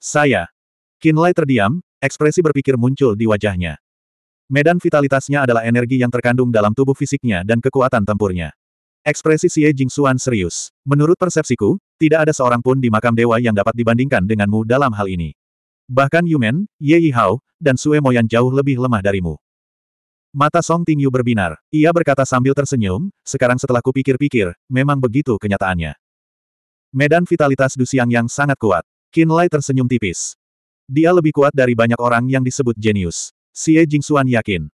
Saya. Kinlay terdiam, ekspresi berpikir muncul di wajahnya. Medan vitalitasnya adalah energi yang terkandung dalam tubuh fisiknya dan kekuatan tempurnya. Ekspresi Xie Jingxuan serius. Menurut persepsiku, tidak ada seorang pun di makam dewa yang dapat dibandingkan denganmu dalam hal ini. Bahkan Yumen, Ye Yihao, dan Sue Moyan jauh lebih lemah darimu. Mata Song Tingyu berbinar. Ia berkata sambil tersenyum, sekarang setelah kupikir-pikir, memang begitu kenyataannya. Medan vitalitas Du Xiang yang sangat kuat. Lai tersenyum tipis. Dia lebih kuat dari banyak orang yang disebut jenius. Xie Jingxuan yakin.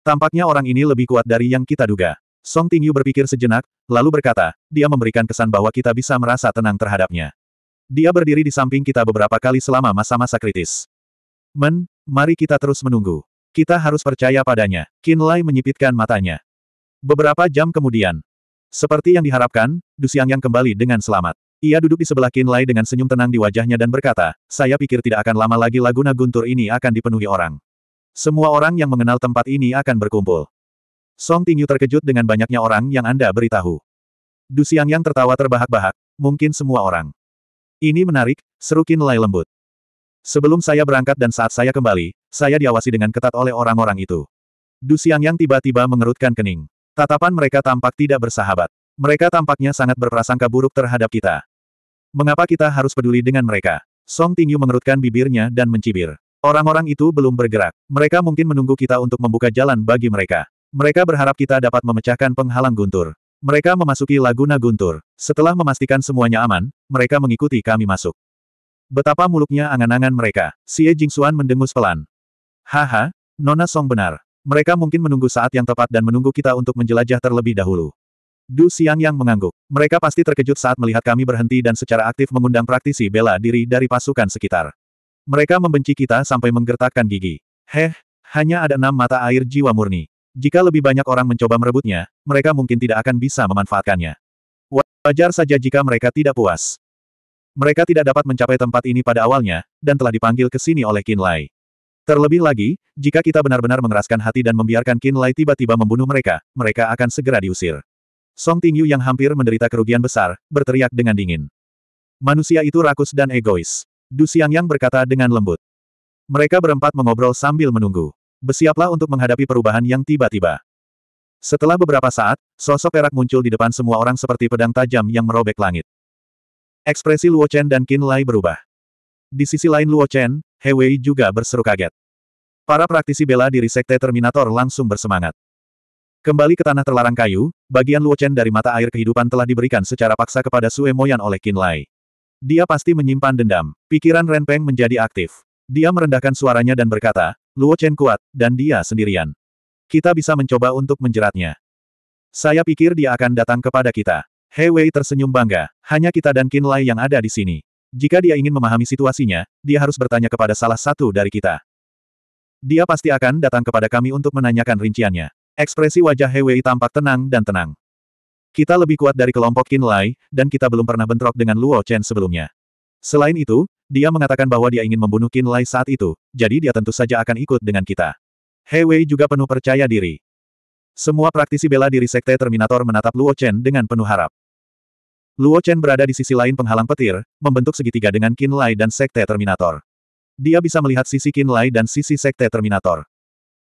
Tampaknya orang ini lebih kuat dari yang kita duga. Song Tingyu berpikir sejenak, lalu berkata, dia memberikan kesan bahwa kita bisa merasa tenang terhadapnya. Dia berdiri di samping kita beberapa kali selama masa-masa kritis. Men, mari kita terus menunggu. Kita harus percaya padanya. Lai menyipitkan matanya. Beberapa jam kemudian. Seperti yang diharapkan, Dusiang yang kembali dengan selamat. Ia duduk di sebelah Kinlai dengan senyum tenang di wajahnya dan berkata, saya pikir tidak akan lama lagi laguna guntur ini akan dipenuhi orang. Semua orang yang mengenal tempat ini akan berkumpul. Song Tingyu terkejut dengan banyaknya orang yang Anda beritahu. Du Siang yang tertawa terbahak-bahak, mungkin semua orang. Ini menarik, seru Lai lembut. Sebelum saya berangkat dan saat saya kembali, saya diawasi dengan ketat oleh orang-orang itu. Du Siang yang tiba-tiba mengerutkan kening. Tatapan mereka tampak tidak bersahabat. Mereka tampaknya sangat berprasangka buruk terhadap kita. Mengapa kita harus peduli dengan mereka? Song Tingyu mengerutkan bibirnya dan mencibir. Orang-orang itu belum bergerak. Mereka mungkin menunggu kita untuk membuka jalan bagi mereka. Mereka berharap kita dapat memecahkan penghalang guntur. Mereka memasuki laguna guntur. Setelah memastikan semuanya aman, mereka mengikuti kami masuk. Betapa muluknya angan-angan mereka. Si Xie Jingxuan mendengus pelan. Haha, Nona Song benar. Mereka mungkin menunggu saat yang tepat dan menunggu kita untuk menjelajah terlebih dahulu. Du Xiang yang mengangguk. Mereka pasti terkejut saat melihat kami berhenti dan secara aktif mengundang praktisi bela diri dari pasukan sekitar. Mereka membenci kita sampai menggertakkan gigi. Heh, hanya ada enam mata air jiwa murni. Jika lebih banyak orang mencoba merebutnya, mereka mungkin tidak akan bisa memanfaatkannya. Wajar saja jika mereka tidak puas. Mereka tidak dapat mencapai tempat ini pada awalnya, dan telah dipanggil ke sini oleh Qin Lai. Terlebih lagi, jika kita benar-benar mengeraskan hati dan membiarkan Qin Lai tiba-tiba membunuh mereka, mereka akan segera diusir. Song Tingyu yang hampir menderita kerugian besar, berteriak dengan dingin. Manusia itu rakus dan egois. Du yang berkata dengan lembut. Mereka berempat mengobrol sambil menunggu. Bersiaplah untuk menghadapi perubahan yang tiba-tiba. Setelah beberapa saat, sosok perak muncul di depan semua orang seperti pedang tajam yang merobek langit. Ekspresi Luo Chen dan Qin Lai berubah. Di sisi lain Luo Chen, He Wei juga berseru kaget. Para praktisi bela diri Sekte Terminator langsung bersemangat. Kembali ke tanah terlarang kayu, bagian Luochen dari mata air kehidupan telah diberikan secara paksa kepada Sue Moyan oleh Qin Lai. Dia pasti menyimpan dendam. Pikiran Ren Peng menjadi aktif. Dia merendahkan suaranya dan berkata, Luochen kuat, dan dia sendirian. Kita bisa mencoba untuk menjeratnya. Saya pikir dia akan datang kepada kita. He Wei tersenyum bangga, hanya kita dan Qin Lai yang ada di sini. Jika dia ingin memahami situasinya, dia harus bertanya kepada salah satu dari kita. Dia pasti akan datang kepada kami untuk menanyakan rinciannya. Ekspresi wajah Wei tampak tenang dan tenang. Kita lebih kuat dari kelompok Qin Lai, dan kita belum pernah bentrok dengan Luo Chen sebelumnya. Selain itu, dia mengatakan bahwa dia ingin membunuh Qin Lai saat itu, jadi dia tentu saja akan ikut dengan kita. Wei juga penuh percaya diri. Semua praktisi bela diri Sekte Terminator menatap Luo Chen dengan penuh harap. Luo Chen berada di sisi lain penghalang petir, membentuk segitiga dengan Qin Lai dan Sekte Terminator. Dia bisa melihat sisi Qin Lai dan sisi Sekte Terminator.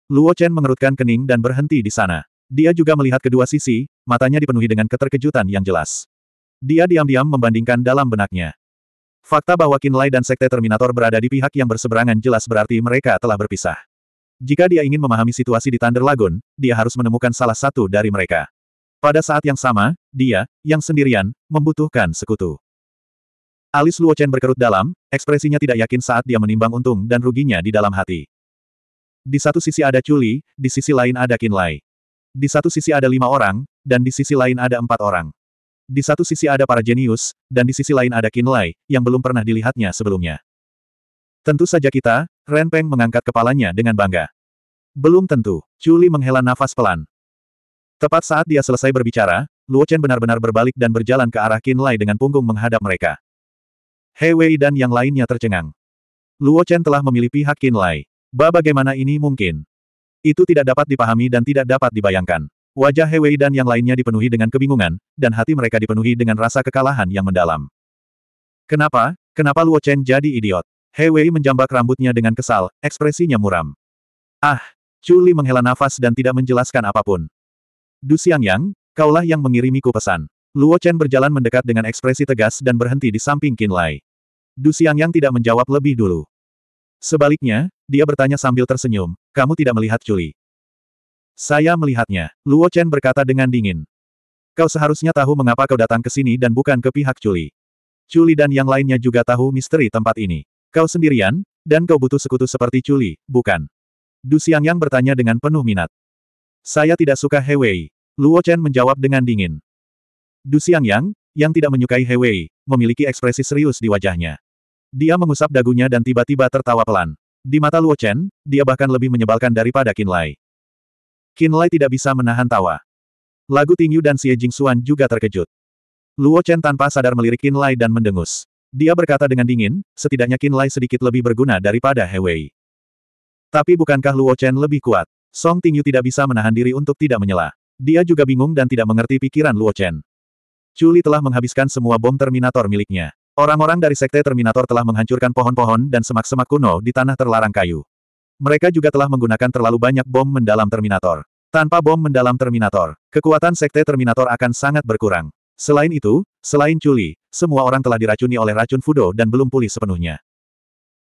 Luo Chen mengerutkan kening dan berhenti di sana. Dia juga melihat kedua sisi, matanya dipenuhi dengan keterkejutan yang jelas. Dia diam-diam membandingkan dalam benaknya. Fakta bahwa Lai dan Sekte Terminator berada di pihak yang berseberangan jelas berarti mereka telah berpisah. Jika dia ingin memahami situasi di Thunder Lagoon, dia harus menemukan salah satu dari mereka. Pada saat yang sama, dia, yang sendirian, membutuhkan sekutu. Alis Luo Chen berkerut dalam, ekspresinya tidak yakin saat dia menimbang untung dan ruginya di dalam hati. Di satu sisi ada Chuli, di sisi lain ada Kinlay. Di satu sisi ada lima orang, dan di sisi lain ada empat orang. Di satu sisi ada para jenius, dan di sisi lain ada Kinlay yang belum pernah dilihatnya sebelumnya. Tentu saja kita, Ren Peng mengangkat kepalanya dengan bangga. Belum tentu, Chuli menghela nafas pelan. Tepat saat dia selesai berbicara, Luo Chen benar-benar berbalik dan berjalan ke arah Kinlay dengan punggung menghadap mereka. Hei Wei dan yang lainnya tercengang. Luo Chen telah memilih pihak Kinlay. Ba bagaimana ini mungkin? Itu tidak dapat dipahami dan tidak dapat dibayangkan. Wajah Hewei dan yang lainnya dipenuhi dengan kebingungan, dan hati mereka dipenuhi dengan rasa kekalahan yang mendalam. Kenapa? Kenapa Luo Chen jadi idiot? Hewei menjambak rambutnya dengan kesal, ekspresinya muram. Ah! Chuli menghela nafas dan tidak menjelaskan apapun. Du Xiangyang, kaulah yang mengirimiku pesan. Luo Chen berjalan mendekat dengan ekspresi tegas dan berhenti di samping Qin Lai. Du Xiangyang tidak menjawab lebih dulu. Sebaliknya, dia bertanya sambil tersenyum, kamu tidak melihat Chuli? Saya melihatnya, Luo Chen berkata dengan dingin. Kau seharusnya tahu mengapa kau datang ke sini dan bukan ke pihak Chuli. Chuli dan yang lainnya juga tahu misteri tempat ini. Kau sendirian, dan kau butuh sekutu seperti Chuli, bukan? Du Xiang Yang bertanya dengan penuh minat. Saya tidak suka He Wei. Luo Chen menjawab dengan dingin. Du Xiang Yang, yang tidak menyukai He Wei, memiliki ekspresi serius di wajahnya. Dia mengusap dagunya dan tiba-tiba tertawa pelan. Di mata Luo Chen, dia bahkan lebih menyebalkan daripada Qin Lai. Qin Lai tidak bisa menahan tawa. Lagu Tingyu dan Xie Xuan juga terkejut. Luo Chen tanpa sadar melirik Qin Lai dan mendengus. Dia berkata dengan dingin, setidaknya Qin Lai sedikit lebih berguna daripada He Wei. Tapi bukankah Luo Chen lebih kuat? Song Tingyu tidak bisa menahan diri untuk tidak menyela. Dia juga bingung dan tidak mengerti pikiran Luo Chen. Chuli telah menghabiskan semua bom Terminator miliknya. Orang-orang dari Sekte Terminator telah menghancurkan pohon-pohon dan semak-semak kuno di tanah terlarang kayu. Mereka juga telah menggunakan terlalu banyak bom mendalam Terminator. Tanpa bom mendalam Terminator, kekuatan Sekte Terminator akan sangat berkurang. Selain itu, selain Chuli, semua orang telah diracuni oleh racun Fudo dan belum pulih sepenuhnya.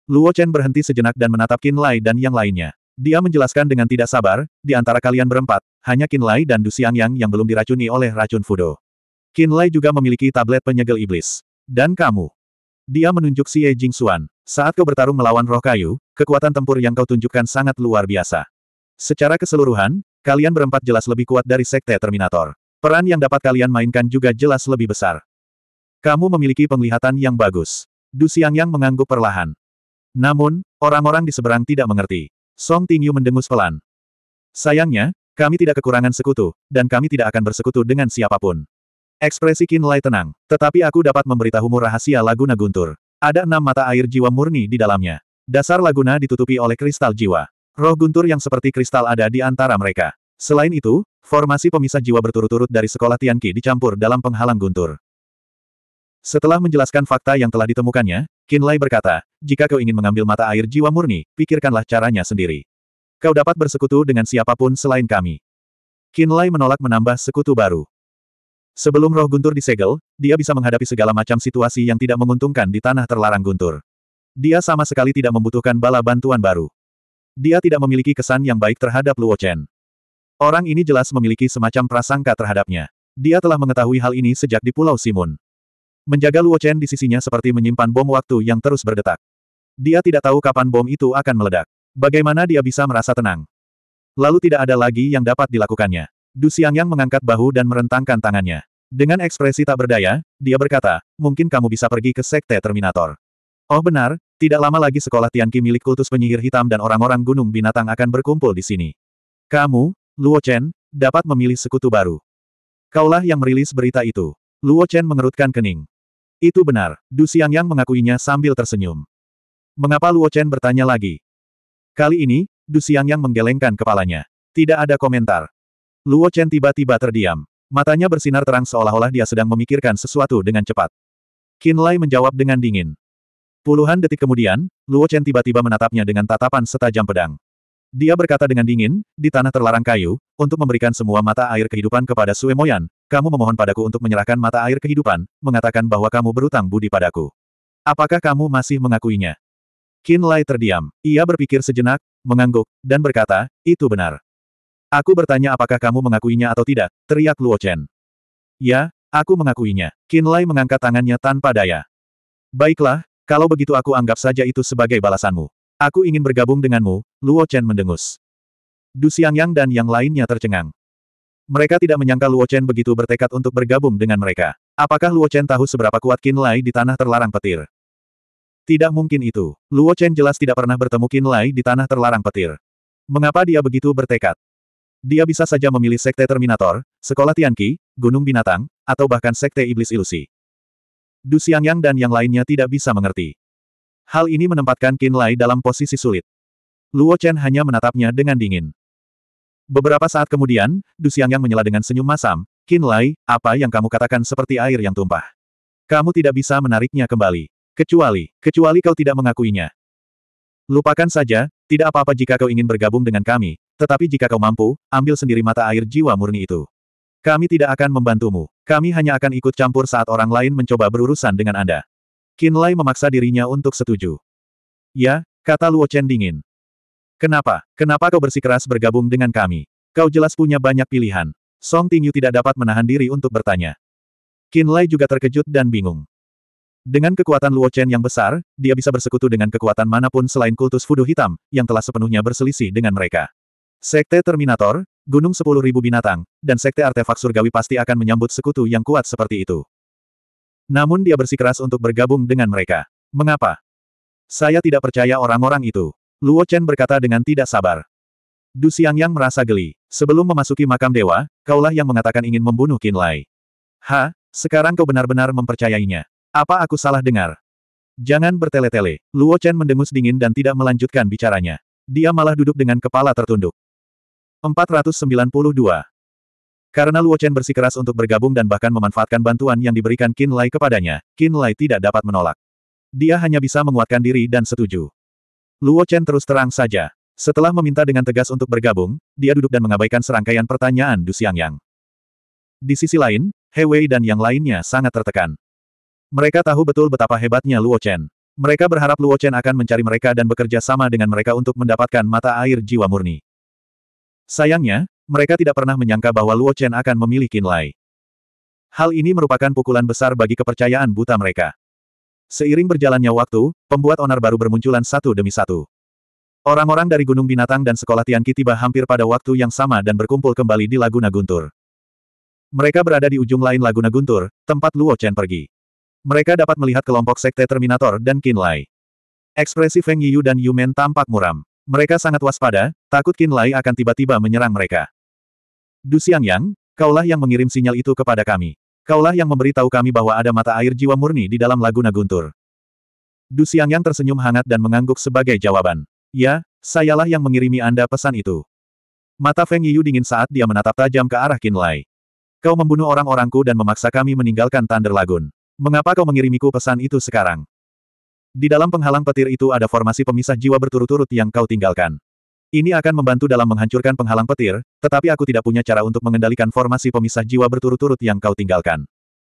Luo Chen berhenti sejenak dan menatap Qin Lai dan yang lainnya. Dia menjelaskan dengan tidak sabar, di antara kalian berempat, hanya Qin Lai dan Du Xiangyang yang belum diracuni oleh racun Fudo. Qin Lai juga memiliki tablet penyegel iblis. Dan kamu. Dia menunjuk si Ye Jingxuan. Saat kau bertarung melawan roh kayu, kekuatan tempur yang kau tunjukkan sangat luar biasa. Secara keseluruhan, kalian berempat jelas lebih kuat dari Sekte Terminator. Peran yang dapat kalian mainkan juga jelas lebih besar. Kamu memiliki penglihatan yang bagus. Du yang mengangguk perlahan. Namun, orang-orang di seberang tidak mengerti. Song Tingyu mendengus pelan. Sayangnya, kami tidak kekurangan sekutu, dan kami tidak akan bersekutu dengan siapapun. Ekspresi Kinlay tenang, tetapi aku dapat memberitahumu rahasia Laguna Guntur. Ada enam mata air jiwa murni di dalamnya. Dasar Laguna ditutupi oleh kristal jiwa. Roh Guntur yang seperti kristal ada di antara mereka. Selain itu, formasi pemisah jiwa berturut-turut dari sekolah Tianqi dicampur dalam penghalang Guntur. Setelah menjelaskan fakta yang telah ditemukannya, Kinlay berkata, jika kau ingin mengambil mata air jiwa murni, pikirkanlah caranya sendiri. Kau dapat bersekutu dengan siapapun selain kami. Kinlay menolak menambah sekutu baru. Sebelum roh guntur disegel, dia bisa menghadapi segala macam situasi yang tidak menguntungkan di tanah terlarang guntur. Dia sama sekali tidak membutuhkan bala bantuan baru. Dia tidak memiliki kesan yang baik terhadap Luo Chen. Orang ini jelas memiliki semacam prasangka terhadapnya. Dia telah mengetahui hal ini sejak di Pulau Simun. Menjaga Luo Chen di sisinya seperti menyimpan bom waktu yang terus berdetak. Dia tidak tahu kapan bom itu akan meledak. Bagaimana dia bisa merasa tenang? Lalu tidak ada lagi yang dapat dilakukannya. Du Xiangyang mengangkat bahu dan merentangkan tangannya. Dengan ekspresi tak berdaya, dia berkata, mungkin kamu bisa pergi ke Sekte Terminator. Oh benar, tidak lama lagi sekolah Tianqi milik kultus penyihir hitam dan orang-orang gunung binatang akan berkumpul di sini. Kamu, Luo Chen, dapat memilih sekutu baru. Kaulah yang merilis berita itu. Luo Chen mengerutkan kening. Itu benar, Du Xiangyang mengakuinya sambil tersenyum. Mengapa Luo Chen bertanya lagi? Kali ini, Du Xiangyang menggelengkan kepalanya. Tidak ada komentar. Luo Chen tiba-tiba terdiam. Matanya bersinar terang seolah-olah dia sedang memikirkan sesuatu dengan cepat. Qin Lai menjawab dengan dingin. Puluhan detik kemudian, Luo Chen tiba-tiba menatapnya dengan tatapan setajam pedang. Dia berkata dengan dingin, di tanah terlarang kayu, untuk memberikan semua mata air kehidupan kepada Sue Moyan, kamu memohon padaku untuk menyerahkan mata air kehidupan, mengatakan bahwa kamu berutang budi padaku. Apakah kamu masih mengakuinya? Qin Lai terdiam. Ia berpikir sejenak, mengangguk, dan berkata, itu benar. Aku bertanya apakah kamu mengakuinya atau tidak, teriak Luo Chen. Ya, aku mengakuinya. Qin Lai mengangkat tangannya tanpa daya. Baiklah, kalau begitu aku anggap saja itu sebagai balasanmu. Aku ingin bergabung denganmu, Luo Chen mendengus. Du Xiangyang dan yang lainnya tercengang. Mereka tidak menyangka Luo Chen begitu bertekad untuk bergabung dengan mereka. Apakah Luo Chen tahu seberapa kuat Qin Lai di tanah terlarang petir? Tidak mungkin itu. Luo Chen jelas tidak pernah bertemu Qin Lai di tanah terlarang petir. Mengapa dia begitu bertekad? Dia bisa saja memilih sekte Terminator, sekolah Tianqi, gunung binatang, atau bahkan sekte iblis ilusi. Du Xiangyang dan yang lainnya tidak bisa mengerti. Hal ini menempatkan Qin Lai dalam posisi sulit. Luo Chen hanya menatapnya dengan dingin. Beberapa saat kemudian, Du Xiangyang menyela dengan senyum masam, Qin Lai, apa yang kamu katakan seperti air yang tumpah. Kamu tidak bisa menariknya kembali. Kecuali, kecuali kau tidak mengakuinya. Lupakan saja, tidak apa-apa jika kau ingin bergabung dengan kami, tetapi jika kau mampu, ambil sendiri mata air jiwa murni itu. Kami tidak akan membantumu. Kami hanya akan ikut campur saat orang lain mencoba berurusan dengan Anda. Lai memaksa dirinya untuk setuju. Ya, kata Luo Chen dingin. Kenapa? Kenapa kau bersikeras bergabung dengan kami? Kau jelas punya banyak pilihan. Song Tingyu tidak dapat menahan diri untuk bertanya. Lai juga terkejut dan bingung. Dengan kekuatan Luo Chen yang besar, dia bisa bersekutu dengan kekuatan manapun selain kultus fudu hitam, yang telah sepenuhnya berselisih dengan mereka. Sekte Terminator, Gunung Sepuluh Ribu Binatang, dan Sekte Artefak Surgawi pasti akan menyambut sekutu yang kuat seperti itu. Namun dia bersikeras untuk bergabung dengan mereka. Mengapa? Saya tidak percaya orang-orang itu. Luo Chen berkata dengan tidak sabar. Du yang merasa geli. Sebelum memasuki makam dewa, kaulah yang mengatakan ingin membunuh Qin Lai. Ha, sekarang kau benar-benar mempercayainya. Apa aku salah dengar? Jangan bertele-tele. Luo Chen mendengus dingin dan tidak melanjutkan bicaranya. Dia malah duduk dengan kepala tertunduk. 492. Karena Luo Chen bersikeras untuk bergabung dan bahkan memanfaatkan bantuan yang diberikan Qin Lai kepadanya, Qin Lai tidak dapat menolak. Dia hanya bisa menguatkan diri dan setuju. Luo Chen terus terang saja. Setelah meminta dengan tegas untuk bergabung, dia duduk dan mengabaikan serangkaian pertanyaan Du Xiangyang. Di sisi lain, He Wei dan yang lainnya sangat tertekan. Mereka tahu betul betapa hebatnya Luo Chen. Mereka berharap Luo Chen akan mencari mereka dan bekerja sama dengan mereka untuk mendapatkan mata air jiwa murni. Sayangnya, mereka tidak pernah menyangka bahwa Luo Chen akan Qin Lai. Hal ini merupakan pukulan besar bagi kepercayaan buta mereka. Seiring berjalannya waktu, pembuat onar baru bermunculan satu demi satu. Orang-orang dari Gunung Binatang dan Sekolah Tianqi tiba hampir pada waktu yang sama dan berkumpul kembali di Laguna Guntur. Mereka berada di ujung lain Laguna Guntur, tempat Luo Chen pergi. Mereka dapat melihat kelompok sekte Terminator dan Lai. Ekspresi Feng Yiyu dan Yu Men tampak muram. Mereka sangat waspada, takut Lai akan tiba-tiba menyerang mereka. Du Yang, kaulah yang mengirim sinyal itu kepada kami. Kaulah yang memberitahu kami bahwa ada mata air jiwa murni di dalam Laguna Guntur. Du Yang tersenyum hangat dan mengangguk sebagai jawaban. Ya, sayalah yang mengirimi Anda pesan itu. Mata Feng Yiyu dingin saat dia menatap tajam ke arah Lai. Kau membunuh orang-orangku dan memaksa kami meninggalkan Thunder Lagoon. Mengapa kau mengirimiku pesan itu sekarang? Di dalam penghalang petir itu ada formasi pemisah jiwa berturut-turut yang kau tinggalkan. Ini akan membantu dalam menghancurkan penghalang petir, tetapi aku tidak punya cara untuk mengendalikan formasi pemisah jiwa berturut-turut yang kau tinggalkan.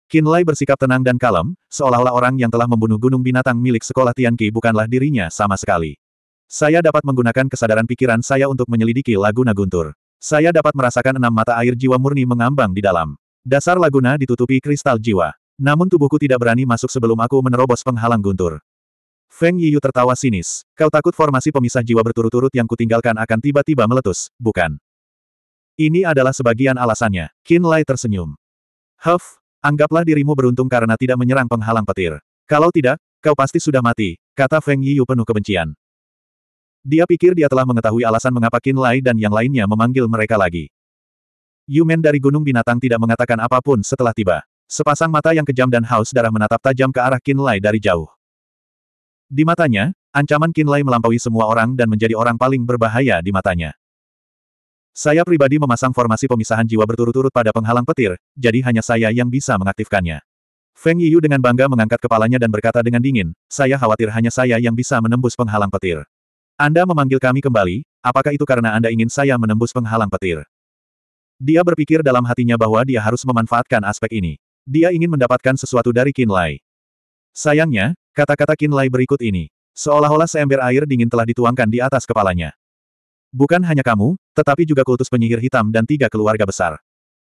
Kinlay bersikap tenang dan kalem, seolah-olah orang yang telah membunuh gunung binatang milik sekolah Tianqi bukanlah dirinya sama sekali. Saya dapat menggunakan kesadaran pikiran saya untuk menyelidiki Laguna Guntur. Saya dapat merasakan enam mata air jiwa murni mengambang di dalam. Dasar laguna ditutupi kristal jiwa. Namun tubuhku tidak berani masuk sebelum aku menerobos penghalang guntur. Feng Yiyu tertawa sinis. Kau takut formasi pemisah jiwa berturut-turut yang kutinggalkan akan tiba-tiba meletus, bukan? Ini adalah sebagian alasannya. Qin Lai tersenyum. Huff, anggaplah dirimu beruntung karena tidak menyerang penghalang petir. Kalau tidak, kau pasti sudah mati, kata Feng Yiyu penuh kebencian. Dia pikir dia telah mengetahui alasan mengapa Qin Lai dan yang lainnya memanggil mereka lagi. Yumen dari Gunung Binatang tidak mengatakan apapun setelah tiba. Sepasang mata yang kejam dan haus darah menatap tajam ke arah Kinlay dari jauh. Di matanya, ancaman Kinlay melampaui semua orang dan menjadi orang paling berbahaya di matanya. Saya pribadi memasang formasi pemisahan jiwa berturut-turut pada penghalang petir, jadi hanya saya yang bisa mengaktifkannya. Feng Yiyu dengan bangga mengangkat kepalanya dan berkata dengan dingin, saya khawatir hanya saya yang bisa menembus penghalang petir. Anda memanggil kami kembali, apakah itu karena Anda ingin saya menembus penghalang petir? Dia berpikir dalam hatinya bahwa dia harus memanfaatkan aspek ini. Dia ingin mendapatkan sesuatu dari Kinlay. Sayangnya, kata-kata Kinlay berikut ini. Seolah-olah seember air dingin telah dituangkan di atas kepalanya. Bukan hanya kamu, tetapi juga kultus penyihir hitam dan tiga keluarga besar.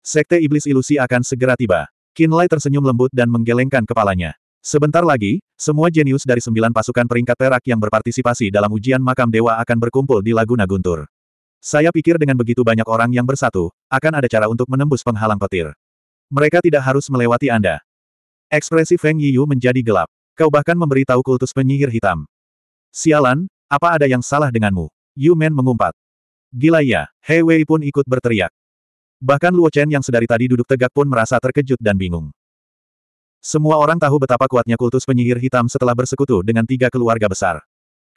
Sekte Iblis Ilusi akan segera tiba. Kinlay tersenyum lembut dan menggelengkan kepalanya. Sebentar lagi, semua jenius dari sembilan pasukan peringkat perak yang berpartisipasi dalam ujian makam dewa akan berkumpul di Laguna Guntur. Saya pikir dengan begitu banyak orang yang bersatu, akan ada cara untuk menembus penghalang petir. Mereka tidak harus melewati Anda. Ekspresi Feng Yiyu menjadi gelap. Kau bahkan memberitahu kultus penyihir hitam. Sialan, apa ada yang salah denganmu? Yu Men mengumpat. Gila ya, He Wei pun ikut berteriak. Bahkan Luo Chen yang sedari tadi duduk tegak pun merasa terkejut dan bingung. Semua orang tahu betapa kuatnya kultus penyihir hitam setelah bersekutu dengan tiga keluarga besar.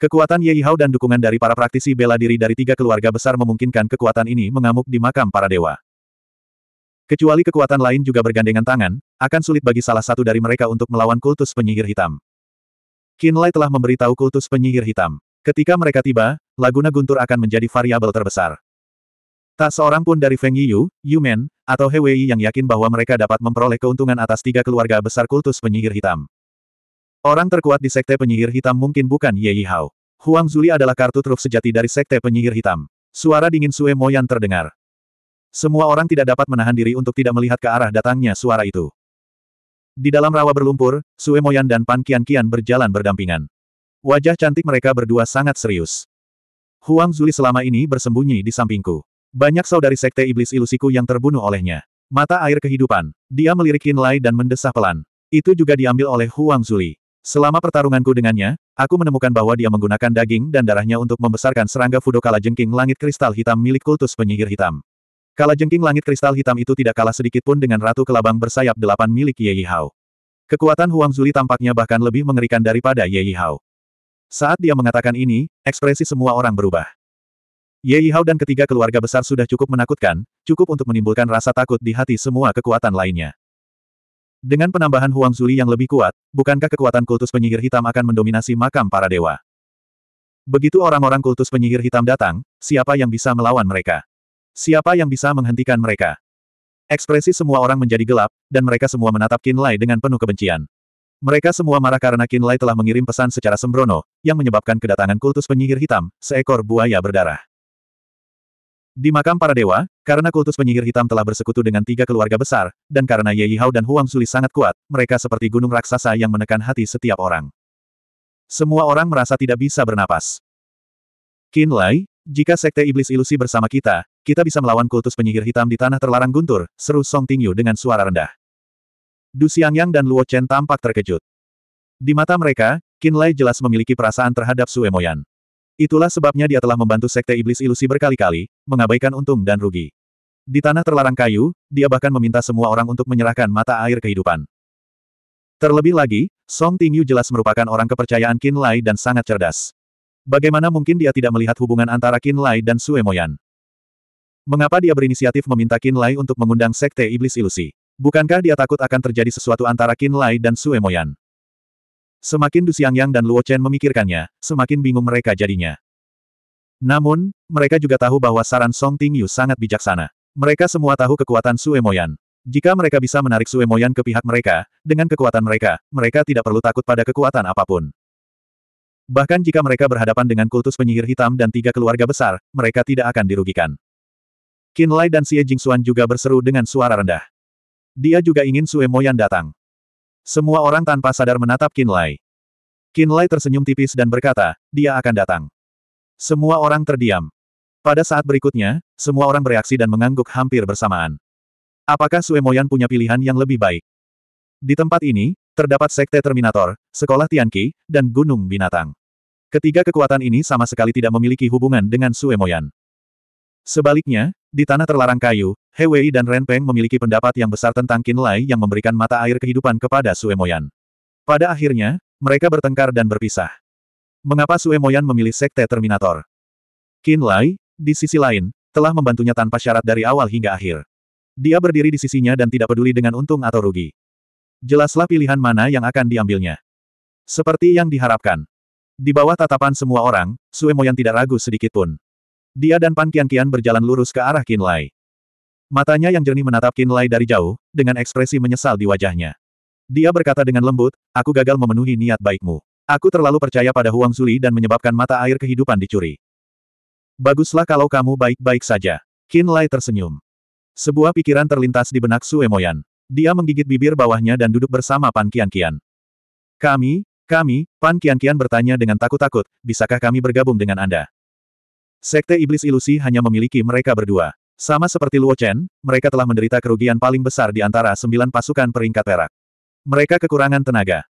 Kekuatan Ye Hao dan dukungan dari para praktisi bela diri dari tiga keluarga besar memungkinkan kekuatan ini mengamuk di makam para dewa. Kecuali kekuatan lain juga bergandengan tangan, akan sulit bagi salah satu dari mereka untuk melawan kultus penyihir hitam. Kinlay telah memberitahu kultus penyihir hitam. Ketika mereka tiba, Laguna Guntur akan menjadi variabel terbesar. Tak seorang pun dari Feng Yu, Yumen, atau He Wei yang yakin bahwa mereka dapat memperoleh keuntungan atas tiga keluarga besar kultus penyihir hitam. Orang terkuat di sekte penyihir hitam mungkin bukan Ye Yi Hao. Huang Zuli adalah kartu truf sejati dari sekte penyihir hitam. Suara dingin Sue Moyan terdengar. Semua orang tidak dapat menahan diri untuk tidak melihat ke arah datangnya suara itu. Di dalam rawa berlumpur, Sue Moyan dan Pan Kian Kian berjalan berdampingan. Wajah cantik mereka berdua sangat serius. Huang Zuli selama ini bersembunyi di sampingku. Banyak saudari sekte iblis ilusiku yang terbunuh olehnya. Mata air kehidupan. Dia melirik Lai dan mendesah pelan. Itu juga diambil oleh Huang Zuli. Selama pertarunganku dengannya, aku menemukan bahwa dia menggunakan daging dan darahnya untuk membesarkan serangga Fudokala jengking langit kristal hitam milik kultus penyihir hitam jengking langit kristal hitam itu tidak kalah sedikit pun dengan Ratu Kelabang bersayap delapan milik Ye Yihao. Kekuatan Huang Zuli tampaknya bahkan lebih mengerikan daripada Ye Yihao. Saat dia mengatakan ini, ekspresi semua orang berubah. Ye Yihao dan ketiga keluarga besar sudah cukup menakutkan, cukup untuk menimbulkan rasa takut di hati semua kekuatan lainnya. Dengan penambahan Huang Zuli yang lebih kuat, bukankah kekuatan kultus penyihir hitam akan mendominasi makam para dewa? Begitu orang-orang kultus penyihir hitam datang, siapa yang bisa melawan mereka? Siapa yang bisa menghentikan mereka? Ekspresi semua orang menjadi gelap, dan mereka semua menatap Lai dengan penuh kebencian. Mereka semua marah karena Lai telah mengirim pesan secara sembrono, yang menyebabkan kedatangan kultus penyihir hitam, seekor buaya berdarah. Di makam para dewa, karena kultus penyihir hitam telah bersekutu dengan tiga keluarga besar, dan karena Ye Yihao dan Huang Suli sangat kuat, mereka seperti gunung raksasa yang menekan hati setiap orang. Semua orang merasa tidak bisa bernapas. Qin Lai, jika Sekte Iblis Ilusi bersama kita, kita bisa melawan kultus penyihir hitam di tanah terlarang guntur, seru Song Tingyu dengan suara rendah. Du Xiangyang dan Luo Chen tampak terkejut. Di mata mereka, Qin Lai jelas memiliki perasaan terhadap Sue Moyan. Itulah sebabnya dia telah membantu Sekte Iblis Ilusi berkali-kali, mengabaikan untung dan rugi. Di tanah terlarang kayu, dia bahkan meminta semua orang untuk menyerahkan mata air kehidupan. Terlebih lagi, Song Tingyu jelas merupakan orang kepercayaan Qin Lai dan sangat cerdas. Bagaimana mungkin dia tidak melihat hubungan antara Qin Lai dan Sue Moyan? Mengapa dia berinisiatif meminta Qin Lai untuk mengundang Sekte Iblis Ilusi? Bukankah dia takut akan terjadi sesuatu antara Qin Lai dan Sue Moyan? Semakin Du Xiangyang dan Luo Chen memikirkannya, semakin bingung mereka jadinya. Namun, mereka juga tahu bahwa saran Song Tingyu sangat bijaksana. Mereka semua tahu kekuatan Sue Moyan. Jika mereka bisa menarik Sue Moyan ke pihak mereka, dengan kekuatan mereka, mereka tidak perlu takut pada kekuatan apapun. Bahkan jika mereka berhadapan dengan kultus penyihir hitam dan tiga keluarga besar, mereka tidak akan dirugikan. Qin Lai dan Xie Jingxuan juga berseru dengan suara rendah. Dia juga ingin Sue Moyan datang. Semua orang tanpa sadar menatap Qin Lai. Qin Lai tersenyum tipis dan berkata, dia akan datang. Semua orang terdiam. Pada saat berikutnya, semua orang bereaksi dan mengangguk hampir bersamaan. Apakah Sue Moyan punya pilihan yang lebih baik? Di tempat ini, Terdapat Sekte Terminator, Sekolah Tianqi, dan Gunung Binatang. Ketiga kekuatan ini sama sekali tidak memiliki hubungan dengan Suemoyan. Sebaliknya, di Tanah Terlarang Kayu, He Wei dan Ren Peng memiliki pendapat yang besar tentang Qin Lai yang memberikan mata air kehidupan kepada Suemoyan. Pada akhirnya, mereka bertengkar dan berpisah. Mengapa Suemoyan memilih Sekte Terminator? Qin Lai, di sisi lain, telah membantunya tanpa syarat dari awal hingga akhir. Dia berdiri di sisinya dan tidak peduli dengan untung atau rugi. Jelaslah pilihan mana yang akan diambilnya. Seperti yang diharapkan. Di bawah tatapan semua orang, Sue Moyan tidak ragu sedikit pun. Dia dan Pan Kian Kian berjalan lurus ke arah Qin Lai. Matanya yang jernih menatap Qin Lai dari jauh, dengan ekspresi menyesal di wajahnya. Dia berkata dengan lembut, aku gagal memenuhi niat baikmu. Aku terlalu percaya pada Huang Zuli dan menyebabkan mata air kehidupan dicuri. Baguslah kalau kamu baik-baik saja. Qin Lai tersenyum. Sebuah pikiran terlintas di benak Sue Moyan. Dia menggigit bibir bawahnya dan duduk bersama Pan Kian Kian. Kami, kami, Pan Kian Kian bertanya dengan takut-takut, bisakah kami bergabung dengan Anda? Sekte Iblis Ilusi hanya memiliki mereka berdua. Sama seperti Luo Chen, mereka telah menderita kerugian paling besar di antara sembilan pasukan peringkat perak. Mereka kekurangan tenaga.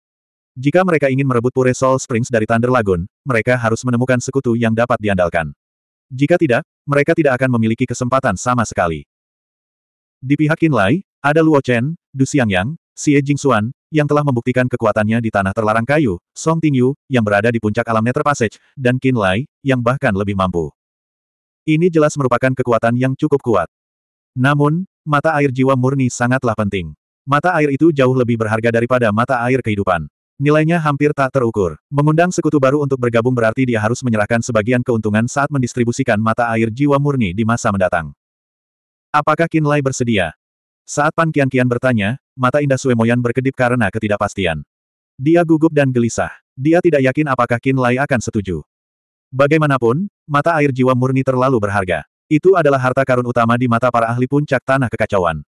Jika mereka ingin merebut Pure Soul Springs dari Thunder Lagoon, mereka harus menemukan sekutu yang dapat diandalkan. Jika tidak, mereka tidak akan memiliki kesempatan sama sekali. Di pihak Qin ada Luo Chen, Du Xiangyang, Xie Jingxuan, yang telah membuktikan kekuatannya di tanah terlarang kayu, Song Tingyu, yang berada di puncak alam Nether Passage, dan Qin Lai, yang bahkan lebih mampu. Ini jelas merupakan kekuatan yang cukup kuat. Namun, mata air jiwa murni sangatlah penting. Mata air itu jauh lebih berharga daripada mata air kehidupan. Nilainya hampir tak terukur. Mengundang sekutu baru untuk bergabung berarti dia harus menyerahkan sebagian keuntungan saat mendistribusikan mata air jiwa murni di masa mendatang. Apakah Kinlay bersedia? Saat Pan Kian Kian bertanya, mata indah Sue Suemoyan berkedip karena ketidakpastian. Dia gugup dan gelisah. Dia tidak yakin apakah Kin Lai akan setuju. Bagaimanapun, mata air jiwa murni terlalu berharga. Itu adalah harta karun utama di mata para ahli puncak tanah kekacauan.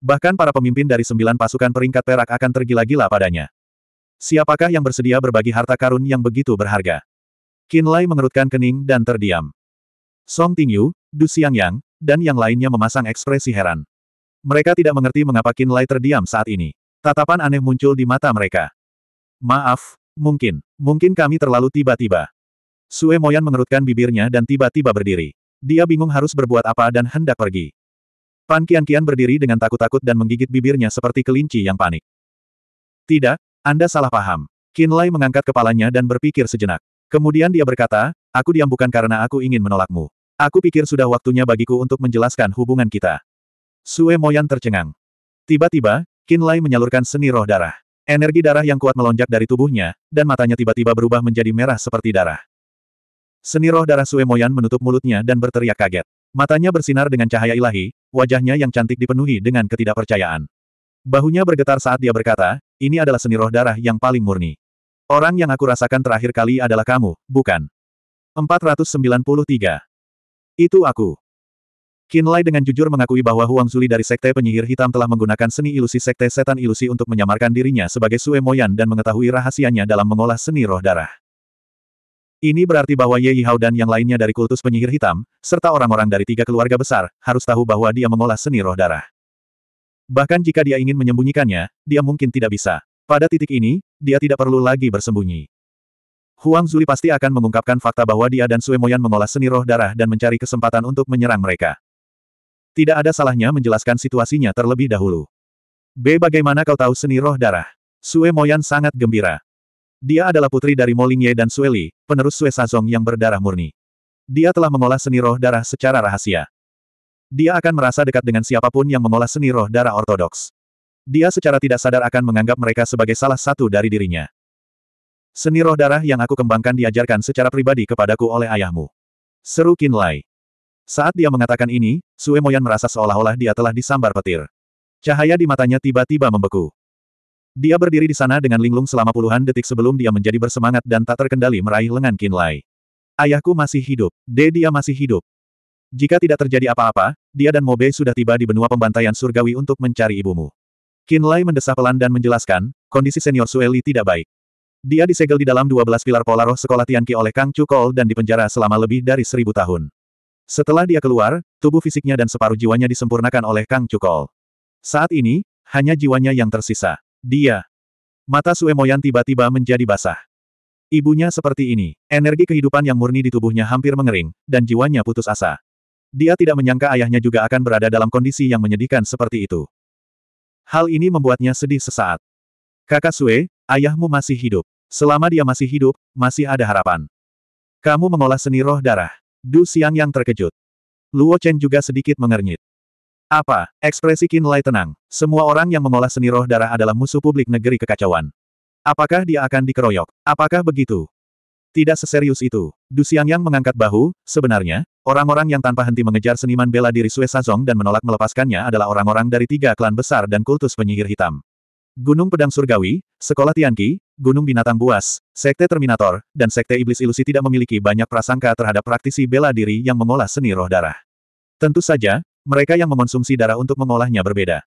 Bahkan para pemimpin dari sembilan pasukan peringkat perak akan tergila-gila padanya. Siapakah yang bersedia berbagi harta karun yang begitu berharga? Kin Lai mengerutkan kening dan terdiam. Song Tingyu, Du Xiangyang, dan yang lainnya memasang ekspresi heran. Mereka tidak mengerti mengapa Lai terdiam saat ini. Tatapan aneh muncul di mata mereka. Maaf, mungkin. Mungkin kami terlalu tiba-tiba. Sue Moyan mengerutkan bibirnya dan tiba-tiba berdiri. Dia bingung harus berbuat apa dan hendak pergi. Pan Kian-Kian berdiri dengan takut-takut dan menggigit bibirnya seperti kelinci yang panik. Tidak, Anda salah paham. Lai mengangkat kepalanya dan berpikir sejenak. Kemudian dia berkata, aku diam bukan karena aku ingin menolakmu. Aku pikir sudah waktunya bagiku untuk menjelaskan hubungan kita. Sue Moyan tercengang. Tiba-tiba, Qin Lai menyalurkan seni roh darah. Energi darah yang kuat melonjak dari tubuhnya, dan matanya tiba-tiba berubah menjadi merah seperti darah. Seni roh darah Sue Moyan menutup mulutnya dan berteriak kaget. Matanya bersinar dengan cahaya ilahi, wajahnya yang cantik dipenuhi dengan ketidakpercayaan. Bahunya bergetar saat dia berkata, ini adalah seni roh darah yang paling murni. Orang yang aku rasakan terakhir kali adalah kamu, bukan? 493. Itu aku. Qin Lai dengan jujur mengakui bahwa Huang Zuli dari Sekte Penyihir Hitam telah menggunakan seni ilusi Sekte Setan Ilusi untuk menyamarkan dirinya sebagai Sue Moyan dan mengetahui rahasianya dalam mengolah seni roh darah. Ini berarti bahwa Ye Yihao dan yang lainnya dari kultus penyihir hitam, serta orang-orang dari tiga keluarga besar, harus tahu bahwa dia mengolah seni roh darah. Bahkan jika dia ingin menyembunyikannya, dia mungkin tidak bisa. Pada titik ini, dia tidak perlu lagi bersembunyi. Huang Zuli pasti akan mengungkapkan fakta bahwa dia dan Sue Moyan mengolah seni roh darah dan mencari kesempatan untuk menyerang mereka. Tidak ada salahnya menjelaskan situasinya terlebih dahulu. B. Bagaimana kau tahu seni roh darah? Sue Moyan sangat gembira. Dia adalah putri dari Molingye dan Sueli, penerus Sue Sazong yang berdarah murni. Dia telah mengolah seni roh darah secara rahasia. Dia akan merasa dekat dengan siapapun yang mengolah seni roh darah ortodoks. Dia secara tidak sadar akan menganggap mereka sebagai salah satu dari dirinya. Seni roh darah yang aku kembangkan diajarkan secara pribadi kepadaku oleh ayahmu. Seru Kinlai. Saat dia mengatakan ini, Sue Moyan merasa seolah-olah dia telah disambar petir. Cahaya di matanya tiba-tiba membeku. Dia berdiri di sana dengan linglung selama puluhan detik sebelum dia menjadi bersemangat dan tak terkendali meraih lengan Kinlay. Ayahku masih hidup, D dia masih hidup. Jika tidak terjadi apa-apa, dia dan Mobe sudah tiba di benua pembantaian surgawi untuk mencari ibumu. Kinlay mendesah pelan dan menjelaskan, kondisi senior Sueli tidak baik. Dia disegel di dalam 12 pilar pola roh sekolah Tianqi oleh Kang Cukol dan dipenjara selama lebih dari seribu tahun. Setelah dia keluar, tubuh fisiknya dan separuh jiwanya disempurnakan oleh Kang Cukol. Saat ini, hanya jiwanya yang tersisa. Dia. Mata Sue Suemoyan tiba-tiba menjadi basah. Ibunya seperti ini. Energi kehidupan yang murni di tubuhnya hampir mengering, dan jiwanya putus asa. Dia tidak menyangka ayahnya juga akan berada dalam kondisi yang menyedihkan seperti itu. Hal ini membuatnya sedih sesaat. Kakak Sue, ayahmu masih hidup. Selama dia masih hidup, masih ada harapan. Kamu mengolah seni roh darah. Du Xiang yang terkejut. Luo Chen juga sedikit mengernyit. Apa? Ekspresi Qin Lai tenang. Semua orang yang mengolah seni roh darah adalah musuh publik negeri kekacauan. Apakah dia akan dikeroyok? Apakah begitu? Tidak seserius itu. Du Xiang yang mengangkat bahu, sebenarnya, orang-orang yang tanpa henti mengejar seniman bela diri Sue Sazong dan menolak melepaskannya adalah orang-orang dari tiga klan besar dan kultus penyihir hitam. Gunung Pedang Surgawi, Sekolah Tianqi, Gunung Binatang Buas, Sekte Terminator, dan Sekte Iblis Ilusi tidak memiliki banyak prasangka terhadap praktisi bela diri yang mengolah seni roh darah. Tentu saja, mereka yang mengonsumsi darah untuk mengolahnya berbeda.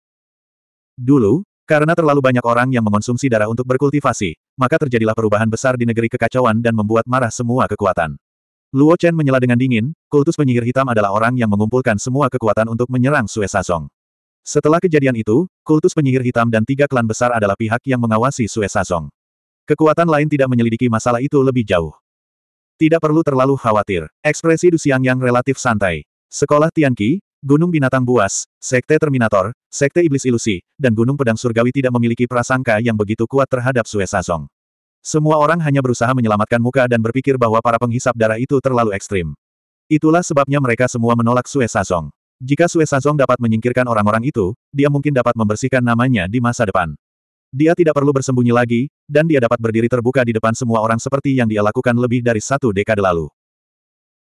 Dulu, karena terlalu banyak orang yang mengonsumsi darah untuk berkultivasi, maka terjadilah perubahan besar di negeri kekacauan dan membuat marah semua kekuatan. Luo Chen menyela dengan dingin, kultus penyihir hitam adalah orang yang mengumpulkan semua kekuatan untuk menyerang Sue Sazong. Setelah kejadian itu, kultus penyihir hitam dan tiga klan besar adalah pihak yang mengawasi Sue Sazong. Kekuatan lain tidak menyelidiki masalah itu lebih jauh. Tidak perlu terlalu khawatir. Ekspresi Dusiang yang relatif santai. Sekolah Tianqi, Gunung Binatang Buas, Sekte Terminator, Sekte Iblis Ilusi, dan Gunung Pedang Surgawi tidak memiliki prasangka yang begitu kuat terhadap Sue Sazong. Semua orang hanya berusaha menyelamatkan muka dan berpikir bahwa para penghisap darah itu terlalu ekstrim. Itulah sebabnya mereka semua menolak Sue Sazong. Jika Sue Sazong dapat menyingkirkan orang-orang itu, dia mungkin dapat membersihkan namanya di masa depan. Dia tidak perlu bersembunyi lagi, dan dia dapat berdiri terbuka di depan semua orang seperti yang dia lakukan lebih dari satu dekade lalu.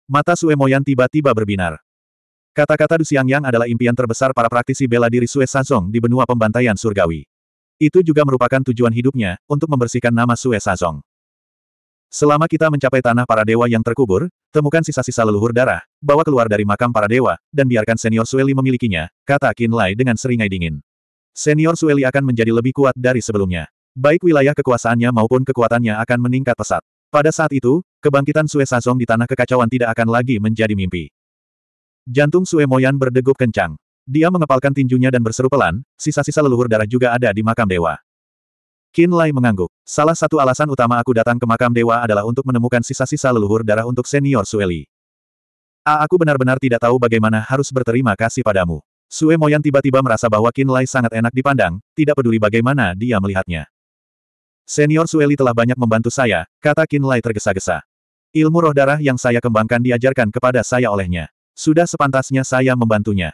Mata Sue Moyan tiba-tiba berbinar. Kata-kata Du Xiang Yang adalah impian terbesar para praktisi bela diri Sue Sazong di benua pembantaian surgawi. Itu juga merupakan tujuan hidupnya, untuk membersihkan nama Sue Sazong. Selama kita mencapai tanah para dewa yang terkubur, temukan sisa-sisa leluhur darah, bawa keluar dari makam para dewa, dan biarkan senior Sueli memilikinya, kata Qin Lai dengan seringai dingin. Senior Sueli akan menjadi lebih kuat dari sebelumnya. Baik wilayah kekuasaannya maupun kekuatannya akan meningkat pesat. Pada saat itu, kebangkitan Sue Sazong di tanah kekacauan tidak akan lagi menjadi mimpi. Jantung Sue Moyan berdegup kencang. Dia mengepalkan tinjunya dan berseru pelan, sisa-sisa leluhur darah juga ada di makam dewa. Qin Lai mengangguk. Salah satu alasan utama aku datang ke makam dewa adalah untuk menemukan sisa-sisa leluhur darah untuk senior Sueli. aku benar-benar tidak tahu bagaimana harus berterima kasih padamu. Sue Moyan tiba-tiba merasa bahwa Qin Lai sangat enak dipandang, tidak peduli bagaimana dia melihatnya. Senior Sueli telah banyak membantu saya, kata Qin Lai tergesa-gesa. Ilmu roh darah yang saya kembangkan diajarkan kepada saya olehnya. Sudah sepantasnya saya membantunya.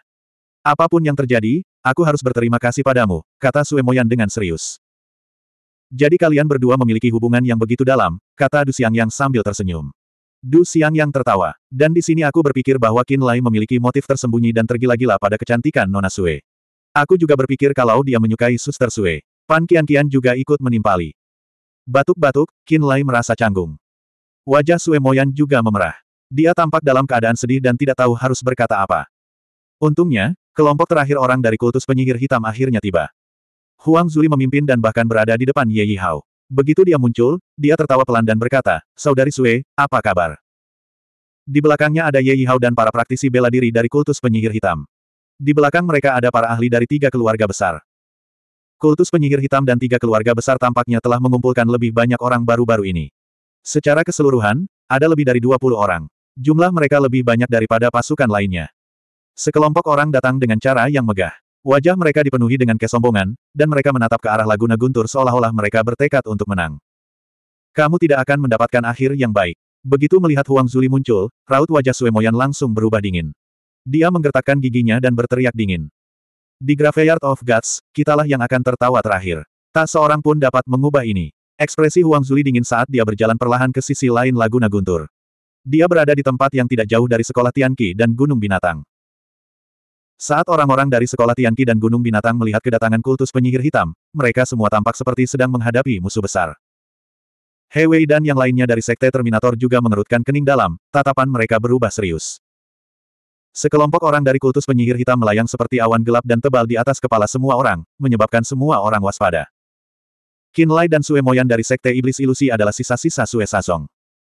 Apapun yang terjadi, aku harus berterima kasih padamu, kata Sue Moyan dengan serius. Jadi kalian berdua memiliki hubungan yang begitu dalam, kata Du yang sambil tersenyum. Du Xiang yang tertawa. Dan di sini aku berpikir bahwa Qin Lai memiliki motif tersembunyi dan tergila-gila pada kecantikan Nona Sue. Aku juga berpikir kalau dia menyukai suster Sue. Pan Kian Kian juga ikut menimpali. Batuk-batuk, Qin Lai merasa canggung. Wajah Sue Moyan juga memerah. Dia tampak dalam keadaan sedih dan tidak tahu harus berkata apa. Untungnya, kelompok terakhir orang dari kultus penyihir hitam akhirnya tiba. Huang Zuli memimpin dan bahkan berada di depan Ye Yi Hao. Begitu dia muncul, dia tertawa pelan dan berkata, Saudari Sue, apa kabar? Di belakangnya ada Ye Yihao dan para praktisi bela diri dari kultus penyihir hitam. Di belakang mereka ada para ahli dari tiga keluarga besar. Kultus penyihir hitam dan tiga keluarga besar tampaknya telah mengumpulkan lebih banyak orang baru-baru ini. Secara keseluruhan, ada lebih dari 20 orang. Jumlah mereka lebih banyak daripada pasukan lainnya. Sekelompok orang datang dengan cara yang megah. Wajah mereka dipenuhi dengan kesombongan, dan mereka menatap ke arah Laguna Guntur seolah-olah mereka bertekad untuk menang. Kamu tidak akan mendapatkan akhir yang baik. Begitu melihat Huang Zuli muncul, raut wajah Suemoyan langsung berubah dingin. Dia menggertakkan giginya dan berteriak dingin. Di Graveyard of Gods, kitalah yang akan tertawa terakhir. Tak seorang pun dapat mengubah ini. Ekspresi Huang Zuli dingin saat dia berjalan perlahan ke sisi lain Laguna Guntur. Dia berada di tempat yang tidak jauh dari sekolah Tianqi dan Gunung Binatang. Saat orang-orang dari sekolah Tianqi dan Gunung Binatang melihat kedatangan kultus penyihir hitam, mereka semua tampak seperti sedang menghadapi musuh besar. He Wei dan yang lainnya dari Sekte Terminator juga mengerutkan kening dalam, tatapan mereka berubah serius. Sekelompok orang dari kultus penyihir hitam melayang seperti awan gelap dan tebal di atas kepala semua orang, menyebabkan semua orang waspada. Qin Lai dan Sue Moyan dari Sekte Iblis Ilusi adalah sisa-sisa Sue Sasong.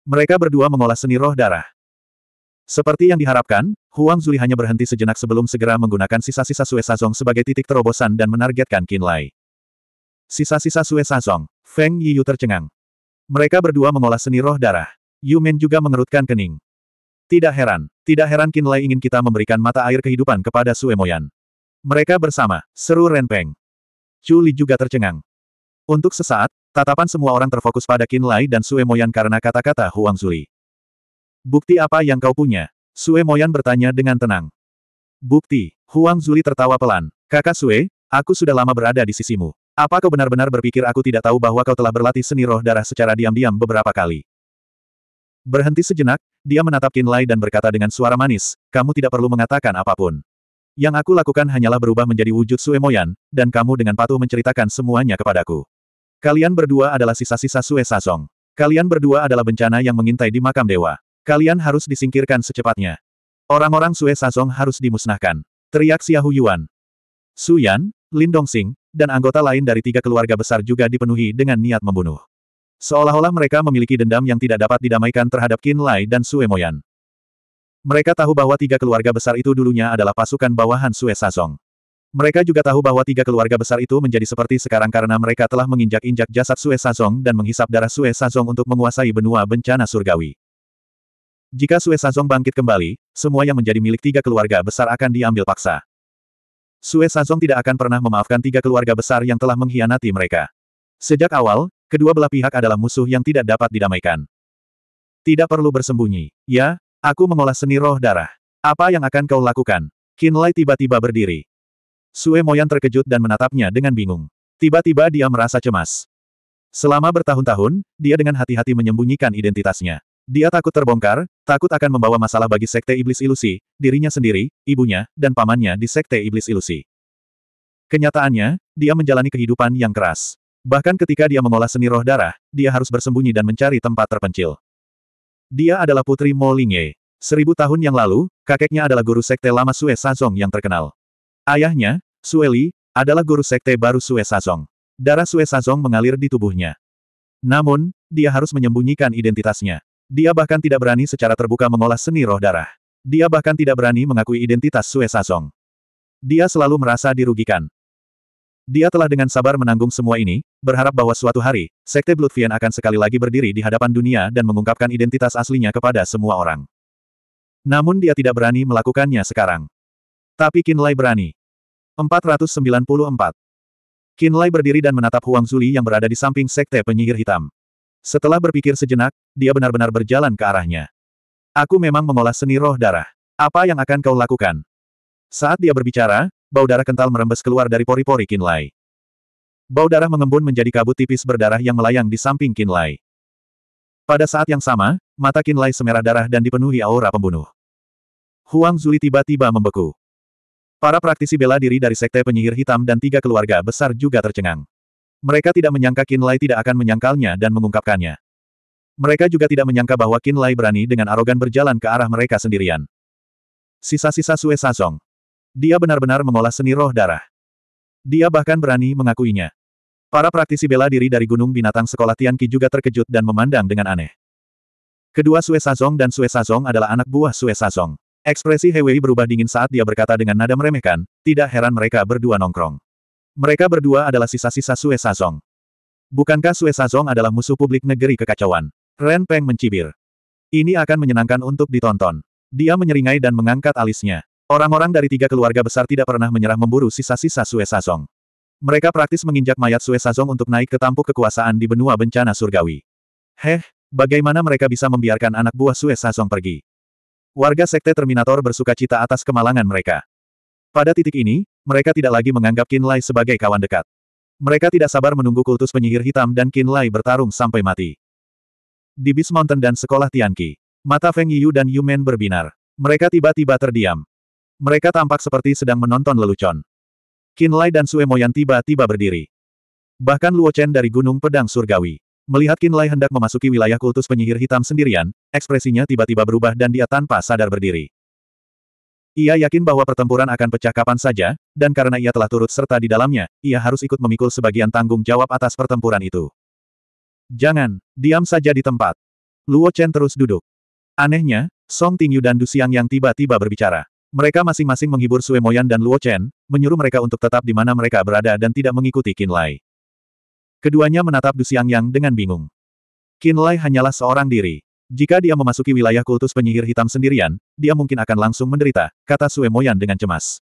Mereka berdua mengolah seni roh darah. Seperti yang diharapkan, Huang Zuli hanya berhenti sejenak sebelum segera menggunakan sisa-sisa Sue Sazong sebagai titik terobosan dan menargetkan Qin Lai. Sisa-sisa Sue Sazong, Feng Yiyu tercengang. Mereka berdua mengolah seni roh darah. Yu Men juga mengerutkan kening. Tidak heran, tidak heran Qin Lai ingin kita memberikan mata air kehidupan kepada Sue Moyan. Mereka bersama, seru Renpeng. Chu Li juga tercengang. Untuk sesaat, tatapan semua orang terfokus pada Qin Lai dan Sue Moyan karena kata-kata Huang Zuli. Bukti apa yang kau punya? Sue Moyan bertanya dengan tenang. Bukti. Huang Zuli tertawa pelan. Kakak Sue, aku sudah lama berada di sisimu. Apa kau benar-benar berpikir aku tidak tahu bahwa kau telah berlatih seni roh darah secara diam-diam beberapa kali? Berhenti sejenak, dia menatap Lai dan berkata dengan suara manis, kamu tidak perlu mengatakan apapun. Yang aku lakukan hanyalah berubah menjadi wujud Sue Moyan, dan kamu dengan patuh menceritakan semuanya kepadaku. Kalian berdua adalah sisa-sisa Sue Sasong. Kalian berdua adalah bencana yang mengintai di makam dewa. Kalian harus disingkirkan secepatnya. Orang-orang Sue Sazong harus dimusnahkan. Teriak Xiahu Yuan. Su Yan, Lin Dongxing, dan anggota lain dari tiga keluarga besar juga dipenuhi dengan niat membunuh. Seolah-olah mereka memiliki dendam yang tidak dapat didamaikan terhadap Qin Lai dan Sue Moyan. Mereka tahu bahwa tiga keluarga besar itu dulunya adalah pasukan bawahan Sue Sazong. Mereka juga tahu bahwa tiga keluarga besar itu menjadi seperti sekarang karena mereka telah menginjak-injak jasad Sue Sazong dan menghisap darah Sue Sazong untuk menguasai benua bencana surgawi. Jika Sue Sazong bangkit kembali, semua yang menjadi milik tiga keluarga besar akan diambil paksa. Sue Sazong tidak akan pernah memaafkan tiga keluarga besar yang telah mengkhianati mereka. Sejak awal, kedua belah pihak adalah musuh yang tidak dapat didamaikan. Tidak perlu bersembunyi. Ya, aku mengolah seni roh darah. Apa yang akan kau lakukan? Lai tiba-tiba berdiri. Sue Moyan terkejut dan menatapnya dengan bingung. Tiba-tiba dia merasa cemas. Selama bertahun-tahun, dia dengan hati-hati menyembunyikan identitasnya. Dia takut terbongkar, takut akan membawa masalah bagi Sekte Iblis Ilusi, dirinya sendiri, ibunya, dan pamannya di Sekte Iblis Ilusi. Kenyataannya, dia menjalani kehidupan yang keras. Bahkan ketika dia mengolah seni roh darah, dia harus bersembunyi dan mencari tempat terpencil. Dia adalah putri Mo Lingye. Seribu tahun yang lalu, kakeknya adalah guru sekte lama Sue Sazong yang terkenal. Ayahnya, Sue Li, adalah guru sekte baru Sue Sazong. Darah Sue Sazong mengalir di tubuhnya. Namun, dia harus menyembunyikan identitasnya. Dia bahkan tidak berani secara terbuka mengolah seni roh darah. Dia bahkan tidak berani mengakui identitas Sue Sazong. Dia selalu merasa dirugikan. Dia telah dengan sabar menanggung semua ini, berharap bahwa suatu hari, Sekte Bloodfian akan sekali lagi berdiri di hadapan dunia dan mengungkapkan identitas aslinya kepada semua orang. Namun dia tidak berani melakukannya sekarang. Tapi Kinlay berani. 494. Kinlay berdiri dan menatap Huang Zuli yang berada di samping Sekte Penyihir Hitam. Setelah berpikir sejenak, dia benar-benar berjalan ke arahnya. Aku memang mengolah seni roh darah. Apa yang akan kau lakukan? Saat dia berbicara, bau darah kental merembes keluar dari pori-pori Kinlay. Bau darah mengembun menjadi kabut tipis berdarah yang melayang di samping Kinlay. Pada saat yang sama, mata Kinlay semerah darah dan dipenuhi aura pembunuh. Huang Zuli tiba-tiba membeku. Para praktisi bela diri dari Sekte Penyihir Hitam dan tiga keluarga besar juga tercengang. Mereka tidak menyangka Lai tidak akan menyangkalnya dan mengungkapkannya. Mereka juga tidak menyangka bahwa Lai berani dengan arogan berjalan ke arah mereka sendirian. Sisa-sisa Sue Sazong. Dia benar-benar mengolah seni roh darah. Dia bahkan berani mengakuinya. Para praktisi bela diri dari Gunung Binatang Sekolah Tianqi juga terkejut dan memandang dengan aneh. Kedua Sue Sazong dan Sue Sazong adalah anak buah Sue Sazong. Ekspresi Hewei berubah dingin saat dia berkata dengan nada meremehkan, tidak heran mereka berdua nongkrong. Mereka berdua adalah sisa-sisa Sue Sazong. Bukankah Sue Sazong adalah musuh publik negeri kekacauan? Ren Peng mencibir. Ini akan menyenangkan untuk ditonton. Dia menyeringai dan mengangkat alisnya. Orang-orang dari tiga keluarga besar tidak pernah menyerah memburu sisa-sisa Sue Sazong. Mereka praktis menginjak mayat Sue Sazong untuk naik ke tampuk kekuasaan di benua bencana surgawi. Heh, bagaimana mereka bisa membiarkan anak buah Sue Sazong pergi? Warga Sekte Terminator bersuka cita atas kemalangan mereka. Pada titik ini, mereka tidak lagi menganggap Qin Lai sebagai kawan dekat. Mereka tidak sabar menunggu kultus penyihir hitam dan Qin Lai bertarung sampai mati. Di Beast Mountain dan sekolah Tianqi, mata Feng Yu dan Yu Men berbinar. Mereka tiba-tiba terdiam. Mereka tampak seperti sedang menonton lelucon. Qin Lai dan Sue Moyan tiba-tiba berdiri. Bahkan Luo Chen dari Gunung Pedang Surgawi. Melihat Qin Lai hendak memasuki wilayah kultus penyihir hitam sendirian, ekspresinya tiba-tiba berubah dan dia tanpa sadar berdiri. Ia yakin bahwa pertempuran akan pecah kapan saja, dan karena ia telah turut serta di dalamnya, ia harus ikut memikul sebagian tanggung jawab atas pertempuran itu. Jangan, diam saja di tempat. Luo Chen terus duduk. Anehnya, Song Tingyu dan Du Xiang yang tiba-tiba berbicara. Mereka masing-masing menghibur Sue Moyan dan Luo Chen, menyuruh mereka untuk tetap di mana mereka berada dan tidak mengikuti Qin Lai. Keduanya menatap Du Xiang yang dengan bingung. Qin Lai hanyalah seorang diri. Jika dia memasuki wilayah kultus penyihir hitam sendirian, dia mungkin akan langsung menderita, kata Sue Moyan dengan cemas.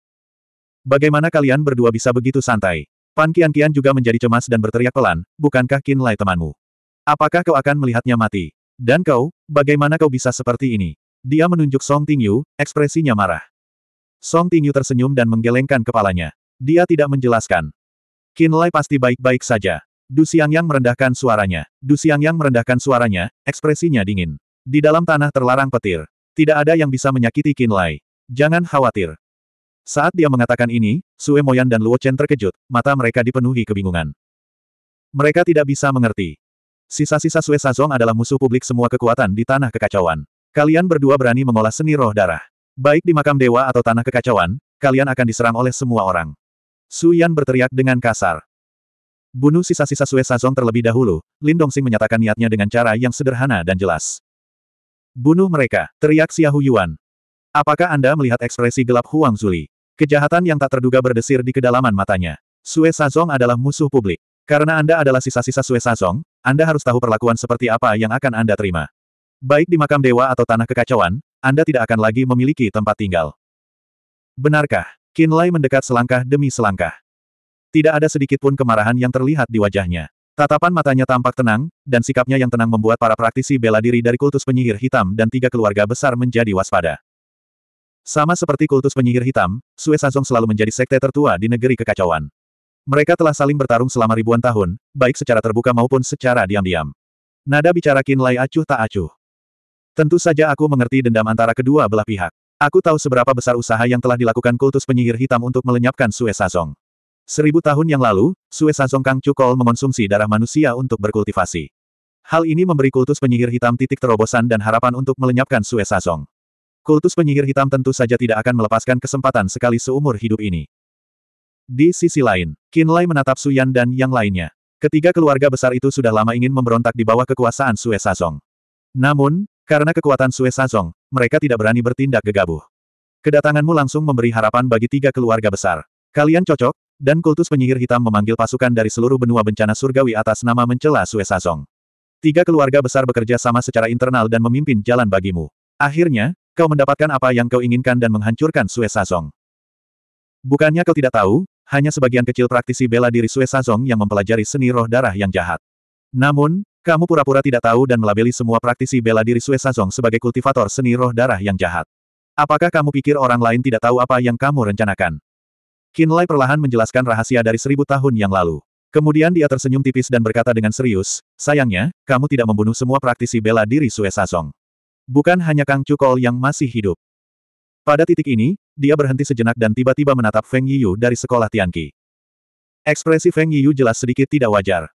Bagaimana kalian berdua bisa begitu santai? Pan Kian Kian juga menjadi cemas dan berteriak pelan, bukankah Kin Lai temanmu? Apakah kau akan melihatnya mati? Dan kau, bagaimana kau bisa seperti ini? Dia menunjuk Song Tingyu, ekspresinya marah. Song Tingyu tersenyum dan menggelengkan kepalanya. Dia tidak menjelaskan. Kin Lai pasti baik-baik saja. Du yang merendahkan suaranya. Du yang merendahkan suaranya, ekspresinya dingin. Di dalam tanah terlarang petir. Tidak ada yang bisa menyakiti Qin Lai. Jangan khawatir. Saat dia mengatakan ini, Sue Moyan dan Luo Chen terkejut, mata mereka dipenuhi kebingungan. Mereka tidak bisa mengerti. Sisa-sisa Sue Sazong adalah musuh publik semua kekuatan di tanah kekacauan. Kalian berdua berani mengolah seni roh darah. Baik di makam dewa atau tanah kekacauan, kalian akan diserang oleh semua orang. Su Yan berteriak dengan kasar. Bunuh sisa-sisa Sue Sazong terlebih dahulu, Lin Dongxing menyatakan niatnya dengan cara yang sederhana dan jelas. Bunuh mereka, teriak Xiahu Yuan. Apakah Anda melihat ekspresi gelap Huang Zuli? Kejahatan yang tak terduga berdesir di kedalaman matanya. Sue Sazong adalah musuh publik. Karena Anda adalah sisa-sisa Sue Sazong, Anda harus tahu perlakuan seperti apa yang akan Anda terima. Baik di makam dewa atau tanah kekacauan, Anda tidak akan lagi memiliki tempat tinggal. Benarkah? Qin Lai mendekat selangkah demi selangkah. Tidak ada sedikit pun kemarahan yang terlihat di wajahnya. Tatapan matanya tampak tenang, dan sikapnya yang tenang membuat para praktisi bela diri dari kultus penyihir hitam dan tiga keluarga besar menjadi waspada. Sama seperti kultus penyihir hitam, Sue Sazong selalu menjadi sekte tertua di negeri kekacauan. Mereka telah saling bertarung selama ribuan tahun, baik secara terbuka maupun secara diam-diam. Nada bicara Qin Lai acuh tak acuh. Tentu saja aku mengerti dendam antara kedua belah pihak. Aku tahu seberapa besar usaha yang telah dilakukan kultus penyihir hitam untuk melenyapkan Sue Sazong. Seribu tahun yang lalu, Sue Sazong Kang Chukol mengonsumsi darah manusia untuk berkultivasi. Hal ini memberi kultus penyihir hitam titik terobosan dan harapan untuk melenyapkan Sue Sazong. Kultus penyihir hitam tentu saja tidak akan melepaskan kesempatan sekali seumur hidup ini. Di sisi lain, Lai menatap Suyan dan yang lainnya. Ketiga keluarga besar itu sudah lama ingin memberontak di bawah kekuasaan Sue Sazong. Namun, karena kekuatan Sue Sazong, mereka tidak berani bertindak gegabah. Kedatanganmu langsung memberi harapan bagi tiga keluarga besar. Kalian cocok, dan kultus penyihir hitam memanggil pasukan dari seluruh benua bencana surgawi atas nama mencela Sue Sazong. Tiga keluarga besar bekerja sama secara internal dan memimpin jalan bagimu. Akhirnya, kau mendapatkan apa yang kau inginkan dan menghancurkan Sue Sazong. Bukannya kau tidak tahu, hanya sebagian kecil praktisi bela diri Sue Sazong yang mempelajari seni roh darah yang jahat. Namun, kamu pura-pura tidak tahu dan melabeli semua praktisi bela diri Sue Sazong sebagai kultivator seni roh darah yang jahat. Apakah kamu pikir orang lain tidak tahu apa yang kamu rencanakan? Kinlay perlahan menjelaskan rahasia dari seribu tahun yang lalu. Kemudian dia tersenyum tipis dan berkata dengan serius, sayangnya, kamu tidak membunuh semua praktisi bela diri Sue Sasong. Bukan hanya Kang Cukol yang masih hidup. Pada titik ini, dia berhenti sejenak dan tiba-tiba menatap Feng Yiyu dari sekolah Tianqi. Ekspresi Feng Yiyu jelas sedikit tidak wajar.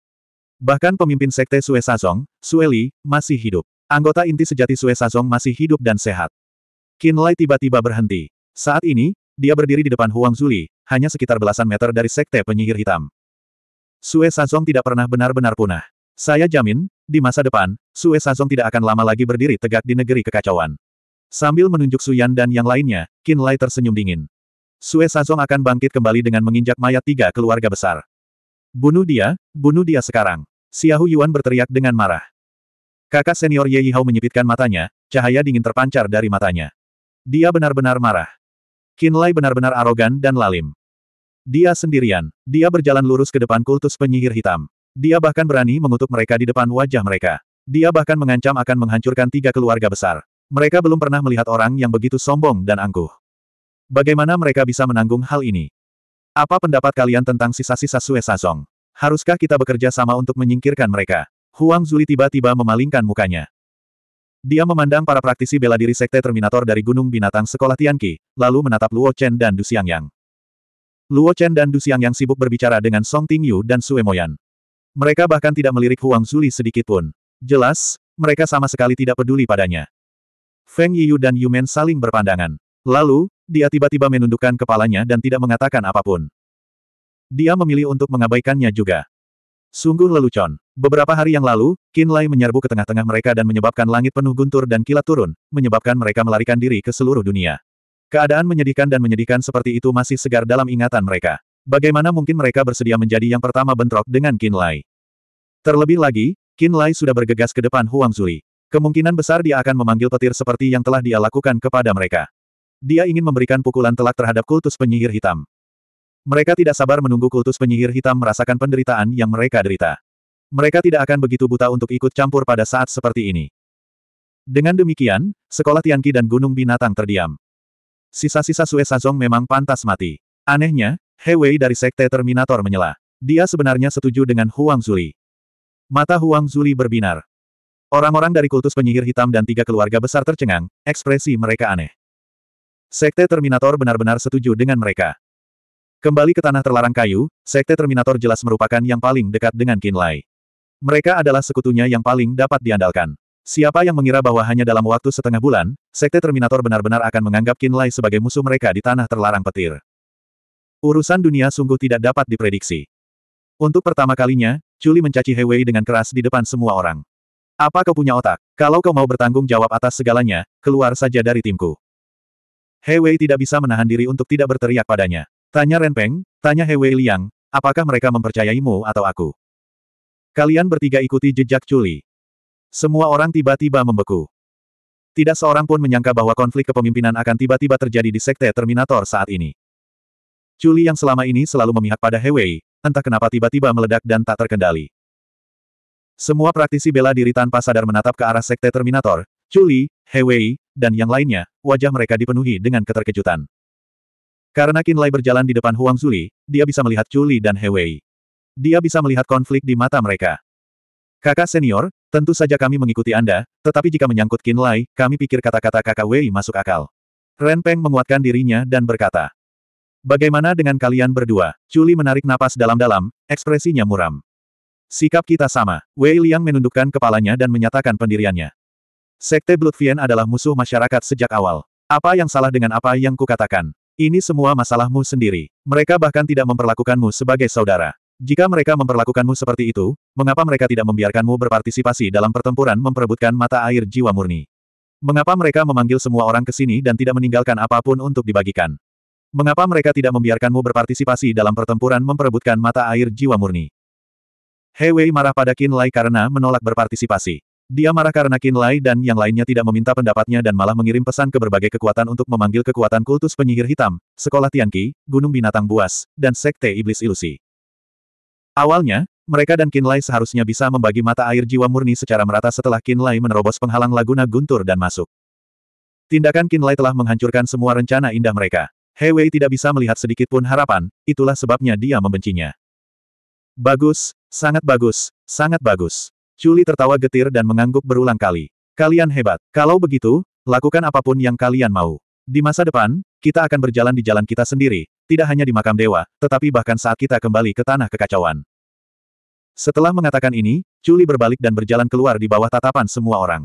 Bahkan pemimpin sekte Sue Sueli, Sue Li, masih hidup. Anggota inti sejati Sue Sasong masih hidup dan sehat. Kinlay tiba-tiba berhenti. Saat ini, dia berdiri di depan Huang Zuli, hanya sekitar belasan meter dari sekte penyihir hitam. Sue Sazong tidak pernah benar-benar punah. Saya jamin, di masa depan, Sue Sazong tidak akan lama lagi berdiri tegak di negeri kekacauan. Sambil menunjuk Suyan dan yang lainnya, Qin Lai tersenyum dingin. Sue Sazong akan bangkit kembali dengan menginjak mayat tiga keluarga besar. Bunuh dia, bunuh dia sekarang. Xiahu Yuan berteriak dengan marah. Kakak senior Ye Yihao menyipitkan matanya, cahaya dingin terpancar dari matanya. Dia benar-benar marah. Qin Lai benar-benar arogan dan lalim. Dia sendirian. Dia berjalan lurus ke depan kultus penyihir hitam. Dia bahkan berani mengutuk mereka di depan wajah mereka. Dia bahkan mengancam akan menghancurkan tiga keluarga besar. Mereka belum pernah melihat orang yang begitu sombong dan angkuh. Bagaimana mereka bisa menanggung hal ini? Apa pendapat kalian tentang sisa-sisa Sue Sazong? Haruskah kita bekerja sama untuk menyingkirkan mereka? Huang Zuli tiba-tiba memalingkan mukanya. Dia memandang para praktisi bela diri Sekte Terminator dari Gunung Binatang Sekolah Tianqi, lalu menatap Luo Chen dan Du Xiangyang. Luo Chen dan Du Xiang yang sibuk berbicara dengan Song Tingyu dan Sue Moyan. Mereka bahkan tidak melirik Huang Zuli sedikitpun. Jelas, mereka sama sekali tidak peduli padanya. Feng Yiyu dan Yu Men saling berpandangan. Lalu, dia tiba-tiba menundukkan kepalanya dan tidak mengatakan apapun. Dia memilih untuk mengabaikannya juga. Sungguh lelucon. Beberapa hari yang lalu, Qin Lai menyerbu ke tengah-tengah mereka dan menyebabkan langit penuh guntur dan kilat turun, menyebabkan mereka melarikan diri ke seluruh dunia. Keadaan menyedihkan dan menyedihkan seperti itu masih segar dalam ingatan mereka. Bagaimana mungkin mereka bersedia menjadi yang pertama bentrok dengan Qin Lai? Terlebih lagi, Qin Lai sudah bergegas ke depan Huang Zui. Kemungkinan besar dia akan memanggil petir seperti yang telah dia lakukan kepada mereka. Dia ingin memberikan pukulan telak terhadap kultus penyihir hitam. Mereka tidak sabar menunggu kultus penyihir hitam merasakan penderitaan yang mereka derita. Mereka tidak akan begitu buta untuk ikut campur pada saat seperti ini. Dengan demikian, sekolah Tianqi dan Gunung Binatang terdiam. Sisa-sisa Sue Sazong memang pantas mati. Anehnya, He Wei dari Sekte Terminator menyela. Dia sebenarnya setuju dengan Huang Zuli. Mata Huang Zuli berbinar. Orang-orang dari kultus penyihir hitam dan tiga keluarga besar tercengang, ekspresi mereka aneh. Sekte Terminator benar-benar setuju dengan mereka. Kembali ke tanah terlarang kayu, Sekte Terminator jelas merupakan yang paling dekat dengan Kinlay. Mereka adalah sekutunya yang paling dapat diandalkan. Siapa yang mengira bahwa hanya dalam waktu setengah bulan, Sekte Terminator benar-benar akan menganggap Kinlay sebagai musuh mereka di tanah terlarang petir. Urusan dunia sungguh tidak dapat diprediksi. Untuk pertama kalinya, Chuli mencaci Hewei dengan keras di depan semua orang. Apa kau punya otak? Kalau kau mau bertanggung jawab atas segalanya, keluar saja dari timku. Hewei tidak bisa menahan diri untuk tidak berteriak padanya. Tanya Renpeng, tanya Hewei Liang, apakah mereka mempercayaimu atau aku? Kalian bertiga ikuti jejak Chuli. Semua orang tiba-tiba membeku. Tidak seorang pun menyangka bahwa konflik kepemimpinan akan tiba-tiba terjadi di Sekte Terminator saat ini. Chuli yang selama ini selalu memihak pada Hewei, entah kenapa tiba-tiba meledak dan tak terkendali. Semua praktisi bela diri tanpa sadar menatap ke arah Sekte Terminator, Chuli, Hewei, dan yang lainnya, wajah mereka dipenuhi dengan keterkejutan. Karena Kinlay berjalan di depan Huang Zuli, dia bisa melihat Chuli dan Hewei. Dia bisa melihat konflik di mata mereka. Kakak senior, Tentu saja kami mengikuti Anda, tetapi jika menyangkut Qin Lai, kami pikir kata-kata kakak Wei masuk akal. Ren Peng menguatkan dirinya dan berkata, Bagaimana dengan kalian berdua? Chuli menarik napas dalam-dalam, ekspresinya muram. Sikap kita sama. Wei Liang menundukkan kepalanya dan menyatakan pendiriannya. Sekte Vien adalah musuh masyarakat sejak awal. Apa yang salah dengan apa yang kukatakan? Ini semua masalahmu sendiri. Mereka bahkan tidak memperlakukanmu sebagai saudara. Jika mereka memperlakukanmu seperti itu, mengapa mereka tidak membiarkanmu berpartisipasi dalam pertempuran memperebutkan mata air jiwa murni? Mengapa mereka memanggil semua orang ke sini dan tidak meninggalkan apapun untuk dibagikan? Mengapa mereka tidak membiarkanmu berpartisipasi dalam pertempuran memperebutkan mata air jiwa murni? Hewei marah pada Qin Lai karena menolak berpartisipasi. Dia marah karena Qin Lai dan yang lainnya tidak meminta pendapatnya dan malah mengirim pesan ke berbagai kekuatan untuk memanggil kekuatan kultus penyihir hitam, sekolah Tianqi, gunung binatang buas, dan sekte iblis ilusi. Awalnya, mereka dan Kinlay seharusnya bisa membagi mata air jiwa murni secara merata setelah Kinlay menerobos penghalang laguna guntur dan masuk. Tindakan Kinlay telah menghancurkan semua rencana indah mereka. He Wei tidak bisa melihat sedikit pun harapan, itulah sebabnya dia membencinya. Bagus, sangat bagus, sangat bagus. Chuli tertawa getir dan mengangguk berulang kali. Kalian hebat. Kalau begitu, lakukan apapun yang kalian mau. Di masa depan, kita akan berjalan di jalan kita sendiri, tidak hanya di makam dewa, tetapi bahkan saat kita kembali ke tanah kekacauan. Setelah mengatakan ini, Culi berbalik dan berjalan keluar di bawah tatapan semua orang.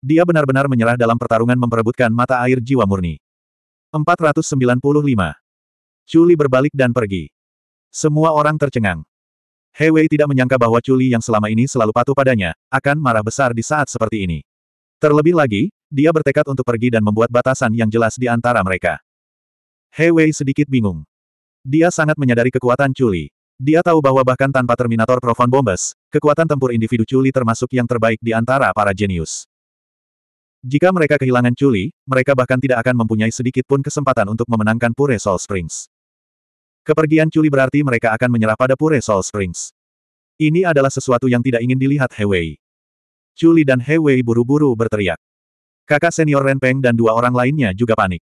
Dia benar-benar menyerah dalam pertarungan memperebutkan mata air jiwa murni. 495. Culi berbalik dan pergi. Semua orang tercengang. He Wei tidak menyangka bahwa Culi yang selama ini selalu patuh padanya, akan marah besar di saat seperti ini. Terlebih lagi, dia bertekad untuk pergi dan membuat batasan yang jelas di antara mereka. He Wei sedikit bingung. Dia sangat menyadari kekuatan Chuli. Dia tahu bahwa bahkan tanpa Terminator Profound Bombes, kekuatan tempur individu Chuli termasuk yang terbaik di antara para jenius. Jika mereka kehilangan Chuli, mereka bahkan tidak akan mempunyai sedikit pun kesempatan untuk memenangkan Pure Soul Springs. Kepergian Chuli berarti mereka akan menyerah pada Pure Soul Springs. Ini adalah sesuatu yang tidak ingin dilihat He Wei. Chuli dan He buru-buru berteriak. Kakak senior Renpeng dan dua orang lainnya juga panik.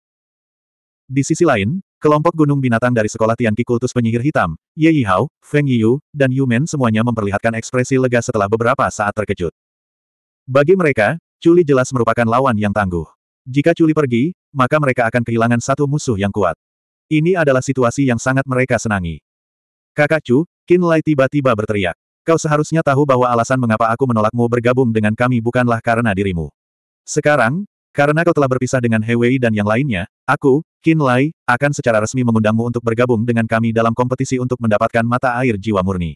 Di sisi lain, kelompok gunung binatang dari sekolah Tianqi Kultus Penyihir Hitam, Ye Yihao, Feng Yiyu, dan Yu Men semuanya memperlihatkan ekspresi lega setelah beberapa saat terkejut. Bagi mereka, Chuli jelas merupakan lawan yang tangguh. Jika Chuli pergi, maka mereka akan kehilangan satu musuh yang kuat. Ini adalah situasi yang sangat mereka senangi. Kakak Chu, Qin Lai tiba-tiba berteriak. Kau seharusnya tahu bahwa alasan mengapa aku menolakmu bergabung dengan kami bukanlah karena dirimu. Sekarang, karena kau telah berpisah dengan He Wei dan yang lainnya, aku, Qin Lai, akan secara resmi mengundangmu untuk bergabung dengan kami dalam kompetisi untuk mendapatkan mata air jiwa murni.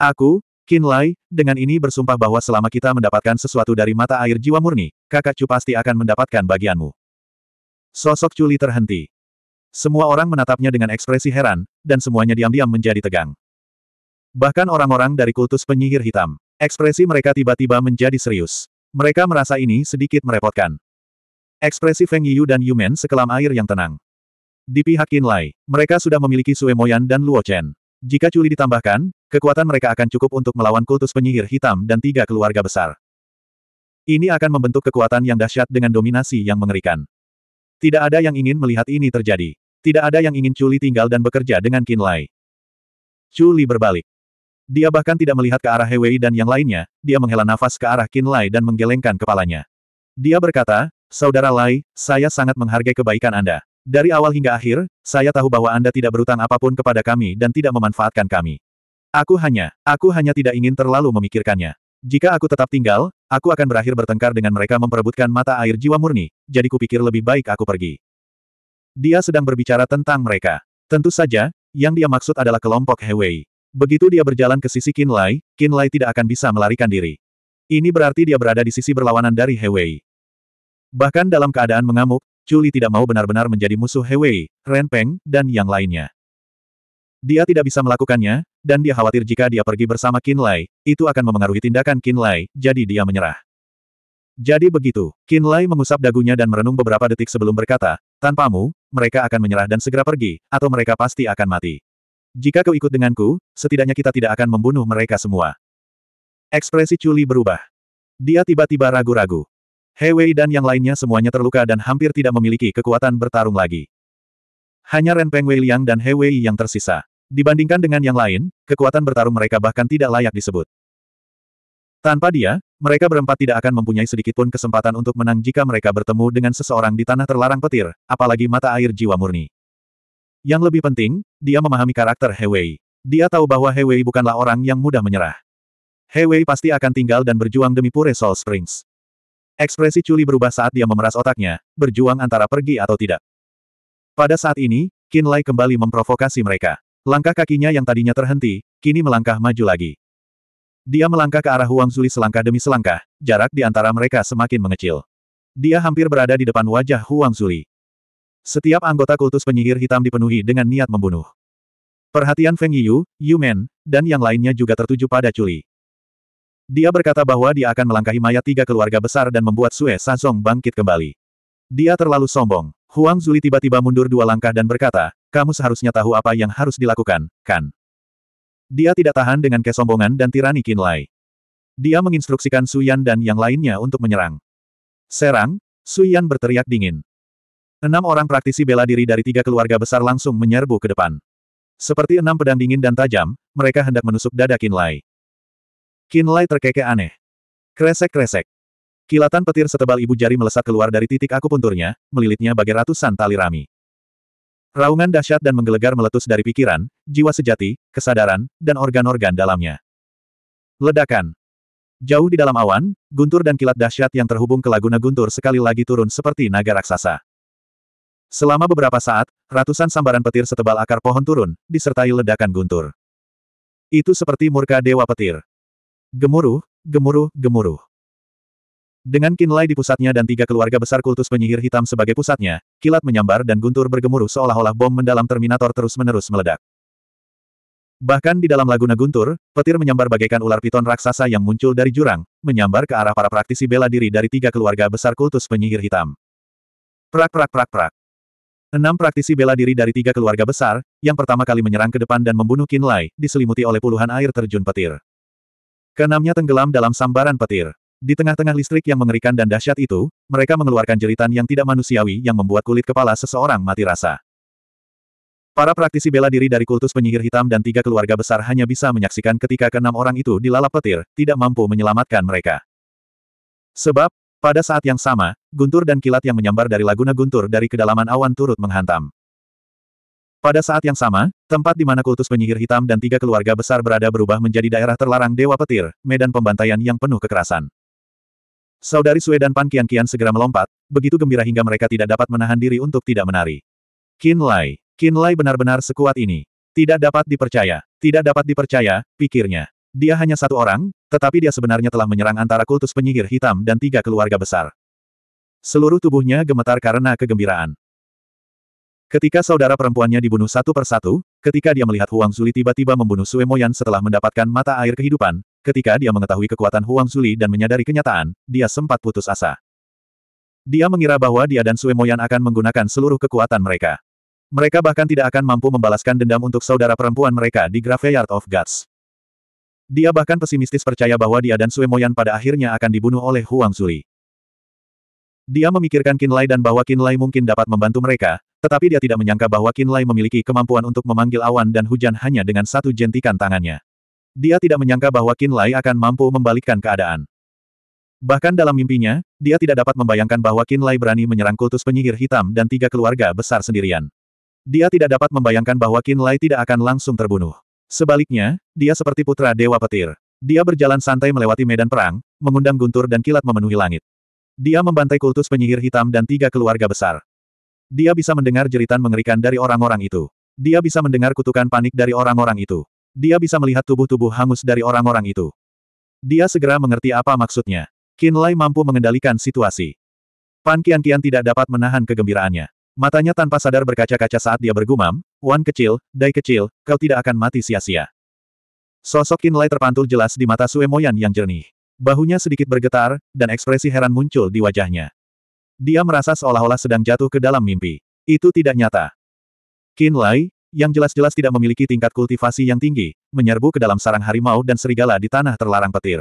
Aku, Qin Lai, dengan ini bersumpah bahwa selama kita mendapatkan sesuatu dari mata air jiwa murni, kakak Chu pasti akan mendapatkan bagianmu. Sosok Li terhenti. Semua orang menatapnya dengan ekspresi heran, dan semuanya diam-diam menjadi tegang. Bahkan orang-orang dari kultus penyihir hitam. Ekspresi mereka tiba-tiba menjadi serius. Mereka merasa ini sedikit merepotkan. Ekspresi Feng Yiyu dan Yumen sekelam air yang tenang. Di pihak Qin Lai, mereka sudah memiliki Sue Moyan dan Luo Chen. Jika culi ditambahkan, kekuatan mereka akan cukup untuk melawan kultus penyihir hitam dan tiga keluarga besar. Ini akan membentuk kekuatan yang dahsyat dengan dominasi yang mengerikan. Tidak ada yang ingin melihat ini terjadi. Tidak ada yang ingin Chuli tinggal dan bekerja dengan Qin Lai. Chuli berbalik. Dia bahkan tidak melihat ke arah Hewei dan yang lainnya, dia menghela nafas ke arah Qin Lai dan menggelengkan kepalanya. Dia berkata, Saudara Lai, saya sangat menghargai kebaikan Anda. Dari awal hingga akhir, saya tahu bahwa Anda tidak berutang apapun kepada kami dan tidak memanfaatkan kami. Aku hanya, aku hanya tidak ingin terlalu memikirkannya. Jika aku tetap tinggal, aku akan berakhir bertengkar dengan mereka memperebutkan mata air jiwa murni, jadi kupikir lebih baik aku pergi. Dia sedang berbicara tentang mereka. Tentu saja, yang dia maksud adalah kelompok Hewei. Begitu dia berjalan ke sisi Kinlay, Kinlay tidak akan bisa melarikan diri. Ini berarti dia berada di sisi berlawanan dari Hewei. Bahkan dalam keadaan mengamuk, Chuli tidak mau benar-benar menjadi musuh Hewei, Ren Peng, dan yang lainnya. Dia tidak bisa melakukannya, dan dia khawatir jika dia pergi bersama Kinlay, itu akan memengaruhi tindakan Kinlay. jadi dia menyerah. Jadi begitu, Kinlay mengusap dagunya dan merenung beberapa detik sebelum berkata, tanpamu, mereka akan menyerah dan segera pergi, atau mereka pasti akan mati. Jika kau ikut denganku, setidaknya kita tidak akan membunuh mereka semua. Ekspresi Chuli berubah. Dia tiba-tiba ragu-ragu. He dan yang lainnya semuanya terluka dan hampir tidak memiliki kekuatan bertarung lagi. Hanya Ren Peng Wei Liang dan He yang tersisa. Dibandingkan dengan yang lain, kekuatan bertarung mereka bahkan tidak layak disebut. Tanpa dia, mereka berempat tidak akan mempunyai sedikitpun kesempatan untuk menang jika mereka bertemu dengan seseorang di tanah terlarang petir, apalagi mata air jiwa murni. Yang lebih penting, dia memahami karakter He Wei. Dia tahu bahwa He Wei bukanlah orang yang mudah menyerah. He Wei pasti akan tinggal dan berjuang demi Pure Soul Springs. Ekspresi Chuli berubah saat dia memeras otaknya, berjuang antara pergi atau tidak. Pada saat ini, Qin Lai kembali memprovokasi mereka. Langkah kakinya yang tadinya terhenti, kini melangkah maju lagi. Dia melangkah ke arah Huang Zuli selangkah demi selangkah, jarak di antara mereka semakin mengecil. Dia hampir berada di depan wajah Huang Zuli. Setiap anggota kultus penyihir hitam dipenuhi dengan niat membunuh. Perhatian Feng Yu, Yu Men, dan yang lainnya juga tertuju pada Culi. Dia berkata bahwa dia akan melangkahi mayat tiga keluarga besar dan membuat Sue Sazong bangkit kembali. Dia terlalu sombong. Huang Zuli tiba-tiba mundur dua langkah dan berkata, kamu seharusnya tahu apa yang harus dilakukan, kan? Dia tidak tahan dengan kesombongan dan tirani Qin Lai. Dia menginstruksikan Suyan dan yang lainnya untuk menyerang. Serang, Suyan berteriak dingin. Enam orang praktisi bela diri dari tiga keluarga besar langsung menyerbu ke depan. Seperti enam pedang dingin dan tajam, mereka hendak menusuk dada Kinlay. Kinlay terkekeh aneh. Kresek-kresek. Kilatan petir setebal ibu jari melesat keluar dari titik akupunturnya, melilitnya bagai ratusan tali rami. Raungan dahsyat dan menggelegar meletus dari pikiran, jiwa sejati, kesadaran, dan organ-organ dalamnya. Ledakan. Jauh di dalam awan, guntur dan kilat dahsyat yang terhubung ke Laguna Guntur sekali lagi turun seperti naga raksasa. Selama beberapa saat, ratusan sambaran petir setebal akar pohon turun, disertai ledakan guntur. Itu seperti murka dewa petir. Gemuruh, gemuruh, gemuruh. Dengan Kinlay di pusatnya dan tiga keluarga besar kultus penyihir hitam sebagai pusatnya, kilat menyambar dan guntur bergemuruh seolah-olah bom mendalam Terminator terus-menerus meledak. Bahkan di dalam laguna guntur, petir menyambar bagaikan ular piton raksasa yang muncul dari jurang, menyambar ke arah para praktisi bela diri dari tiga keluarga besar kultus penyihir hitam. Prak prak prak prak. Enam praktisi bela diri dari tiga keluarga besar, yang pertama kali menyerang ke depan dan membunuh Kinlay diselimuti oleh puluhan air terjun petir. Keenamnya tenggelam dalam sambaran petir. Di tengah-tengah listrik yang mengerikan dan dahsyat itu, mereka mengeluarkan jeritan yang tidak manusiawi yang membuat kulit kepala seseorang mati rasa. Para praktisi bela diri dari kultus penyihir hitam dan tiga keluarga besar hanya bisa menyaksikan ketika keenam orang itu dilalap petir, tidak mampu menyelamatkan mereka. Sebab, pada saat yang sama, guntur dan kilat yang menyambar dari laguna guntur dari kedalaman awan turut menghantam. Pada saat yang sama, tempat di mana kultus penyihir hitam dan tiga keluarga besar berada berubah menjadi daerah terlarang Dewa Petir, medan pembantaian yang penuh kekerasan. Saudari Sue dan Pan Kian Kian segera melompat, begitu gembira hingga mereka tidak dapat menahan diri untuk tidak menari. Qin Lai. Qin Lai benar-benar sekuat ini. Tidak dapat dipercaya. Tidak dapat dipercaya, pikirnya. Dia hanya satu orang, tetapi dia sebenarnya telah menyerang antara kultus penyihir hitam dan tiga keluarga besar. Seluruh tubuhnya gemetar karena kegembiraan. Ketika saudara perempuannya dibunuh satu persatu, ketika dia melihat Huang Zuli tiba-tiba membunuh Sue Moyan setelah mendapatkan mata air kehidupan, ketika dia mengetahui kekuatan Huang Zuli dan menyadari kenyataan, dia sempat putus asa. Dia mengira bahwa dia dan Sue Moyan akan menggunakan seluruh kekuatan mereka. Mereka bahkan tidak akan mampu membalaskan dendam untuk saudara perempuan mereka di Graveyard of Gods. Dia bahkan pesimistis percaya bahwa dia dan Sue Moyan pada akhirnya akan dibunuh oleh Huang Zuli. Dia memikirkan Lai dan bahwa Lai mungkin dapat membantu mereka, tetapi dia tidak menyangka bahwa Lai memiliki kemampuan untuk memanggil awan dan hujan hanya dengan satu jentikan tangannya. Dia tidak menyangka bahwa Lai akan mampu membalikkan keadaan. Bahkan dalam mimpinya, dia tidak dapat membayangkan bahwa Lai berani menyerang kultus penyihir hitam dan tiga keluarga besar sendirian. Dia tidak dapat membayangkan bahwa Lai tidak akan langsung terbunuh. Sebaliknya, dia seperti putra Dewa Petir. Dia berjalan santai melewati medan perang, mengundang guntur dan kilat memenuhi langit. Dia membantai kultus penyihir hitam dan tiga keluarga besar. Dia bisa mendengar jeritan mengerikan dari orang-orang itu. Dia bisa mendengar kutukan panik dari orang-orang itu. Dia bisa melihat tubuh-tubuh hangus dari orang-orang itu. Dia segera mengerti apa maksudnya. Lai mampu mengendalikan situasi. Pan Kian Kian tidak dapat menahan kegembiraannya. Matanya tanpa sadar berkaca-kaca saat dia bergumam, Wan kecil, Dai kecil, kau tidak akan mati sia-sia. Sosok Kinlay terpantul jelas di mata Suemoyan yang jernih. Bahunya sedikit bergetar, dan ekspresi heran muncul di wajahnya. Dia merasa seolah-olah sedang jatuh ke dalam mimpi. Itu tidak nyata. Kinlay, yang jelas-jelas tidak memiliki tingkat kultivasi yang tinggi, menyerbu ke dalam sarang harimau dan serigala di tanah terlarang petir.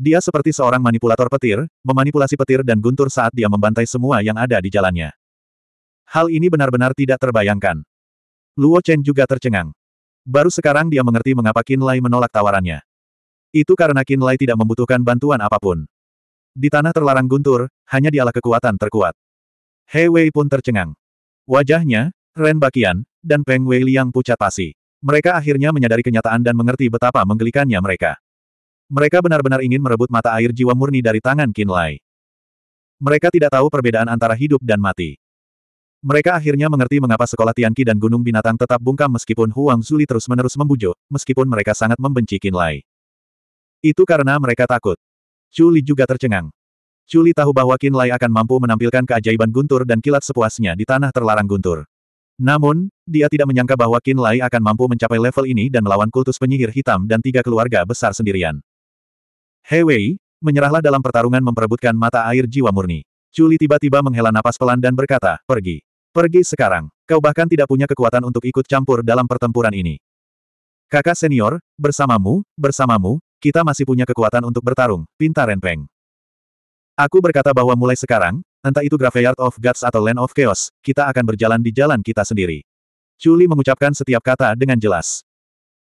Dia seperti seorang manipulator petir, memanipulasi petir dan guntur saat dia membantai semua yang ada di jalannya. Hal ini benar-benar tidak terbayangkan. Luo Chen juga tercengang. Baru sekarang dia mengerti mengapa Qin Lai menolak tawarannya. Itu karena Qin Lai tidak membutuhkan bantuan apapun. Di tanah terlarang guntur, hanya dialah kekuatan terkuat. He Wei pun tercengang. Wajahnya, Ren Bakian, dan Peng Wei Liang pucat pasi. Mereka akhirnya menyadari kenyataan dan mengerti betapa menggelikannya mereka. Mereka benar-benar ingin merebut mata air jiwa murni dari tangan Qin Lai. Mereka tidak tahu perbedaan antara hidup dan mati. Mereka akhirnya mengerti mengapa sekolah Tianqi dan Gunung Binatang tetap bungkam meskipun Huang Zuli terus-menerus membujuk, meskipun mereka sangat membenci Qin Lai. Itu karena mereka takut. Chuli juga tercengang. Chuli tahu bahwa Qin Lai akan mampu menampilkan keajaiban guntur dan kilat sepuasnya di tanah terlarang guntur. Namun, dia tidak menyangka bahwa Qin Lai akan mampu mencapai level ini dan melawan kultus penyihir hitam dan tiga keluarga besar sendirian. Hei Wei, menyerahlah dalam pertarungan memperebutkan mata air jiwa murni. Juli tiba-tiba menghela napas pelan dan berkata, pergi. Pergi sekarang. Kau bahkan tidak punya kekuatan untuk ikut campur dalam pertempuran ini. Kakak senior, bersamamu, bersamamu, kita masih punya kekuatan untuk bertarung, Pinta Renpeng. Aku berkata bahwa mulai sekarang, entah itu Graveyard of Gods atau Land of Chaos, kita akan berjalan di jalan kita sendiri. Chuli mengucapkan setiap kata dengan jelas.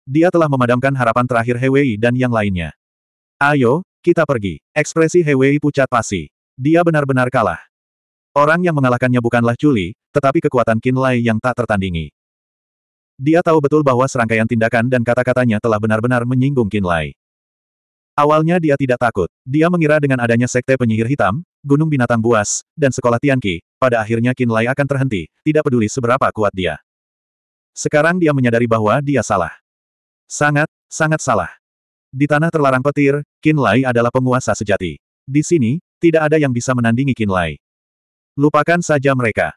Dia telah memadamkan harapan terakhir Hewei dan yang lainnya. Ayo, kita pergi. Ekspresi Hewei pucat pasi. Dia benar-benar kalah. Orang yang mengalahkannya bukanlah Chuli, tetapi kekuatan Lai yang tak tertandingi. Dia tahu betul bahwa serangkaian tindakan dan kata-katanya telah benar-benar menyinggung Lai. Awalnya dia tidak takut. Dia mengira dengan adanya sekte penyihir hitam, gunung binatang buas, dan sekolah Tianqi, pada akhirnya Lai akan terhenti, tidak peduli seberapa kuat dia. Sekarang dia menyadari bahwa dia salah. Sangat, sangat salah. Di tanah terlarang petir, Lai adalah penguasa sejati. Di sini, tidak ada yang bisa menandingi Kinlay. Lupakan saja mereka.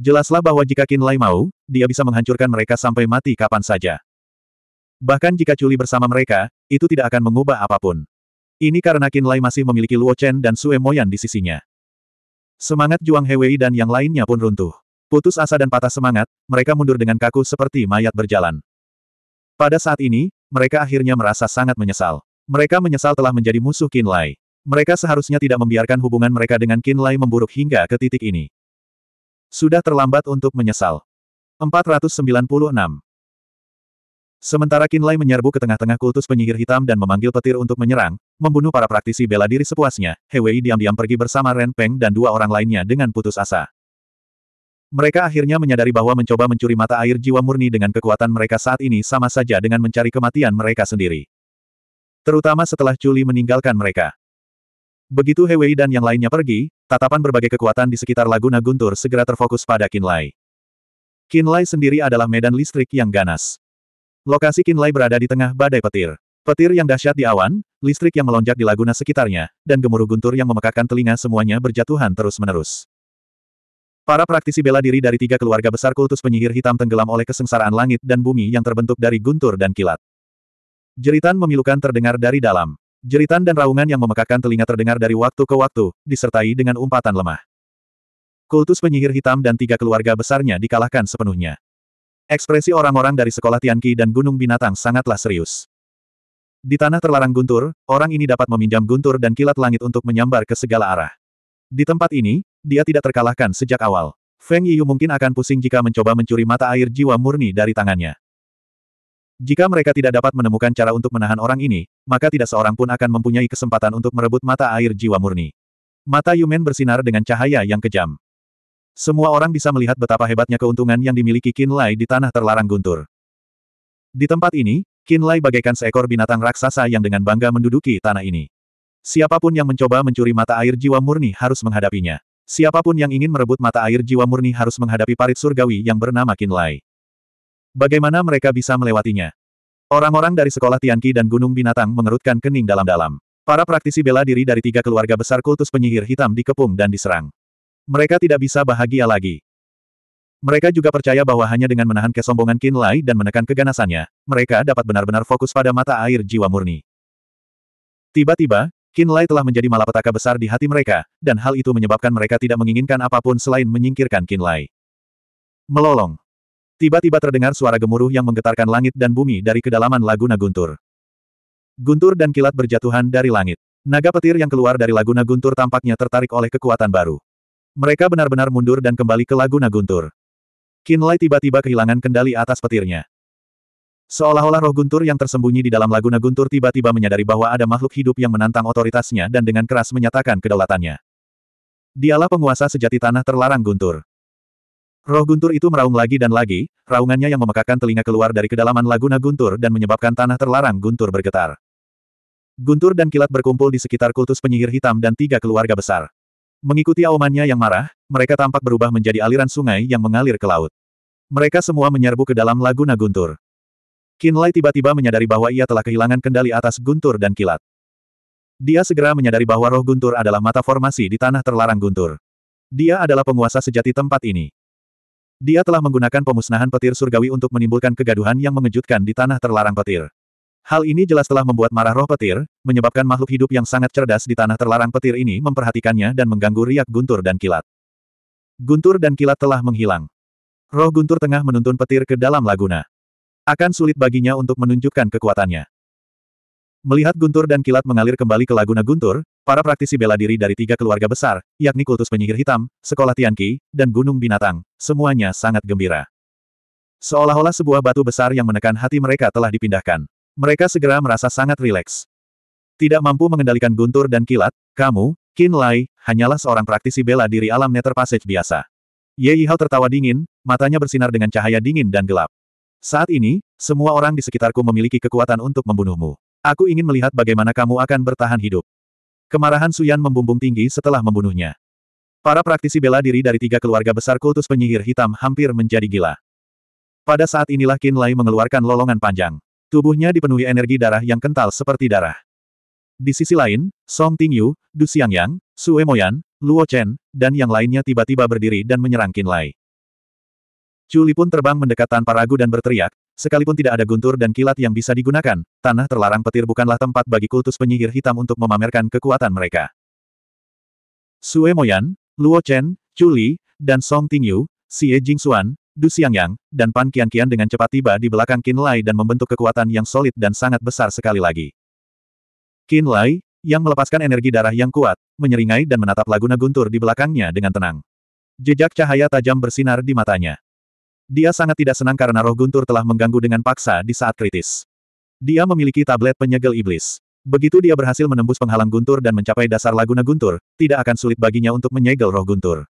Jelaslah bahwa jika Kinlay mau, dia bisa menghancurkan mereka sampai mati kapan saja. Bahkan jika Culi bersama mereka, itu tidak akan mengubah apapun. Ini karena Kinlay masih memiliki Luo Chen dan Sue Moyan di sisinya. Semangat Juang Hewei dan yang lainnya pun runtuh. Putus asa dan patah semangat, mereka mundur dengan kaku seperti mayat berjalan. Pada saat ini, mereka akhirnya merasa sangat menyesal. Mereka menyesal telah menjadi musuh Kinlay. Mereka seharusnya tidak membiarkan hubungan mereka dengan Qin Lai memburuk hingga ke titik ini. Sudah terlambat untuk menyesal. 496. Sementara Qin Lai menyerbu ke tengah-tengah kultus penyihir hitam dan memanggil petir untuk menyerang, membunuh para praktisi bela diri sepuasnya, He Wei diam-diam pergi bersama Ren Peng dan dua orang lainnya dengan putus asa. Mereka akhirnya menyadari bahwa mencoba mencuri mata air jiwa murni dengan kekuatan mereka saat ini sama saja dengan mencari kematian mereka sendiri. Terutama setelah Chuli meninggalkan mereka. Begitu He Wei dan yang lainnya pergi, tatapan berbagai kekuatan di sekitar Laguna Guntur segera terfokus pada Kinlai. Kinlai sendiri adalah medan listrik yang ganas. Lokasi Kinlai berada di tengah badai petir. Petir yang dahsyat di awan, listrik yang melonjak di laguna sekitarnya, dan gemuruh guntur yang memekakkan telinga semuanya berjatuhan terus-menerus. Para praktisi bela diri dari tiga keluarga besar kultus penyihir hitam tenggelam oleh kesengsaraan langit dan bumi yang terbentuk dari guntur dan kilat. Jeritan memilukan terdengar dari dalam. Jeritan dan raungan yang memekakkan telinga terdengar dari waktu ke waktu, disertai dengan umpatan lemah. Kultus penyihir hitam dan tiga keluarga besarnya dikalahkan sepenuhnya. Ekspresi orang-orang dari sekolah Tianqi dan Gunung Binatang sangatlah serius. Di tanah terlarang guntur, orang ini dapat meminjam guntur dan kilat langit untuk menyambar ke segala arah. Di tempat ini, dia tidak terkalahkan sejak awal. Feng Yiyu mungkin akan pusing jika mencoba mencuri mata air jiwa murni dari tangannya. Jika mereka tidak dapat menemukan cara untuk menahan orang ini, maka tidak seorang pun akan mempunyai kesempatan untuk merebut mata air jiwa murni. Mata Yumen bersinar dengan cahaya yang kejam. Semua orang bisa melihat betapa hebatnya keuntungan yang dimiliki Qin Lai di tanah terlarang guntur. Di tempat ini, Qin Lai bagaikan seekor binatang raksasa yang dengan bangga menduduki tanah ini. Siapapun yang mencoba mencuri mata air jiwa murni harus menghadapinya. Siapapun yang ingin merebut mata air jiwa murni harus menghadapi parit surgawi yang bernama Qin Lai. Bagaimana mereka bisa melewatinya? Orang-orang dari sekolah Tianqi dan Gunung Binatang mengerutkan kening dalam-dalam. Para praktisi bela diri dari tiga keluarga besar kultus penyihir hitam dikepung dan diserang. Mereka tidak bisa bahagia lagi. Mereka juga percaya bahwa hanya dengan menahan kesombongan Qin Lai dan menekan keganasannya, mereka dapat benar-benar fokus pada mata air jiwa murni. Tiba-tiba, Qin Lai telah menjadi malapetaka besar di hati mereka, dan hal itu menyebabkan mereka tidak menginginkan apapun selain menyingkirkan Qin Lai. Melolong. Tiba-tiba terdengar suara gemuruh yang menggetarkan langit dan bumi dari kedalaman Laguna Guntur. Guntur dan kilat berjatuhan dari langit. Naga petir yang keluar dari Laguna Guntur tampaknya tertarik oleh kekuatan baru. Mereka benar-benar mundur dan kembali ke Laguna Guntur. Kinlay tiba-tiba kehilangan kendali atas petirnya. Seolah-olah roh guntur yang tersembunyi di dalam Laguna Guntur tiba-tiba menyadari bahwa ada makhluk hidup yang menantang otoritasnya dan dengan keras menyatakan kedaulatannya. Dialah penguasa sejati tanah terlarang Guntur. Roh guntur itu meraung lagi dan lagi, raungannya yang memekakan telinga keluar dari kedalaman laguna guntur dan menyebabkan tanah terlarang guntur bergetar. Guntur dan kilat berkumpul di sekitar kultus penyihir hitam dan tiga keluarga besar. Mengikuti aumannya yang marah, mereka tampak berubah menjadi aliran sungai yang mengalir ke laut. Mereka semua menyerbu ke dalam laguna guntur. Kinlay tiba-tiba menyadari bahwa ia telah kehilangan kendali atas guntur dan kilat. Dia segera menyadari bahwa roh guntur adalah mata formasi di tanah terlarang guntur. Dia adalah penguasa sejati tempat ini. Dia telah menggunakan pemusnahan petir surgawi untuk menimbulkan kegaduhan yang mengejutkan di tanah terlarang petir. Hal ini jelas telah membuat marah roh petir, menyebabkan makhluk hidup yang sangat cerdas di tanah terlarang petir ini memperhatikannya dan mengganggu riak guntur dan kilat. Guntur dan kilat telah menghilang. Roh guntur tengah menuntun petir ke dalam laguna. Akan sulit baginya untuk menunjukkan kekuatannya. Melihat guntur dan kilat mengalir kembali ke laguna guntur, Para praktisi bela diri dari tiga keluarga besar, yakni kultus penyihir hitam, sekolah Tianqi, dan gunung binatang, semuanya sangat gembira. Seolah-olah sebuah batu besar yang menekan hati mereka telah dipindahkan. Mereka segera merasa sangat rileks. Tidak mampu mengendalikan guntur dan kilat, kamu, Qin Lai, hanyalah seorang praktisi bela diri alam nether passage biasa. Ye Yihao tertawa dingin, matanya bersinar dengan cahaya dingin dan gelap. Saat ini, semua orang di sekitarku memiliki kekuatan untuk membunuhmu. Aku ingin melihat bagaimana kamu akan bertahan hidup. Kemarahan Suyan membumbung tinggi setelah membunuhnya. Para praktisi bela diri dari tiga keluarga besar kultus penyihir hitam hampir menjadi gila. Pada saat inilah Qin Lai mengeluarkan lolongan panjang. Tubuhnya dipenuhi energi darah yang kental seperti darah. Di sisi lain, Song Tingyu, Du Xiangyang, Su Moyan, Luo Chen, dan yang lainnya tiba-tiba berdiri dan menyerang Qin Lai. Chuli pun terbang mendekat tanpa ragu dan berteriak, Sekalipun tidak ada guntur dan kilat yang bisa digunakan, tanah terlarang petir bukanlah tempat bagi kultus penyihir hitam untuk memamerkan kekuatan mereka. Sue Moyan, Luo Chen, Chu Li, dan Song Tingyu, Xie Jingxuan, Du Xiangyang, dan Pan Kian dengan cepat tiba di belakang Qin Lai dan membentuk kekuatan yang solid dan sangat besar sekali lagi. Qin Lai, yang melepaskan energi darah yang kuat, menyeringai dan menatap laguna guntur di belakangnya dengan tenang. Jejak cahaya tajam bersinar di matanya. Dia sangat tidak senang karena roh guntur telah mengganggu dengan paksa di saat kritis. Dia memiliki tablet penyegel iblis. Begitu dia berhasil menembus penghalang guntur dan mencapai dasar laguna guntur, tidak akan sulit baginya untuk menyegel roh guntur.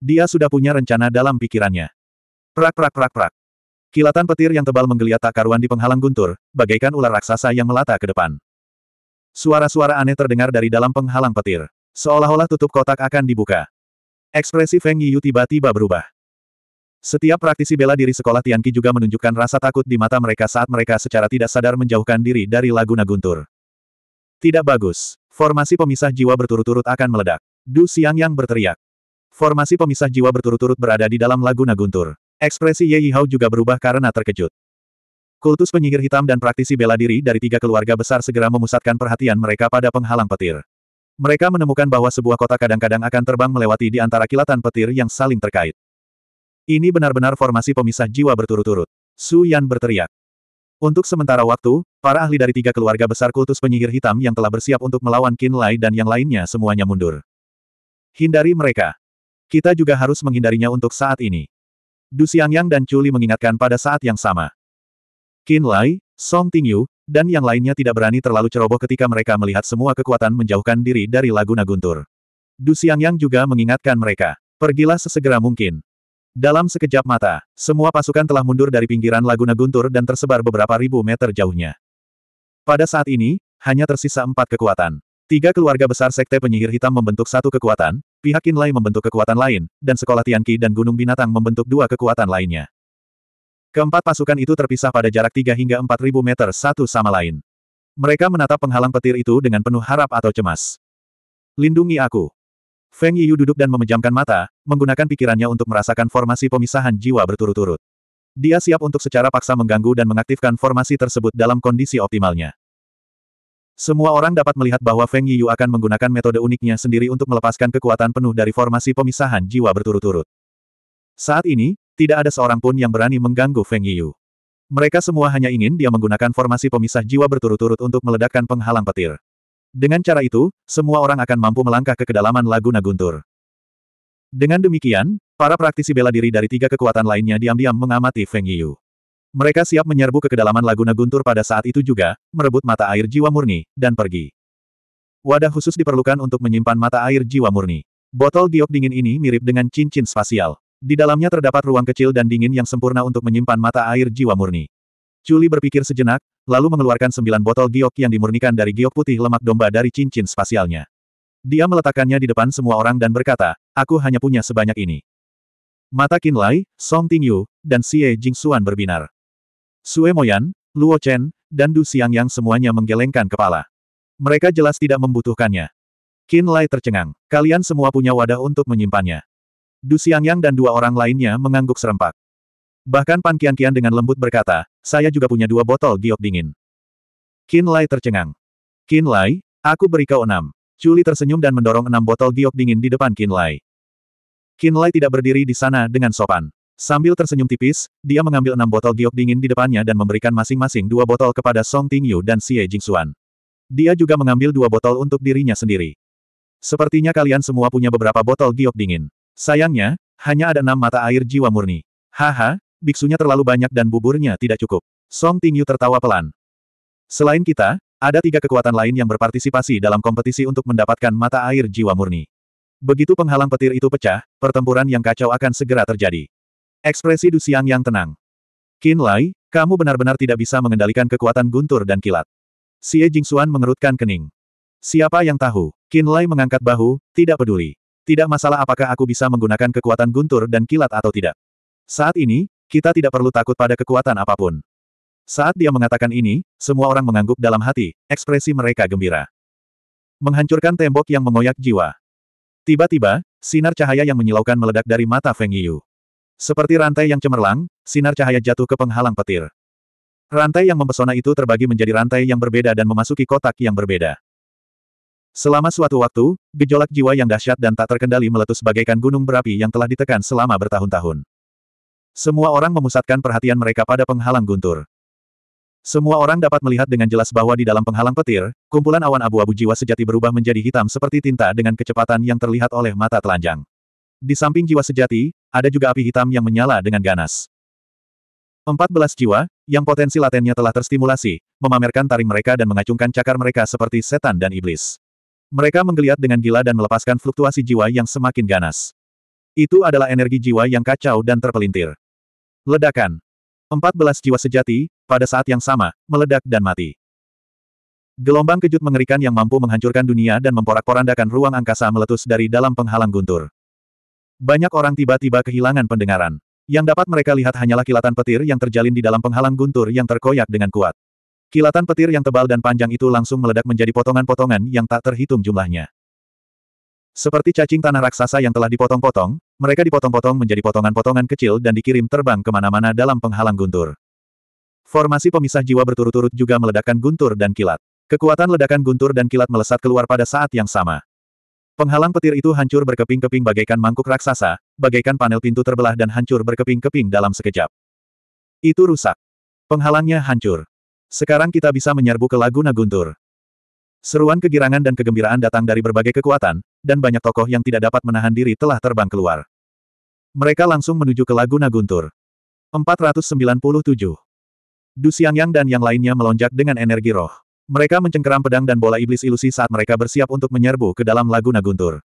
Dia sudah punya rencana dalam pikirannya. Prak prak prak prak. Kilatan petir yang tebal menggeliat tak karuan di penghalang guntur, bagaikan ular raksasa yang melata ke depan. Suara-suara aneh terdengar dari dalam penghalang petir. Seolah-olah tutup kotak akan dibuka. Ekspresi Feng Yiyu tiba-tiba berubah. Setiap praktisi bela diri sekolah Tianqi juga menunjukkan rasa takut di mata mereka saat mereka secara tidak sadar menjauhkan diri dari Laguna Guntur. Tidak bagus. Formasi pemisah jiwa berturut-turut akan meledak. Du Xiang yang berteriak. Formasi pemisah jiwa berturut-turut berada di dalam Laguna Guntur. Ekspresi Ye Hao juga berubah karena terkejut. Kultus penyihir hitam dan praktisi bela diri dari tiga keluarga besar segera memusatkan perhatian mereka pada penghalang petir. Mereka menemukan bahwa sebuah kota kadang-kadang akan terbang melewati di antara kilatan petir yang saling terkait. Ini benar-benar formasi pemisah jiwa berturut-turut. Su Yan berteriak. Untuk sementara waktu, para ahli dari tiga keluarga besar kultus penyihir hitam yang telah bersiap untuk melawan Qin Lai dan yang lainnya semuanya mundur. Hindari mereka. Kita juga harus menghindarinya untuk saat ini. Du Xiangyang dan Chuli mengingatkan pada saat yang sama. Qin Lai, Song Tingyu, dan yang lainnya tidak berani terlalu ceroboh ketika mereka melihat semua kekuatan menjauhkan diri dari Laguna Guntur. Du Xiangyang juga mengingatkan mereka. Pergilah sesegera mungkin. Dalam sekejap mata, semua pasukan telah mundur dari pinggiran Laguna Guntur dan tersebar beberapa ribu meter jauhnya. Pada saat ini, hanya tersisa empat kekuatan. Tiga keluarga besar Sekte Penyihir Hitam membentuk satu kekuatan, pihak inlay membentuk kekuatan lain, dan Sekolah Tianqi dan Gunung Binatang membentuk dua kekuatan lainnya. Keempat pasukan itu terpisah pada jarak tiga hingga empat ribu meter satu sama lain. Mereka menatap penghalang petir itu dengan penuh harap atau cemas. Lindungi aku. Feng Yiyu duduk dan memejamkan mata, menggunakan pikirannya untuk merasakan formasi pemisahan jiwa berturut-turut. Dia siap untuk secara paksa mengganggu dan mengaktifkan formasi tersebut dalam kondisi optimalnya. Semua orang dapat melihat bahwa Feng Yiyu akan menggunakan metode uniknya sendiri untuk melepaskan kekuatan penuh dari formasi pemisahan jiwa berturut-turut. Saat ini, tidak ada seorang pun yang berani mengganggu Feng Yiyu. Mereka semua hanya ingin dia menggunakan formasi pemisah jiwa berturut-turut untuk meledakkan penghalang petir. Dengan cara itu, semua orang akan mampu melangkah ke kedalaman Laguna Guntur. Dengan demikian, para praktisi bela diri dari tiga kekuatan lainnya diam-diam mengamati Feng Yu. Mereka siap menyerbu ke kedalaman Laguna Guntur pada saat itu juga, merebut mata air jiwa murni, dan pergi. Wadah khusus diperlukan untuk menyimpan mata air jiwa murni. Botol giok dingin ini mirip dengan cincin spasial. Di dalamnya terdapat ruang kecil dan dingin yang sempurna untuk menyimpan mata air jiwa murni. Juli berpikir sejenak, lalu mengeluarkan sembilan botol giok yang dimurnikan dari giok putih lemak domba dari cincin spasialnya. Dia meletakkannya di depan semua orang dan berkata, aku hanya punya sebanyak ini. Mata Qin Lai, Song Yu, dan Xie Jingxuan berbinar. Sue Moyan, Luo Chen, dan Du yang semuanya menggelengkan kepala. Mereka jelas tidak membutuhkannya. Qin Lai tercengang. Kalian semua punya wadah untuk menyimpannya. Du Yang dan dua orang lainnya mengangguk serempak. Bahkan Pan Kian Kian dengan lembut berkata, saya juga punya dua botol giok dingin. Qin Lai tercengang. Qin Lai, aku beri kau enam. Chuli tersenyum dan mendorong enam botol giok dingin di depan Qin Lai. Qin Lai tidak berdiri di sana dengan sopan. Sambil tersenyum tipis, dia mengambil enam botol giok dingin di depannya dan memberikan masing-masing dua botol kepada Song Ting Yu dan Xie Xuan. Dia juga mengambil dua botol untuk dirinya sendiri. Sepertinya kalian semua punya beberapa botol giok dingin. Sayangnya, hanya ada enam mata air jiwa murni. Haha, biksunya terlalu banyak dan buburnya tidak cukup. Song Tingyu tertawa pelan. Selain kita, ada tiga kekuatan lain yang berpartisipasi dalam kompetisi untuk mendapatkan mata air jiwa murni. Begitu penghalang petir itu pecah, pertempuran yang kacau akan segera terjadi. Ekspresi Du Siang yang tenang. Qin Lai, kamu benar-benar tidak bisa mengendalikan kekuatan guntur dan kilat. Xie Jingxuan mengerutkan kening. Siapa yang tahu? Qin Lai mengangkat bahu, tidak peduli. Tidak masalah apakah aku bisa menggunakan kekuatan guntur dan kilat atau tidak. Saat ini, kita tidak perlu takut pada kekuatan apapun. Saat dia mengatakan ini, semua orang mengangguk dalam hati, ekspresi mereka gembira. Menghancurkan tembok yang mengoyak jiwa. Tiba-tiba, sinar cahaya yang menyilaukan meledak dari mata Feng Yu. Seperti rantai yang cemerlang, sinar cahaya jatuh ke penghalang petir. Rantai yang mempesona itu terbagi menjadi rantai yang berbeda dan memasuki kotak yang berbeda. Selama suatu waktu, gejolak jiwa yang dahsyat dan tak terkendali meletus bagaikan gunung berapi yang telah ditekan selama bertahun-tahun. Semua orang memusatkan perhatian mereka pada penghalang guntur. Semua orang dapat melihat dengan jelas bahwa di dalam penghalang petir, kumpulan awan abu-abu jiwa sejati berubah menjadi hitam seperti tinta dengan kecepatan yang terlihat oleh mata telanjang. Di samping jiwa sejati, ada juga api hitam yang menyala dengan ganas. 14 jiwa, yang potensi latennya telah terstimulasi, memamerkan taring mereka dan mengacungkan cakar mereka seperti setan dan iblis. Mereka menggeliat dengan gila dan melepaskan fluktuasi jiwa yang semakin ganas. Itu adalah energi jiwa yang kacau dan terpelintir. Ledakan. 14 jiwa sejati, pada saat yang sama, meledak dan mati. Gelombang kejut mengerikan yang mampu menghancurkan dunia dan memporak-porandakan ruang angkasa meletus dari dalam penghalang guntur. Banyak orang tiba-tiba kehilangan pendengaran. Yang dapat mereka lihat hanyalah kilatan petir yang terjalin di dalam penghalang guntur yang terkoyak dengan kuat. Kilatan petir yang tebal dan panjang itu langsung meledak menjadi potongan-potongan yang tak terhitung jumlahnya. Seperti cacing tanah raksasa yang telah dipotong-potong, mereka dipotong-potong menjadi potongan-potongan kecil dan dikirim terbang kemana-mana dalam penghalang guntur. Formasi pemisah jiwa berturut-turut juga meledakkan guntur dan kilat. Kekuatan ledakan guntur dan kilat melesat keluar pada saat yang sama. Penghalang petir itu hancur berkeping-keping bagaikan mangkuk raksasa, bagaikan panel pintu terbelah dan hancur berkeping-keping dalam sekejap. Itu rusak. Penghalangnya hancur. Sekarang kita bisa menyerbu ke Laguna Guntur. Seruan kegirangan dan kegembiraan datang dari berbagai kekuatan, dan banyak tokoh yang tidak dapat menahan diri telah terbang keluar. Mereka langsung menuju ke Laguna Guntur. 497. Du Xiangyang dan yang lainnya melonjak dengan energi roh. Mereka mencengkeram pedang dan bola iblis ilusi saat mereka bersiap untuk menyerbu ke dalam Laguna Guntur.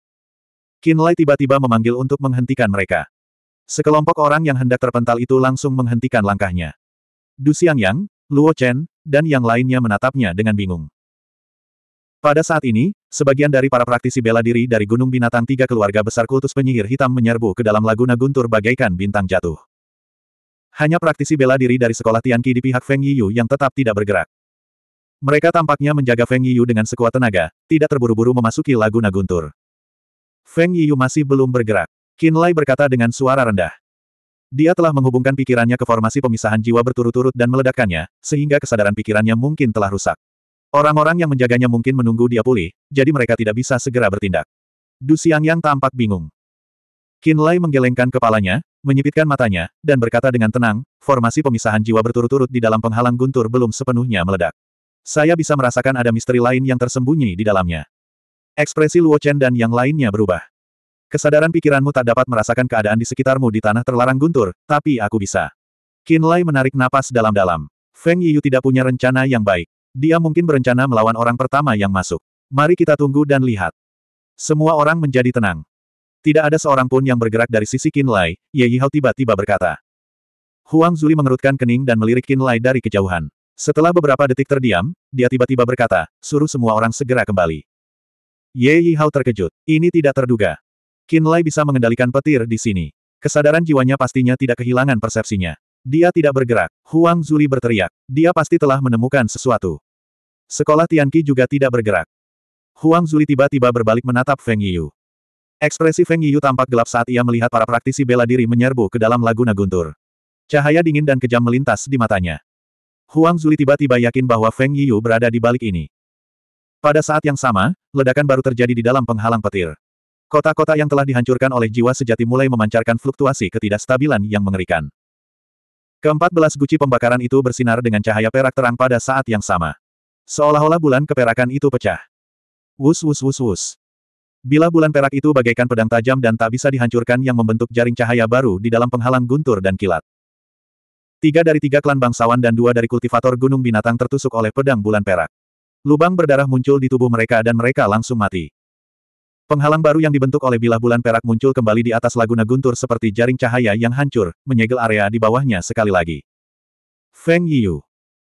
Lai tiba-tiba memanggil untuk menghentikan mereka. Sekelompok orang yang hendak terpental itu langsung menghentikan langkahnya. Du Xiangyang, Luo Chen, dan yang lainnya menatapnya dengan bingung. Pada saat ini, sebagian dari para praktisi bela diri dari Gunung Binatang Tiga keluarga besar kultus penyihir hitam menyerbu ke dalam Laguna Guntur bagaikan bintang jatuh. Hanya praktisi bela diri dari sekolah Tianqi di pihak Feng Yiyu yang tetap tidak bergerak. Mereka tampaknya menjaga Feng Yiyu dengan sekuat tenaga, tidak terburu-buru memasuki Laguna Guntur. Feng Yiyu masih belum bergerak. Qin Lai berkata dengan suara rendah. Dia telah menghubungkan pikirannya ke formasi pemisahan jiwa berturut-turut dan meledakkannya, sehingga kesadaran pikirannya mungkin telah rusak. Orang-orang yang menjaganya mungkin menunggu dia pulih, jadi mereka tidak bisa segera bertindak. Du yang tampak bingung. Qin Lai menggelengkan kepalanya, menyipitkan matanya, dan berkata dengan tenang, formasi pemisahan jiwa berturut-turut di dalam penghalang guntur belum sepenuhnya meledak. Saya bisa merasakan ada misteri lain yang tersembunyi di dalamnya. Ekspresi Luo Chen dan yang lainnya berubah. Kesadaran pikiranmu tak dapat merasakan keadaan di sekitarmu di tanah terlarang guntur, tapi aku bisa. Qin Lai menarik napas dalam-dalam. Feng Yiyu tidak punya rencana yang baik. Dia mungkin berencana melawan orang pertama yang masuk. Mari kita tunggu dan lihat. Semua orang menjadi tenang. Tidak ada seorang pun yang bergerak dari sisi Kinlay, Ye Yihao tiba-tiba berkata. Huang Zuli mengerutkan kening dan melirik Kinlay dari kejauhan. Setelah beberapa detik terdiam, dia tiba-tiba berkata, suruh semua orang segera kembali. Ye Yihao terkejut. Ini tidak terduga. Kinlay bisa mengendalikan petir di sini. Kesadaran jiwanya pastinya tidak kehilangan persepsinya. Dia tidak bergerak. Huang Zuli berteriak. Dia pasti telah menemukan sesuatu. Sekolah Tianqi juga tidak bergerak. Huang Zuli tiba-tiba berbalik menatap Feng Yu. Ekspresi Feng Yu tampak gelap saat ia melihat para praktisi bela diri menyerbu ke dalam laguna guntur. Cahaya dingin dan kejam melintas di matanya. Huang Zuli tiba-tiba yakin bahwa Feng Yu berada di balik ini. Pada saat yang sama, ledakan baru terjadi di dalam penghalang petir. Kota-kota yang telah dihancurkan oleh jiwa sejati mulai memancarkan fluktuasi ketidakstabilan yang mengerikan. Keempat belas guci pembakaran itu bersinar dengan cahaya perak terang pada saat yang sama. Seolah-olah bulan keperakan itu pecah. Wus wus wus wus. Bila bulan perak itu bagaikan pedang tajam dan tak bisa dihancurkan yang membentuk jaring cahaya baru di dalam penghalang guntur dan kilat. Tiga dari tiga klan bangsawan dan dua dari kultivator gunung binatang tertusuk oleh pedang bulan perak. Lubang berdarah muncul di tubuh mereka dan mereka langsung mati. Penghalang baru yang dibentuk oleh bilah bulan perak muncul kembali di atas laguna guntur seperti jaring cahaya yang hancur, menyegel area di bawahnya sekali lagi. Feng Yiyu.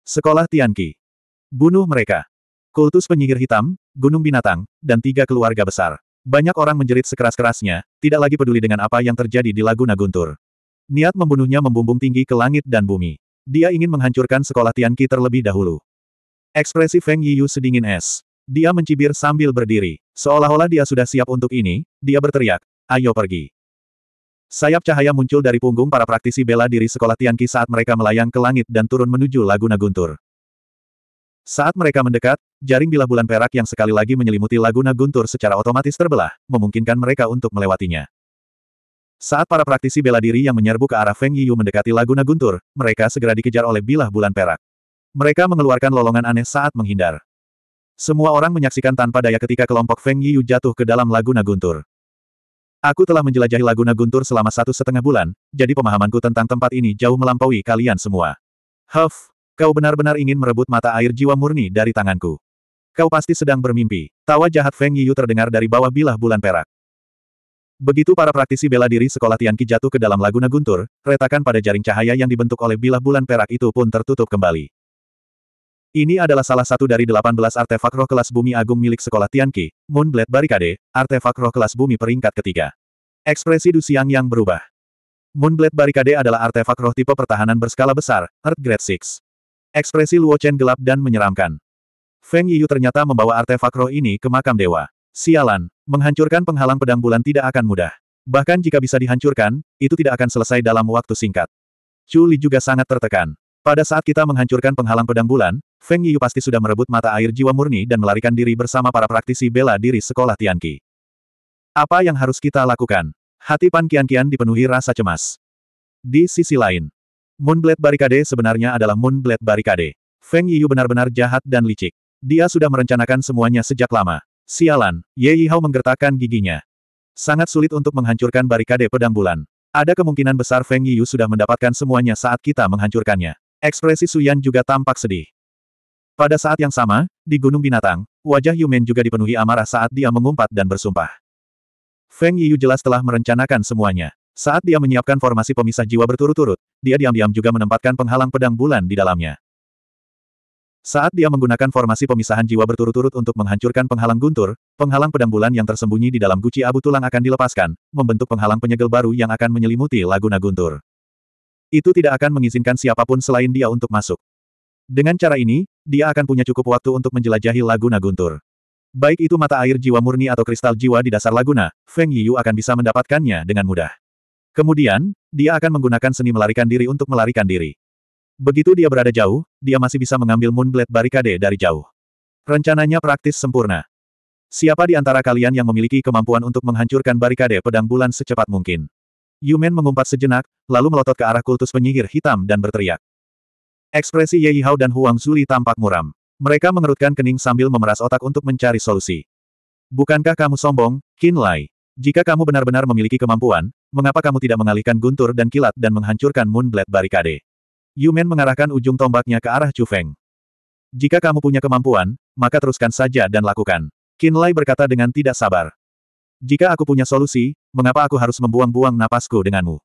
Sekolah Tianqi. Bunuh mereka. Kultus penyihir hitam, gunung binatang, dan tiga keluarga besar. Banyak orang menjerit sekeras-kerasnya, tidak lagi peduli dengan apa yang terjadi di laguna guntur. Niat membunuhnya membumbung tinggi ke langit dan bumi. Dia ingin menghancurkan sekolah Tianqi terlebih dahulu. Ekspresi Feng Yiyu sedingin es. Dia mencibir sambil berdiri. Seolah-olah dia sudah siap untuk ini, dia berteriak, ayo pergi. Sayap cahaya muncul dari punggung para praktisi bela diri sekolah Tianqi saat mereka melayang ke langit dan turun menuju Laguna Guntur. Saat mereka mendekat, jaring bilah bulan perak yang sekali lagi menyelimuti Laguna Guntur secara otomatis terbelah, memungkinkan mereka untuk melewatinya. Saat para praktisi bela diri yang menyerbu ke arah Feng Yiyu mendekati Laguna Guntur, mereka segera dikejar oleh bilah bulan perak. Mereka mengeluarkan lolongan aneh saat menghindar. Semua orang menyaksikan tanpa daya ketika kelompok Feng Yiyu jatuh ke dalam Laguna Guntur. Aku telah menjelajahi Laguna Guntur selama satu setengah bulan, jadi pemahamanku tentang tempat ini jauh melampaui kalian semua. Huff, kau benar-benar ingin merebut mata air jiwa murni dari tanganku. Kau pasti sedang bermimpi. Tawa jahat Feng Yiyu terdengar dari bawah bilah bulan perak. Begitu para praktisi bela diri sekolah Tianqi jatuh ke dalam Laguna Guntur, retakan pada jaring cahaya yang dibentuk oleh bilah bulan perak itu pun tertutup kembali. Ini adalah salah satu dari 18 artefak roh kelas bumi agung milik sekolah Tianqi, Moonblade Barikade, artefak roh kelas bumi peringkat ketiga. Ekspresi Du Siang yang berubah. Moonblade Barikade adalah artefak roh tipe pertahanan berskala besar, Earth Grade 6. Ekspresi Luo Chen gelap dan menyeramkan. Feng Yiyu ternyata membawa artefak roh ini ke makam dewa. Sialan, menghancurkan penghalang pedang bulan tidak akan mudah. Bahkan jika bisa dihancurkan, itu tidak akan selesai dalam waktu singkat. Chu Li juga sangat tertekan. Pada saat kita menghancurkan penghalang pedang bulan, Feng Yu pasti sudah merebut mata air jiwa murni dan melarikan diri bersama para praktisi bela diri sekolah Tianqi. Apa yang harus kita lakukan? Hati Pan Qianqian Kian dipenuhi rasa cemas. Di sisi lain, Moonblade Barikade sebenarnya adalah Moonblade Barikade. Feng Yu benar-benar jahat dan licik. Dia sudah merencanakan semuanya sejak lama. Sialan, Ye Yihao menggertakkan giginya. Sangat sulit untuk menghancurkan barikade pedang bulan. Ada kemungkinan besar Feng Yu sudah mendapatkan semuanya saat kita menghancurkannya. Ekspresi Suyan juga tampak sedih. Pada saat yang sama, di Gunung Binatang, wajah Yumen juga dipenuhi amarah saat dia mengumpat dan bersumpah. Feng Yiyu jelas telah merencanakan semuanya. Saat dia menyiapkan formasi pemisah jiwa berturut-turut, dia diam-diam juga menempatkan penghalang pedang bulan di dalamnya. Saat dia menggunakan formasi pemisahan jiwa berturut-turut untuk menghancurkan penghalang guntur, penghalang pedang bulan yang tersembunyi di dalam guci abu tulang akan dilepaskan, membentuk penghalang penyegel baru yang akan menyelimuti laguna guntur. Itu tidak akan mengizinkan siapapun selain dia untuk masuk. Dengan cara ini, dia akan punya cukup waktu untuk menjelajahi Laguna Guntur. Baik itu mata air jiwa murni atau kristal jiwa di dasar laguna, Feng Yiyu akan bisa mendapatkannya dengan mudah. Kemudian, dia akan menggunakan seni melarikan diri untuk melarikan diri. Begitu dia berada jauh, dia masih bisa mengambil Moonblade Barikade dari jauh. Rencananya praktis sempurna. Siapa di antara kalian yang memiliki kemampuan untuk menghancurkan barikade pedang bulan secepat mungkin? Yumen mengumpat sejenak, lalu melotot ke arah kultus penyihir hitam dan berteriak. Ekspresi Ye Yihao dan Huang Zuli tampak muram. Mereka mengerutkan kening sambil memeras otak untuk mencari solusi. Bukankah kamu sombong, Qin Lai? Jika kamu benar-benar memiliki kemampuan, mengapa kamu tidak mengalihkan guntur dan kilat dan menghancurkan Moonblade Barikade? Yumen mengarahkan ujung tombaknya ke arah Chu Feng. Jika kamu punya kemampuan, maka teruskan saja dan lakukan. Qin Lai berkata dengan tidak sabar. Jika aku punya solusi, mengapa aku harus membuang-buang napasku denganmu?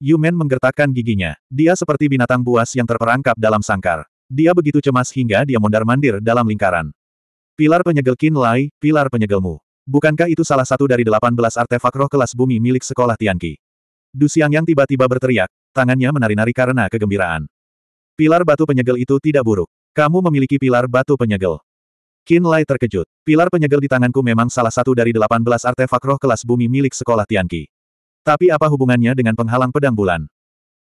Yumen menggertakkan giginya. Dia seperti binatang buas yang terperangkap dalam sangkar. Dia begitu cemas hingga dia mondar-mandir dalam lingkaran. Pilar penyegel Qin Lai, pilar penyegelmu. Bukankah itu salah satu dari 18 artefak roh kelas bumi milik sekolah Tianqi? Du Xiang yang tiba-tiba berteriak, tangannya menari-nari karena kegembiraan. Pilar batu penyegel itu tidak buruk. Kamu memiliki pilar batu penyegel. Qin Lai terkejut. Pilar penyegel di tanganku memang salah satu dari 18 artefak roh kelas bumi milik sekolah Tianqi. Tapi apa hubungannya dengan penghalang pedang bulan?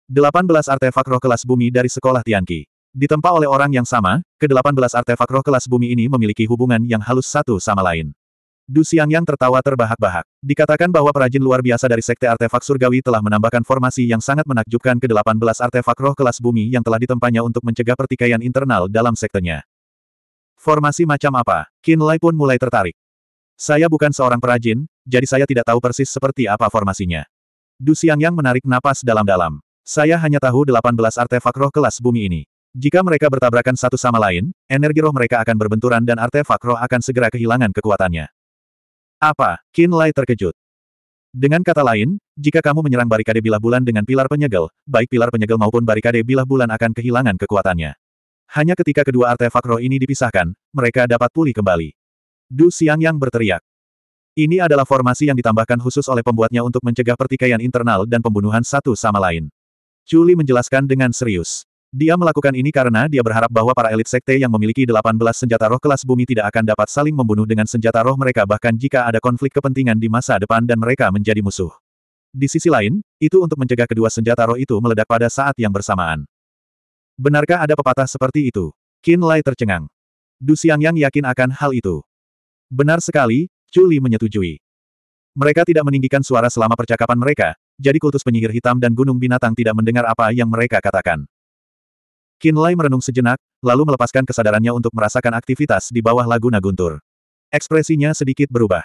18 artefak roh kelas bumi dari sekolah Tianqi. Ditempa oleh orang yang sama, ke-18 artefak roh kelas bumi ini memiliki hubungan yang halus satu sama lain. Du Xiang yang tertawa terbahak-bahak. Dikatakan bahwa perajin luar biasa dari Sekte Artefak Surgawi telah menambahkan formasi yang sangat menakjubkan ke-18 artefak roh kelas bumi yang telah ditempanya untuk mencegah pertikaian internal dalam sektenya. Formasi macam apa? Qin Lai pun mulai tertarik. Saya bukan seorang perajin, jadi saya tidak tahu persis seperti apa formasinya. Du Yang menarik napas dalam-dalam. Saya hanya tahu 18 artefak roh kelas bumi ini. Jika mereka bertabrakan satu sama lain, energi roh mereka akan berbenturan dan artefak roh akan segera kehilangan kekuatannya. Apa? Qin Lai terkejut. Dengan kata lain, jika kamu menyerang barikade bilah bulan dengan pilar penyegel, baik pilar penyegel maupun barikade bilah bulan akan kehilangan kekuatannya. Hanya ketika kedua artefak roh ini dipisahkan, mereka dapat pulih kembali. Du Siang yang berteriak. Ini adalah formasi yang ditambahkan khusus oleh pembuatnya untuk mencegah pertikaian internal dan pembunuhan satu sama lain. Chuli menjelaskan dengan serius. Dia melakukan ini karena dia berharap bahwa para elit sekte yang memiliki 18 senjata roh kelas bumi tidak akan dapat saling membunuh dengan senjata roh mereka bahkan jika ada konflik kepentingan di masa depan dan mereka menjadi musuh. Di sisi lain, itu untuk mencegah kedua senjata roh itu meledak pada saat yang bersamaan. Benarkah ada pepatah seperti itu? Qin Lai tercengang. Du Xiangyang yakin akan hal itu. Benar sekali, Culi menyetujui. Mereka tidak meninggikan suara selama percakapan mereka, jadi kultus penyihir hitam dan gunung binatang tidak mendengar apa yang mereka katakan. Qin Lai merenung sejenak, lalu melepaskan kesadarannya untuk merasakan aktivitas di bawah Laguna Guntur. Ekspresinya sedikit berubah.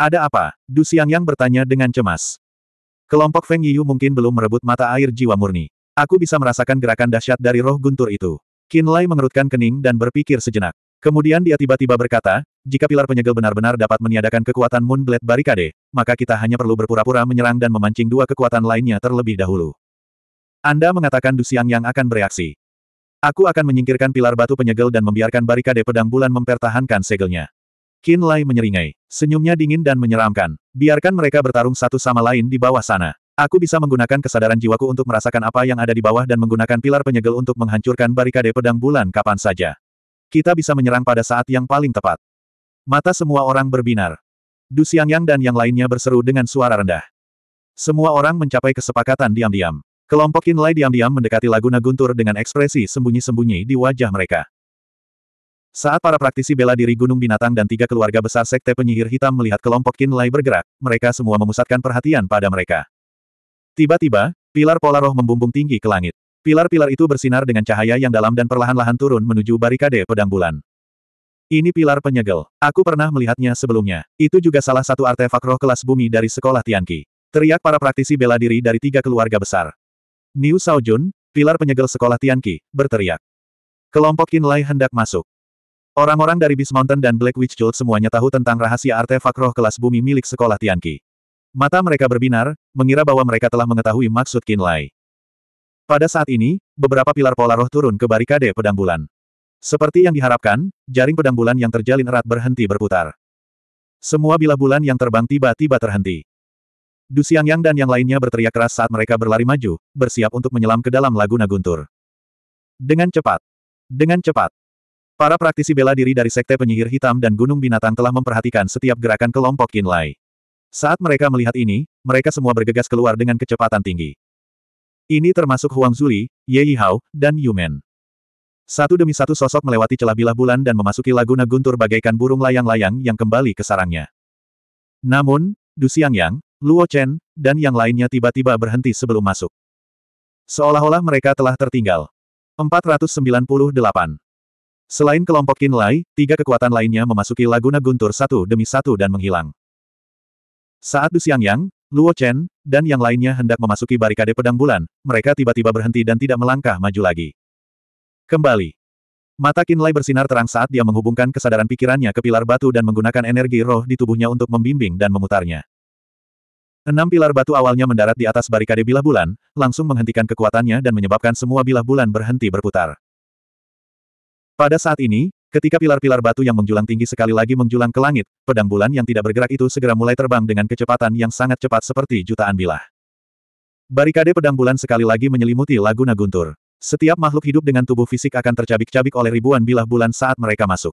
Ada apa? Du Xiangyang bertanya dengan cemas. Kelompok Feng Yiyu mungkin belum merebut mata air jiwa murni. Aku bisa merasakan gerakan dahsyat dari roh guntur itu. Lai mengerutkan kening dan berpikir sejenak. Kemudian dia tiba-tiba berkata, jika pilar penyegel benar-benar dapat meniadakan kekuatan Moonblade Barikade, maka kita hanya perlu berpura-pura menyerang dan memancing dua kekuatan lainnya terlebih dahulu. Anda mengatakan Dusiang yang akan bereaksi. Aku akan menyingkirkan pilar batu penyegel dan membiarkan barikade pedang bulan mempertahankan segelnya. Qin Lai menyeringai. Senyumnya dingin dan menyeramkan. Biarkan mereka bertarung satu sama lain di bawah sana. Aku bisa menggunakan kesadaran jiwaku untuk merasakan apa yang ada di bawah dan menggunakan pilar penyegel untuk menghancurkan barikade pedang bulan kapan saja. Kita bisa menyerang pada saat yang paling tepat. Mata semua orang berbinar. Du Yang dan yang lainnya berseru dengan suara rendah. Semua orang mencapai kesepakatan diam-diam. Kelompok Inlay diam-diam mendekati Laguna Guntur dengan ekspresi sembunyi-sembunyi di wajah mereka. Saat para praktisi bela diri Gunung Binatang dan tiga keluarga besar Sekte Penyihir Hitam melihat kelompok Kinlai bergerak, mereka semua memusatkan perhatian pada mereka. Tiba-tiba, pilar pola roh membumbung tinggi ke langit. Pilar-pilar itu bersinar dengan cahaya yang dalam dan perlahan-lahan turun menuju barikade pedang bulan. Ini pilar penyegel. Aku pernah melihatnya sebelumnya. Itu juga salah satu artefak roh kelas bumi dari sekolah Tianqi. Teriak para praktisi bela diri dari tiga keluarga besar. Niu Saojun, pilar penyegel sekolah Tianqi, berteriak. Kelompok Kinlai hendak masuk. Orang-orang dari Beast Mountain dan Black Witch Jolt semuanya tahu tentang rahasia artefak roh kelas bumi milik sekolah Tianqi. Mata mereka berbinar, mengira bahwa mereka telah mengetahui maksud Kinlay. Pada saat ini, beberapa pilar pola roh turun ke barikade pedang bulan. Seperti yang diharapkan, jaring pedang bulan yang terjalin erat berhenti berputar. Semua bilah bulan yang terbang tiba-tiba terhenti. Du Xiangyang dan yang lainnya berteriak keras saat mereka berlari maju, bersiap untuk menyelam ke dalam laguna guntur. Dengan cepat. Dengan cepat. Para praktisi bela diri dari Sekte Penyihir Hitam dan Gunung Binatang telah memperhatikan setiap gerakan kelompok Kinlay. Saat mereka melihat ini, mereka semua bergegas keluar dengan kecepatan tinggi. Ini termasuk Huang Zuli, Ye Yihao, dan Yu Men. Satu demi satu sosok melewati celah bilah bulan dan memasuki laguna guntur bagaikan burung layang-layang yang kembali ke sarangnya. Namun, Du Xiangyang, Luo Chen, dan yang lainnya tiba-tiba berhenti sebelum masuk. Seolah-olah mereka telah tertinggal. 498. Selain kelompok Kin Lai, tiga kekuatan lainnya memasuki laguna guntur satu demi satu dan menghilang. Saat siang yang, Luo Chen, dan yang lainnya hendak memasuki barikade pedang bulan, mereka tiba-tiba berhenti dan tidak melangkah maju lagi. Kembali. Mata Kinlay bersinar terang saat dia menghubungkan kesadaran pikirannya ke pilar batu dan menggunakan energi roh di tubuhnya untuk membimbing dan memutarnya. Enam pilar batu awalnya mendarat di atas barikade bilah bulan, langsung menghentikan kekuatannya dan menyebabkan semua bilah bulan berhenti berputar. Pada saat ini, Ketika pilar-pilar batu yang menjulang tinggi sekali lagi menjulang ke langit, pedang bulan yang tidak bergerak itu segera mulai terbang dengan kecepatan yang sangat cepat seperti jutaan bilah. Barikade pedang bulan sekali lagi menyelimuti laguna guntur. Setiap makhluk hidup dengan tubuh fisik akan tercabik-cabik oleh ribuan bilah bulan saat mereka masuk.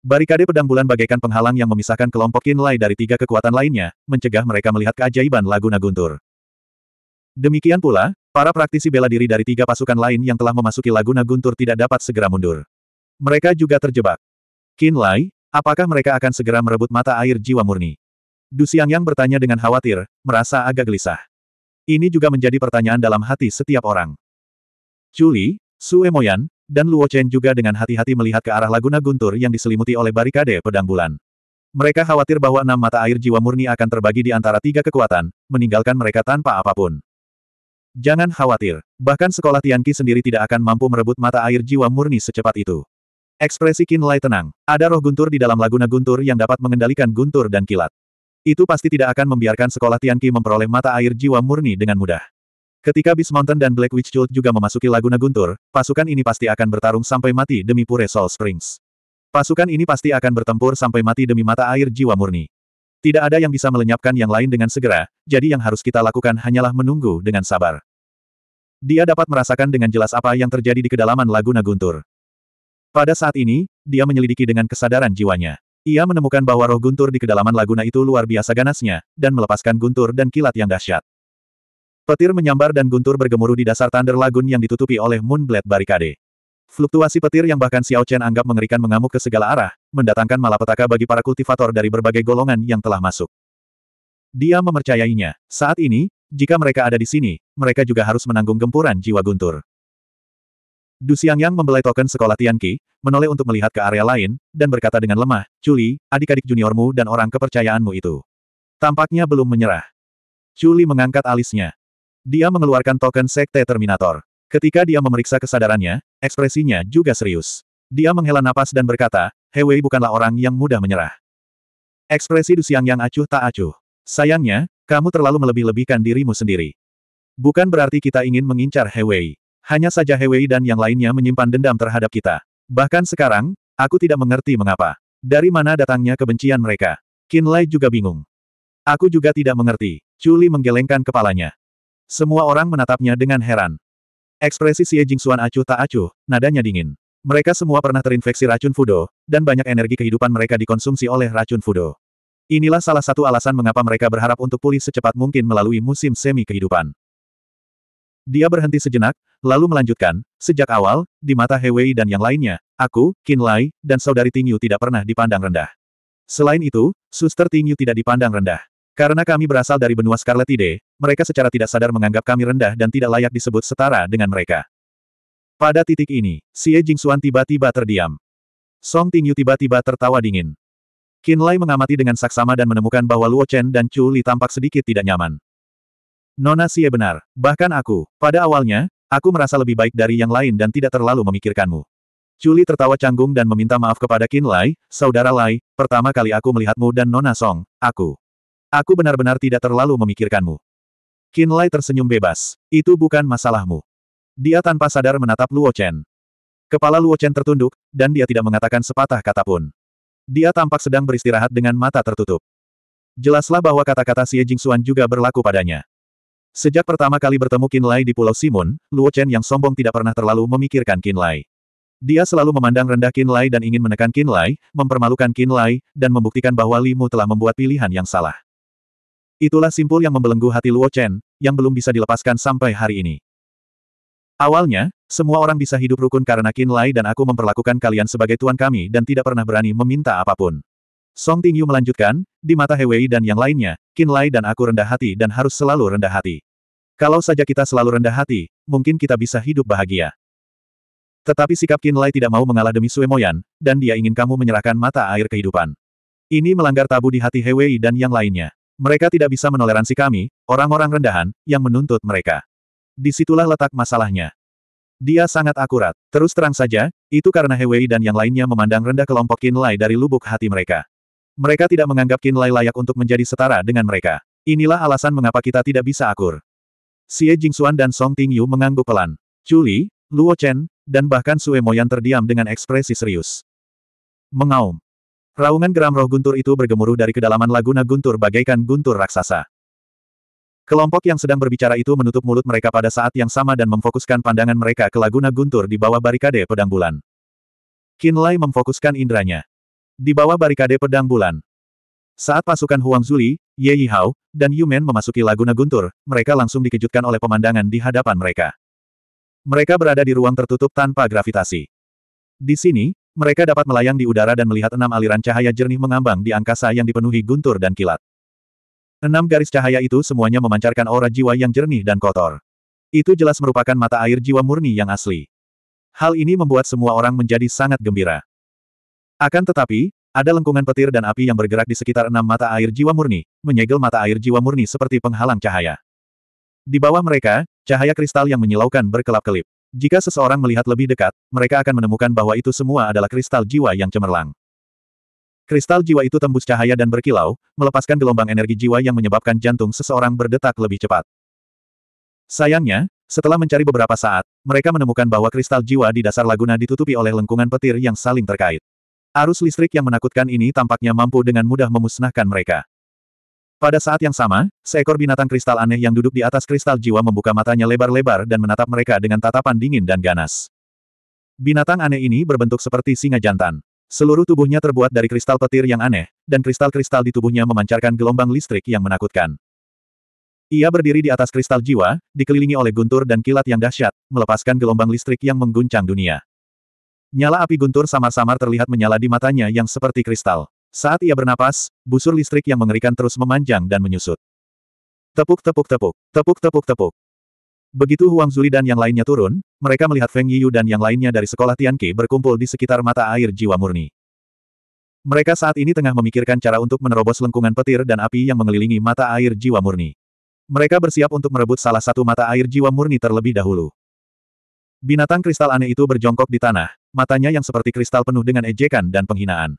Barikade pedang bulan bagaikan penghalang yang memisahkan kelompok Kinlay dari tiga kekuatan lainnya, mencegah mereka melihat keajaiban laguna guntur. Demikian pula, para praktisi bela diri dari tiga pasukan lain yang telah memasuki laguna guntur tidak dapat segera mundur. Mereka juga terjebak. Qin Lai, apakah mereka akan segera merebut mata air jiwa murni? Du yang bertanya dengan khawatir, merasa agak gelisah. Ini juga menjadi pertanyaan dalam hati setiap orang. Juli, Sue Moyan, dan Luo Chen juga dengan hati-hati melihat ke arah laguna guntur yang diselimuti oleh barikade pedang bulan. Mereka khawatir bahwa enam mata air jiwa murni akan terbagi di antara tiga kekuatan, meninggalkan mereka tanpa apapun. Jangan khawatir, bahkan sekolah Tianqi sendiri tidak akan mampu merebut mata air jiwa murni secepat itu. Ekspresi Kinlay tenang. Ada roh guntur di dalam laguna guntur yang dapat mengendalikan guntur dan kilat. Itu pasti tidak akan membiarkan sekolah Tianqi memperoleh mata air jiwa murni dengan mudah. Ketika Beast Mountain dan Black Witch Jolt juga memasuki laguna guntur, pasukan ini pasti akan bertarung sampai mati demi Pure Soul Springs. Pasukan ini pasti akan bertempur sampai mati demi mata air jiwa murni. Tidak ada yang bisa melenyapkan yang lain dengan segera, jadi yang harus kita lakukan hanyalah menunggu dengan sabar. Dia dapat merasakan dengan jelas apa yang terjadi di kedalaman laguna guntur. Pada saat ini, dia menyelidiki dengan kesadaran jiwanya. Ia menemukan bahwa roh guntur di kedalaman laguna itu luar biasa ganasnya, dan melepaskan guntur dan kilat yang dahsyat. Petir menyambar dan guntur bergemuruh di dasar Thunder lagun yang ditutupi oleh Moonblade Barikade. Fluktuasi petir yang bahkan Xiao Chen anggap mengerikan mengamuk ke segala arah, mendatangkan malapetaka bagi para kultivator dari berbagai golongan yang telah masuk. Dia memercayainya. Saat ini, jika mereka ada di sini, mereka juga harus menanggung gempuran jiwa guntur. Du Xiangyang membelai token sekolah Tianqi, menoleh untuk melihat ke area lain, dan berkata dengan lemah, Chuli, adik-adik juniormu dan orang kepercayaanmu itu. Tampaknya belum menyerah. Chuli mengangkat alisnya. Dia mengeluarkan token Sekte Terminator. Ketika dia memeriksa kesadarannya, ekspresinya juga serius. Dia menghela napas dan berkata, Hewei bukanlah orang yang mudah menyerah. Ekspresi Du Xiangyang acuh tak acuh. Sayangnya, kamu terlalu melebih-lebihkan dirimu sendiri. Bukan berarti kita ingin mengincar Hewei. Hanya saja Hewei dan yang lainnya menyimpan dendam terhadap kita. Bahkan sekarang, aku tidak mengerti mengapa. Dari mana datangnya kebencian mereka? Lai juga bingung. Aku juga tidak mengerti. Chuli menggelengkan kepalanya. Semua orang menatapnya dengan heran. Ekspresi Xie Jingxuan acuh tak acuh, nadanya dingin. Mereka semua pernah terinfeksi racun Fudo, dan banyak energi kehidupan mereka dikonsumsi oleh racun Fudo. Inilah salah satu alasan mengapa mereka berharap untuk pulih secepat mungkin melalui musim semi kehidupan. Dia berhenti sejenak, lalu melanjutkan, sejak awal, di mata Hewei dan yang lainnya, aku, Qin Lai, dan saudari Tingyu tidak pernah dipandang rendah. Selain itu, suster Tingyu tidak dipandang rendah. Karena kami berasal dari benua Scarlet Ide, mereka secara tidak sadar menganggap kami rendah dan tidak layak disebut setara dengan mereka. Pada titik ini, Xie Jingxuan tiba-tiba terdiam. Song Tingyu tiba-tiba tertawa dingin. Qin Lai mengamati dengan saksama dan menemukan bahwa Luo Chen dan Chu Li tampak sedikit tidak nyaman. Nona Xie benar, bahkan aku, pada awalnya, aku merasa lebih baik dari yang lain dan tidak terlalu memikirkanmu. Culi tertawa canggung dan meminta maaf kepada Qin Lai, saudara Lai, pertama kali aku melihatmu dan Nona Song, aku. Aku benar-benar tidak terlalu memikirkanmu. Qin Lai tersenyum bebas. Itu bukan masalahmu. Dia tanpa sadar menatap Luo Chen. Kepala Luo Chen tertunduk, dan dia tidak mengatakan sepatah kata pun. Dia tampak sedang beristirahat dengan mata tertutup. Jelaslah bahwa kata-kata Xie Jingxuan juga berlaku padanya. Sejak pertama kali bertemu Qin Lai di Pulau Simun, Luo Chen yang sombong tidak pernah terlalu memikirkan Qin Lai. Dia selalu memandang rendah Qin Lai dan ingin menekan Qin Lai, mempermalukan Qin Lai, dan membuktikan bahwa Limu telah membuat pilihan yang salah. Itulah simpul yang membelenggu hati Luo Chen, yang belum bisa dilepaskan sampai hari ini. Awalnya, semua orang bisa hidup rukun karena Qin Lai dan aku memperlakukan kalian sebagai tuan kami dan tidak pernah berani meminta apapun. Song Tingyu melanjutkan, di mata Hewei dan yang lainnya, Qin Lai dan aku rendah hati dan harus selalu rendah hati. Kalau saja kita selalu rendah hati, mungkin kita bisa hidup bahagia. Tetapi sikap Qin Lai tidak mau mengalah demi Sue Moyan, dan dia ingin kamu menyerahkan mata air kehidupan. Ini melanggar tabu di hati Hewei dan yang lainnya. Mereka tidak bisa menoleransi kami, orang-orang rendahan, yang menuntut mereka. Disitulah letak masalahnya. Dia sangat akurat. Terus terang saja, itu karena Hewei dan yang lainnya memandang rendah kelompok Qin Lai dari lubuk hati mereka. Mereka tidak menganggap Qin Lai layak untuk menjadi setara dengan mereka. Inilah alasan mengapa kita tidak bisa akur. Xie Jingxuan dan Song Tingyu mengangguk pelan. Chuli, Luo Chen, dan bahkan Sue Moyan terdiam dengan ekspresi serius. Mengaum. Raungan geram roh guntur itu bergemuruh dari kedalaman laguna guntur bagaikan guntur raksasa. Kelompok yang sedang berbicara itu menutup mulut mereka pada saat yang sama dan memfokuskan pandangan mereka ke laguna guntur di bawah barikade pedang bulan. Kinlay Lai memfokuskan indranya. Di bawah barikade pedang bulan, saat pasukan Huang Zuli, Ye Yihao, dan Yu Men memasuki Laguna Guntur, mereka langsung dikejutkan oleh pemandangan di hadapan mereka. Mereka berada di ruang tertutup tanpa gravitasi. Di sini, mereka dapat melayang di udara dan melihat enam aliran cahaya jernih mengambang di angkasa yang dipenuhi guntur dan kilat. Enam garis cahaya itu semuanya memancarkan aura jiwa yang jernih dan kotor. Itu jelas merupakan mata air jiwa murni yang asli. Hal ini membuat semua orang menjadi sangat gembira. Akan tetapi, ada lengkungan petir dan api yang bergerak di sekitar enam mata air jiwa murni, menyegel mata air jiwa murni seperti penghalang cahaya. Di bawah mereka, cahaya kristal yang menyilaukan berkelap-kelip. Jika seseorang melihat lebih dekat, mereka akan menemukan bahwa itu semua adalah kristal jiwa yang cemerlang. Kristal jiwa itu tembus cahaya dan berkilau, melepaskan gelombang energi jiwa yang menyebabkan jantung seseorang berdetak lebih cepat. Sayangnya, setelah mencari beberapa saat, mereka menemukan bahwa kristal jiwa di dasar laguna ditutupi oleh lengkungan petir yang saling terkait. Arus listrik yang menakutkan ini tampaknya mampu dengan mudah memusnahkan mereka. Pada saat yang sama, seekor binatang kristal aneh yang duduk di atas kristal jiwa membuka matanya lebar-lebar dan menatap mereka dengan tatapan dingin dan ganas. Binatang aneh ini berbentuk seperti singa jantan. Seluruh tubuhnya terbuat dari kristal petir yang aneh, dan kristal-kristal di tubuhnya memancarkan gelombang listrik yang menakutkan. Ia berdiri di atas kristal jiwa, dikelilingi oleh guntur dan kilat yang dahsyat, melepaskan gelombang listrik yang mengguncang dunia. Nyala api guntur samar-samar terlihat menyala di matanya yang seperti kristal. Saat ia bernapas, busur listrik yang mengerikan terus memanjang dan menyusut. Tepuk tepuk tepuk, tepuk tepuk tepuk. Begitu Huang Zuli dan yang lainnya turun, mereka melihat Feng Yiyu dan yang lainnya dari sekolah Tianqi berkumpul di sekitar mata air jiwa murni. Mereka saat ini tengah memikirkan cara untuk menerobos lengkungan petir dan api yang mengelilingi mata air jiwa murni. Mereka bersiap untuk merebut salah satu mata air jiwa murni terlebih dahulu. Binatang kristal aneh itu berjongkok di tanah, matanya yang seperti kristal penuh dengan ejekan dan penghinaan.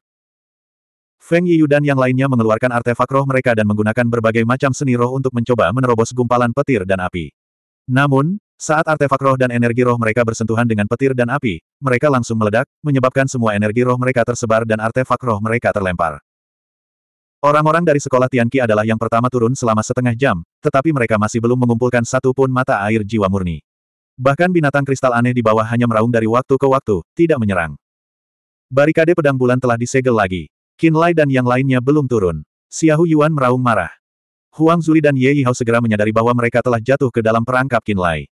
Feng Yiyu dan yang lainnya mengeluarkan artefak roh mereka dan menggunakan berbagai macam seni roh untuk mencoba menerobos gumpalan petir dan api. Namun, saat artefak roh dan energi roh mereka bersentuhan dengan petir dan api, mereka langsung meledak, menyebabkan semua energi roh mereka tersebar dan artefak roh mereka terlempar. Orang-orang dari sekolah Tianqi adalah yang pertama turun selama setengah jam, tetapi mereka masih belum mengumpulkan satu pun mata air jiwa murni. Bahkan binatang kristal aneh di bawah hanya meraung dari waktu ke waktu, tidak menyerang. Barikade pedang bulan telah disegel lagi. Qin Lai dan yang lainnya belum turun. Xiahu Yuan meraung marah. Huang Zuli dan Ye Yihao segera menyadari bahwa mereka telah jatuh ke dalam perangkap Qin Lai.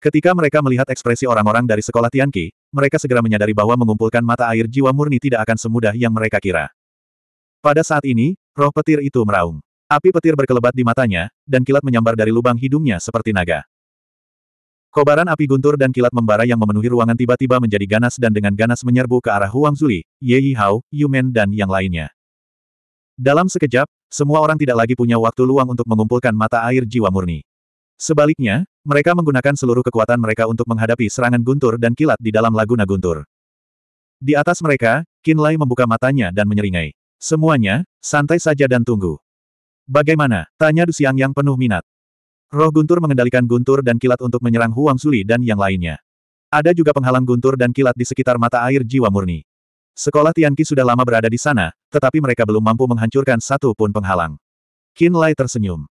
Ketika mereka melihat ekspresi orang-orang dari sekolah Tianqi, mereka segera menyadari bahwa mengumpulkan mata air jiwa murni tidak akan semudah yang mereka kira. Pada saat ini, roh petir itu meraung. Api petir berkelebat di matanya, dan kilat menyambar dari lubang hidungnya seperti naga. Kobaran api guntur dan kilat membara yang memenuhi ruangan tiba-tiba menjadi ganas dan dengan ganas menyerbu ke arah Huang Zuli, Ye Yi Hao, Men dan yang lainnya. Dalam sekejap, semua orang tidak lagi punya waktu luang untuk mengumpulkan mata air jiwa murni. Sebaliknya, mereka menggunakan seluruh kekuatan mereka untuk menghadapi serangan guntur dan kilat di dalam laguna guntur. Di atas mereka, Lai membuka matanya dan menyeringai. Semuanya, santai saja dan tunggu. Bagaimana? Tanya Du Siang Yang penuh minat. Roh guntur mengendalikan guntur dan kilat untuk menyerang Huang Suli dan yang lainnya. Ada juga penghalang guntur dan kilat di sekitar mata air jiwa murni. Sekolah Tianqi sudah lama berada di sana, tetapi mereka belum mampu menghancurkan satu pun penghalang. Qin Lai tersenyum.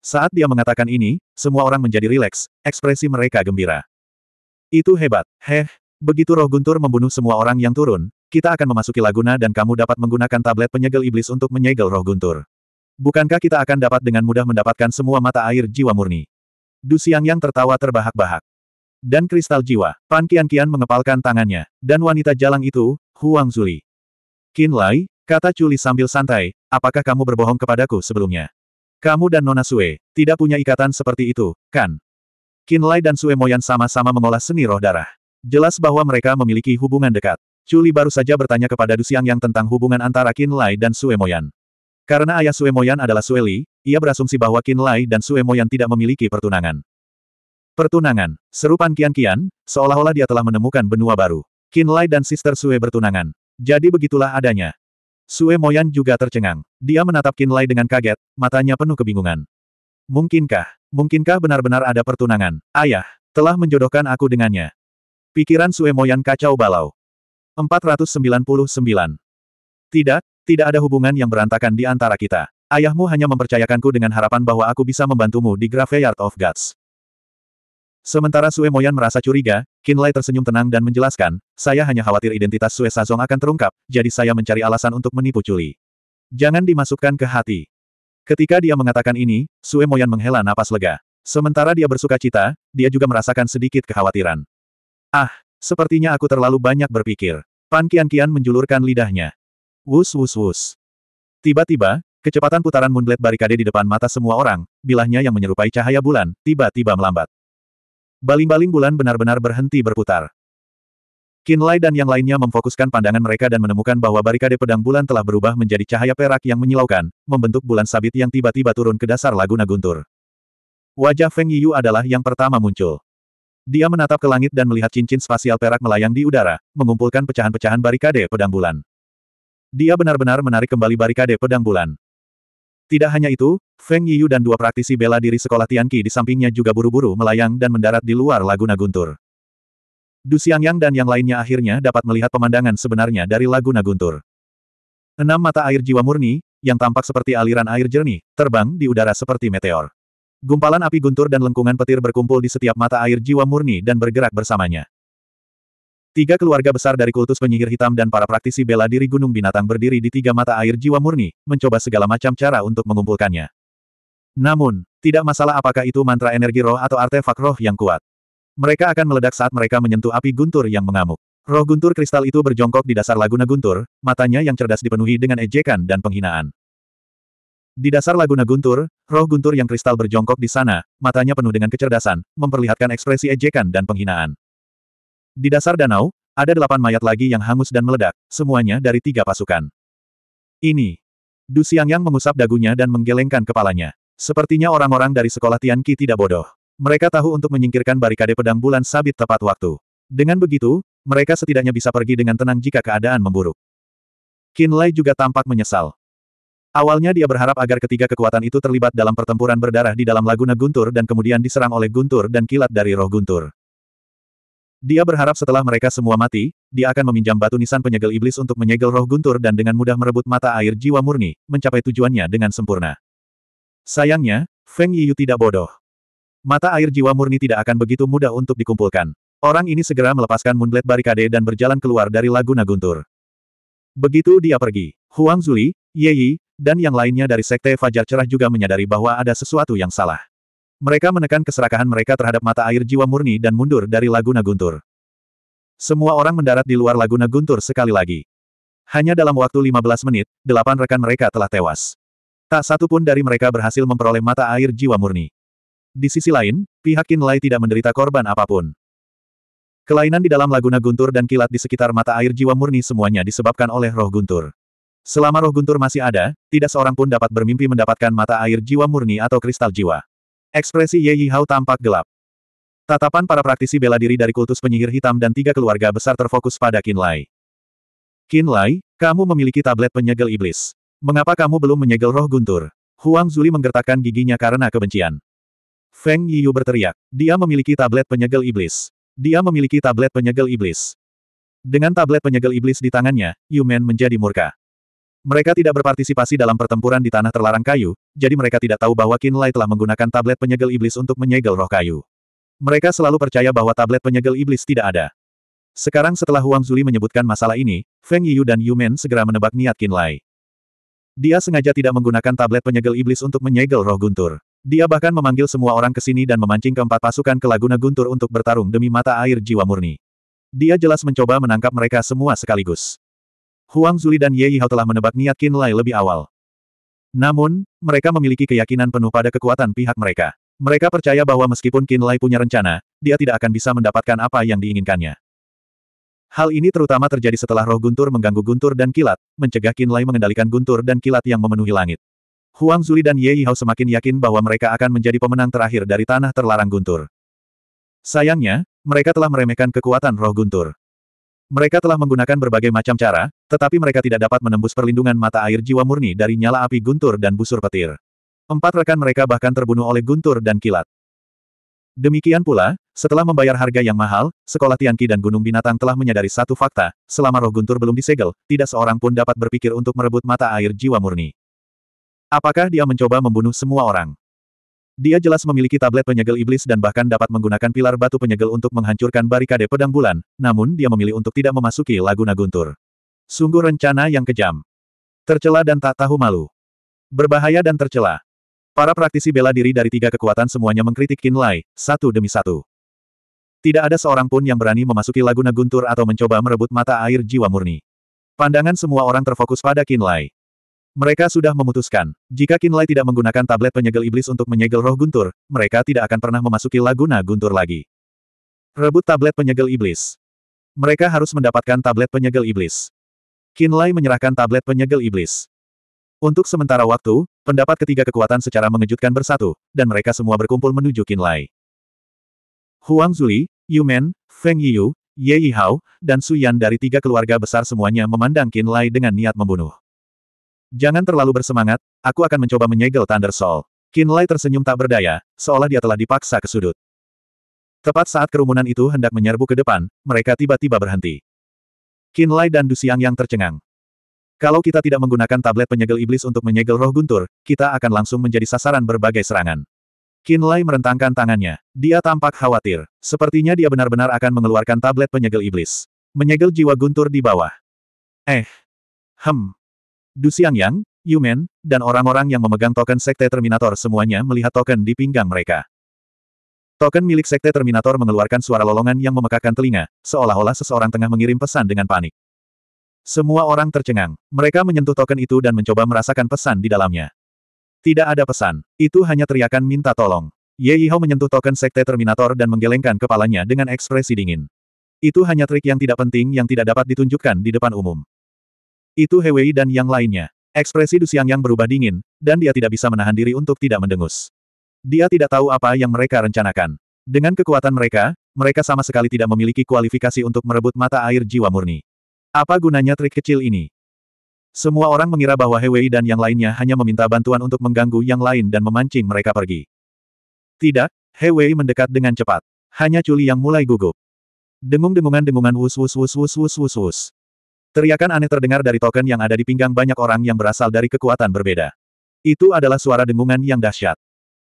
Saat dia mengatakan ini, semua orang menjadi rileks, ekspresi mereka gembira. Itu hebat, heh, begitu roh guntur membunuh semua orang yang turun, kita akan memasuki laguna dan kamu dapat menggunakan tablet penyegel iblis untuk menyegel roh guntur. Bukankah kita akan dapat dengan mudah mendapatkan semua mata air jiwa murni? Du Xiang yang tertawa terbahak-bahak. Dan kristal jiwa, Pan Kian Kian mengepalkan tangannya, dan wanita jalang itu, Huang Zuli. Kin Lai, kata Culi sambil santai, apakah kamu berbohong kepadaku sebelumnya? Kamu dan Nona Sue, tidak punya ikatan seperti itu, kan? Kin Lai dan Sue Moyan sama-sama mengolah seni roh darah. Jelas bahwa mereka memiliki hubungan dekat. Culi baru saja bertanya kepada Du Xiang yang tentang hubungan antara Kin Lai dan Sue Moyan. Karena ayah Sue Moyan adalah Sue Li, ia berasumsi bahwa Qin Lai dan Sue Moyan tidak memiliki pertunangan. Pertunangan. serupan Kian Kian, seolah-olah dia telah menemukan benua baru. Qin Lai dan Sister Sue bertunangan. Jadi begitulah adanya. Sue Moyan juga tercengang. Dia menatap Qin Lai dengan kaget, matanya penuh kebingungan. Mungkinkah? Mungkinkah benar-benar ada pertunangan? Ayah, telah menjodohkan aku dengannya. Pikiran Sue Moyan kacau balau. 499. Tidak, tidak ada hubungan yang berantakan di antara kita. Ayahmu hanya mempercayakanku dengan harapan bahwa aku bisa membantumu di Graveyard of Gods. Sementara Sue Moyan merasa curiga, Kinlay tersenyum tenang dan menjelaskan, saya hanya khawatir identitas Sue Sazong akan terungkap, jadi saya mencari alasan untuk menipu Culi. Jangan dimasukkan ke hati. Ketika dia mengatakan ini, Sue Moyan menghela napas lega. Sementara dia bersuka cita, dia juga merasakan sedikit kekhawatiran. Ah, sepertinya aku terlalu banyak berpikir. Pan Kian Kian menjulurkan lidahnya. Wus wus wus. Tiba-tiba, kecepatan putaran moonblade barikade di depan mata semua orang, bilahnya yang menyerupai cahaya bulan, tiba-tiba melambat. Baling-baling bulan benar-benar berhenti berputar. Kinlay dan yang lainnya memfokuskan pandangan mereka dan menemukan bahwa barikade pedang bulan telah berubah menjadi cahaya perak yang menyilaukan, membentuk bulan sabit yang tiba-tiba turun ke dasar laguna guntur. Wajah Feng Yiyu adalah yang pertama muncul. Dia menatap ke langit dan melihat cincin spasial perak melayang di udara, mengumpulkan pecahan-pecahan barikade pedang bulan. Dia benar-benar menarik kembali barikade pedang bulan. Tidak hanya itu, Feng Yiyu dan dua praktisi bela diri sekolah Tianqi di sampingnya juga buru-buru melayang dan mendarat di luar Laguna Guntur. Du Xiangyang dan yang lainnya akhirnya dapat melihat pemandangan sebenarnya dari Laguna Guntur. Enam mata air jiwa murni, yang tampak seperti aliran air jernih, terbang di udara seperti meteor. Gumpalan api guntur dan lengkungan petir berkumpul di setiap mata air jiwa murni dan bergerak bersamanya. Tiga keluarga besar dari kultus penyihir hitam dan para praktisi bela diri gunung binatang berdiri di tiga mata air jiwa murni, mencoba segala macam cara untuk mengumpulkannya. Namun, tidak masalah apakah itu mantra energi roh atau artefak roh yang kuat. Mereka akan meledak saat mereka menyentuh api guntur yang mengamuk. Roh guntur kristal itu berjongkok di dasar laguna guntur, matanya yang cerdas dipenuhi dengan ejekan dan penghinaan. Di dasar laguna guntur, roh guntur yang kristal berjongkok di sana, matanya penuh dengan kecerdasan, memperlihatkan ekspresi ejekan dan penghinaan. Di dasar danau, ada delapan mayat lagi yang hangus dan meledak, semuanya dari tiga pasukan. Ini. Du yang mengusap dagunya dan menggelengkan kepalanya. Sepertinya orang-orang dari sekolah Tianqi tidak bodoh. Mereka tahu untuk menyingkirkan barikade pedang bulan sabit tepat waktu. Dengan begitu, mereka setidaknya bisa pergi dengan tenang jika keadaan memburuk. Lai juga tampak menyesal. Awalnya dia berharap agar ketiga kekuatan itu terlibat dalam pertempuran berdarah di dalam Laguna Guntur dan kemudian diserang oleh Guntur dan kilat dari roh Guntur. Dia berharap setelah mereka semua mati, dia akan meminjam batu nisan penyegel iblis untuk menyegel roh guntur dan dengan mudah merebut mata air jiwa murni, mencapai tujuannya dengan sempurna. Sayangnya, Feng Yiyu tidak bodoh. Mata air jiwa murni tidak akan begitu mudah untuk dikumpulkan. Orang ini segera melepaskan Mundlet Barikade dan berjalan keluar dari Laguna Guntur. Begitu dia pergi, Huang Zuli, Ye Yi, dan yang lainnya dari Sekte Fajar Cerah juga menyadari bahwa ada sesuatu yang salah. Mereka menekan keserakahan mereka terhadap mata air jiwa murni dan mundur dari Laguna Guntur. Semua orang mendarat di luar Laguna Guntur sekali lagi. Hanya dalam waktu 15 menit, delapan rekan mereka telah tewas. Tak satu pun dari mereka berhasil memperoleh mata air jiwa murni. Di sisi lain, pihak inlay tidak menderita korban apapun. Kelainan di dalam Laguna Guntur dan kilat di sekitar mata air jiwa murni semuanya disebabkan oleh roh Guntur. Selama roh Guntur masih ada, tidak seorang pun dapat bermimpi mendapatkan mata air jiwa murni atau kristal jiwa. Ekspresi Ye Hao tampak gelap. Tatapan para praktisi bela diri dari kultus penyihir hitam dan tiga keluarga besar terfokus pada Qin Lai. Qin Lai, kamu memiliki tablet penyegel iblis. Mengapa kamu belum menyegel roh guntur? Huang Zuli menggertakkan giginya karena kebencian. Feng Yiyu berteriak. Dia memiliki tablet penyegel iblis. Dia memiliki tablet penyegel iblis. Dengan tablet penyegel iblis di tangannya, Yumen menjadi murka. Mereka tidak berpartisipasi dalam pertempuran di tanah terlarang kayu, jadi mereka tidak tahu bahwa Lai telah menggunakan tablet penyegel iblis untuk menyegel roh kayu. Mereka selalu percaya bahwa tablet penyegel iblis tidak ada. Sekarang setelah Huang Zuli menyebutkan masalah ini, Feng Yu dan Yu Men segera menebak niat Lai. Dia sengaja tidak menggunakan tablet penyegel iblis untuk menyegel roh guntur. Dia bahkan memanggil semua orang ke sini dan memancing keempat pasukan ke Laguna Guntur untuk bertarung demi mata air jiwa murni. Dia jelas mencoba menangkap mereka semua sekaligus. Huang Zuli dan Ye Yihao telah menebak niat Qin Lai lebih awal. Namun, mereka memiliki keyakinan penuh pada kekuatan pihak mereka. Mereka percaya bahwa meskipun Qin Lai punya rencana, dia tidak akan bisa mendapatkan apa yang diinginkannya. Hal ini terutama terjadi setelah roh guntur mengganggu guntur dan kilat, mencegah Qin Lai mengendalikan guntur dan kilat yang memenuhi langit. Huang Zuli dan Ye Yihao semakin yakin bahwa mereka akan menjadi pemenang terakhir dari tanah terlarang guntur. Sayangnya, mereka telah meremehkan kekuatan roh guntur. Mereka telah menggunakan berbagai macam cara, tetapi mereka tidak dapat menembus perlindungan mata air jiwa murni dari nyala api guntur dan busur petir. Empat rekan mereka bahkan terbunuh oleh guntur dan kilat. Demikian pula, setelah membayar harga yang mahal, sekolah Tianqi dan Gunung Binatang telah menyadari satu fakta, selama roh guntur belum disegel, tidak seorang pun dapat berpikir untuk merebut mata air jiwa murni. Apakah dia mencoba membunuh semua orang? Dia jelas memiliki tablet penyegel iblis dan bahkan dapat menggunakan pilar batu penyegel untuk menghancurkan barikade pedang bulan, namun dia memilih untuk tidak memasuki Laguna Guntur. Sungguh rencana yang kejam. Tercela dan tak tahu malu. Berbahaya dan tercela. Para praktisi bela diri dari tiga kekuatan semuanya mengkritik Kinlay satu demi satu. Tidak ada seorang pun yang berani memasuki Laguna Guntur atau mencoba merebut mata air jiwa murni. Pandangan semua orang terfokus pada Kinlay. Mereka sudah memutuskan, jika Kinlay tidak menggunakan tablet penyegel iblis untuk menyegel roh guntur, mereka tidak akan pernah memasuki laguna guntur lagi. Rebut tablet penyegel iblis. Mereka harus mendapatkan tablet penyegel iblis. Kinlay menyerahkan tablet penyegel iblis. Untuk sementara waktu, pendapat ketiga kekuatan secara mengejutkan bersatu, dan mereka semua berkumpul menuju Kinlay. Huang Zuli, Yu Men, Feng Yiyu, Ye Yihao, dan Su Yan dari tiga keluarga besar semuanya memandang Kinlay dengan niat membunuh. Jangan terlalu bersemangat, aku akan mencoba menyegel Thunder Soul. Lai tersenyum tak berdaya, seolah dia telah dipaksa ke sudut. Tepat saat kerumunan itu hendak menyerbu ke depan, mereka tiba-tiba berhenti. Lai dan Du Xiang yang tercengang. Kalau kita tidak menggunakan tablet penyegel iblis untuk menyegel roh guntur, kita akan langsung menjadi sasaran berbagai serangan. Lai merentangkan tangannya. Dia tampak khawatir. Sepertinya dia benar-benar akan mengeluarkan tablet penyegel iblis. Menyegel jiwa guntur di bawah. Eh. Hem. Du Xiangyang, Yumen, dan orang-orang yang memegang token Sekte Terminator semuanya melihat token di pinggang mereka. Token milik Sekte Terminator mengeluarkan suara lolongan yang memekakan telinga, seolah-olah seseorang tengah mengirim pesan dengan panik. Semua orang tercengang. Mereka menyentuh token itu dan mencoba merasakan pesan di dalamnya. Tidak ada pesan. Itu hanya teriakan minta tolong. Ye Yihao menyentuh token Sekte Terminator dan menggelengkan kepalanya dengan ekspresi dingin. Itu hanya trik yang tidak penting yang tidak dapat ditunjukkan di depan umum. Itu Hewei dan yang lainnya. Ekspresi Dusiang yang berubah dingin, dan dia tidak bisa menahan diri untuk tidak mendengus. Dia tidak tahu apa yang mereka rencanakan. Dengan kekuatan mereka, mereka sama sekali tidak memiliki kualifikasi untuk merebut mata air jiwa murni. Apa gunanya trik kecil ini? Semua orang mengira bahwa Hewei dan yang lainnya hanya meminta bantuan untuk mengganggu yang lain dan memancing mereka pergi. Tidak, Hewei mendekat dengan cepat. Hanya Culi yang mulai gugup. Dengung-dengungan dengungan wus wus wus wus wus wus wus. Teriakan aneh terdengar dari token yang ada di pinggang banyak orang yang berasal dari kekuatan berbeda. Itu adalah suara dengungan yang dahsyat.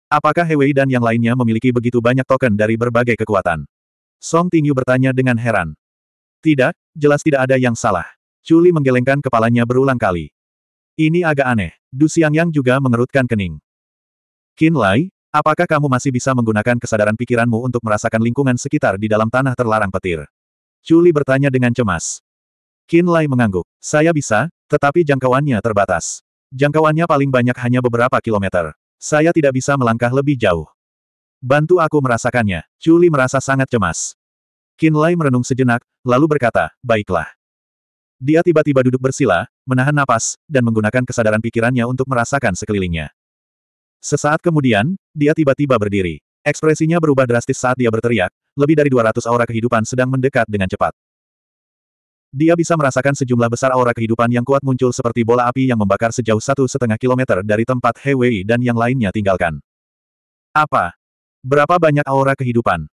Apakah Hewei dan yang lainnya memiliki begitu banyak token dari berbagai kekuatan? Song Tingyu bertanya dengan heran. Tidak, jelas tidak ada yang salah. Chuli menggelengkan kepalanya berulang kali. Ini agak aneh. Du Xiangyang juga mengerutkan kening. Qin Lai, apakah kamu masih bisa menggunakan kesadaran pikiranmu untuk merasakan lingkungan sekitar di dalam tanah terlarang petir? Chuli bertanya dengan cemas. Qin Lai mengangguk. Saya bisa, tetapi jangkauannya terbatas. Jangkauannya paling banyak hanya beberapa kilometer. Saya tidak bisa melangkah lebih jauh. Bantu aku merasakannya. Chuli merasa sangat cemas. Qin Lai merenung sejenak, lalu berkata, baiklah. Dia tiba-tiba duduk bersila, menahan napas, dan menggunakan kesadaran pikirannya untuk merasakan sekelilingnya. Sesaat kemudian, dia tiba-tiba berdiri. Ekspresinya berubah drastis saat dia berteriak, lebih dari 200 aura kehidupan sedang mendekat dengan cepat. Dia bisa merasakan sejumlah besar aura kehidupan yang kuat muncul seperti bola api yang membakar sejauh satu setengah kilometer dari tempat He Wei dan yang lainnya tinggalkan. Apa? Berapa banyak aura kehidupan?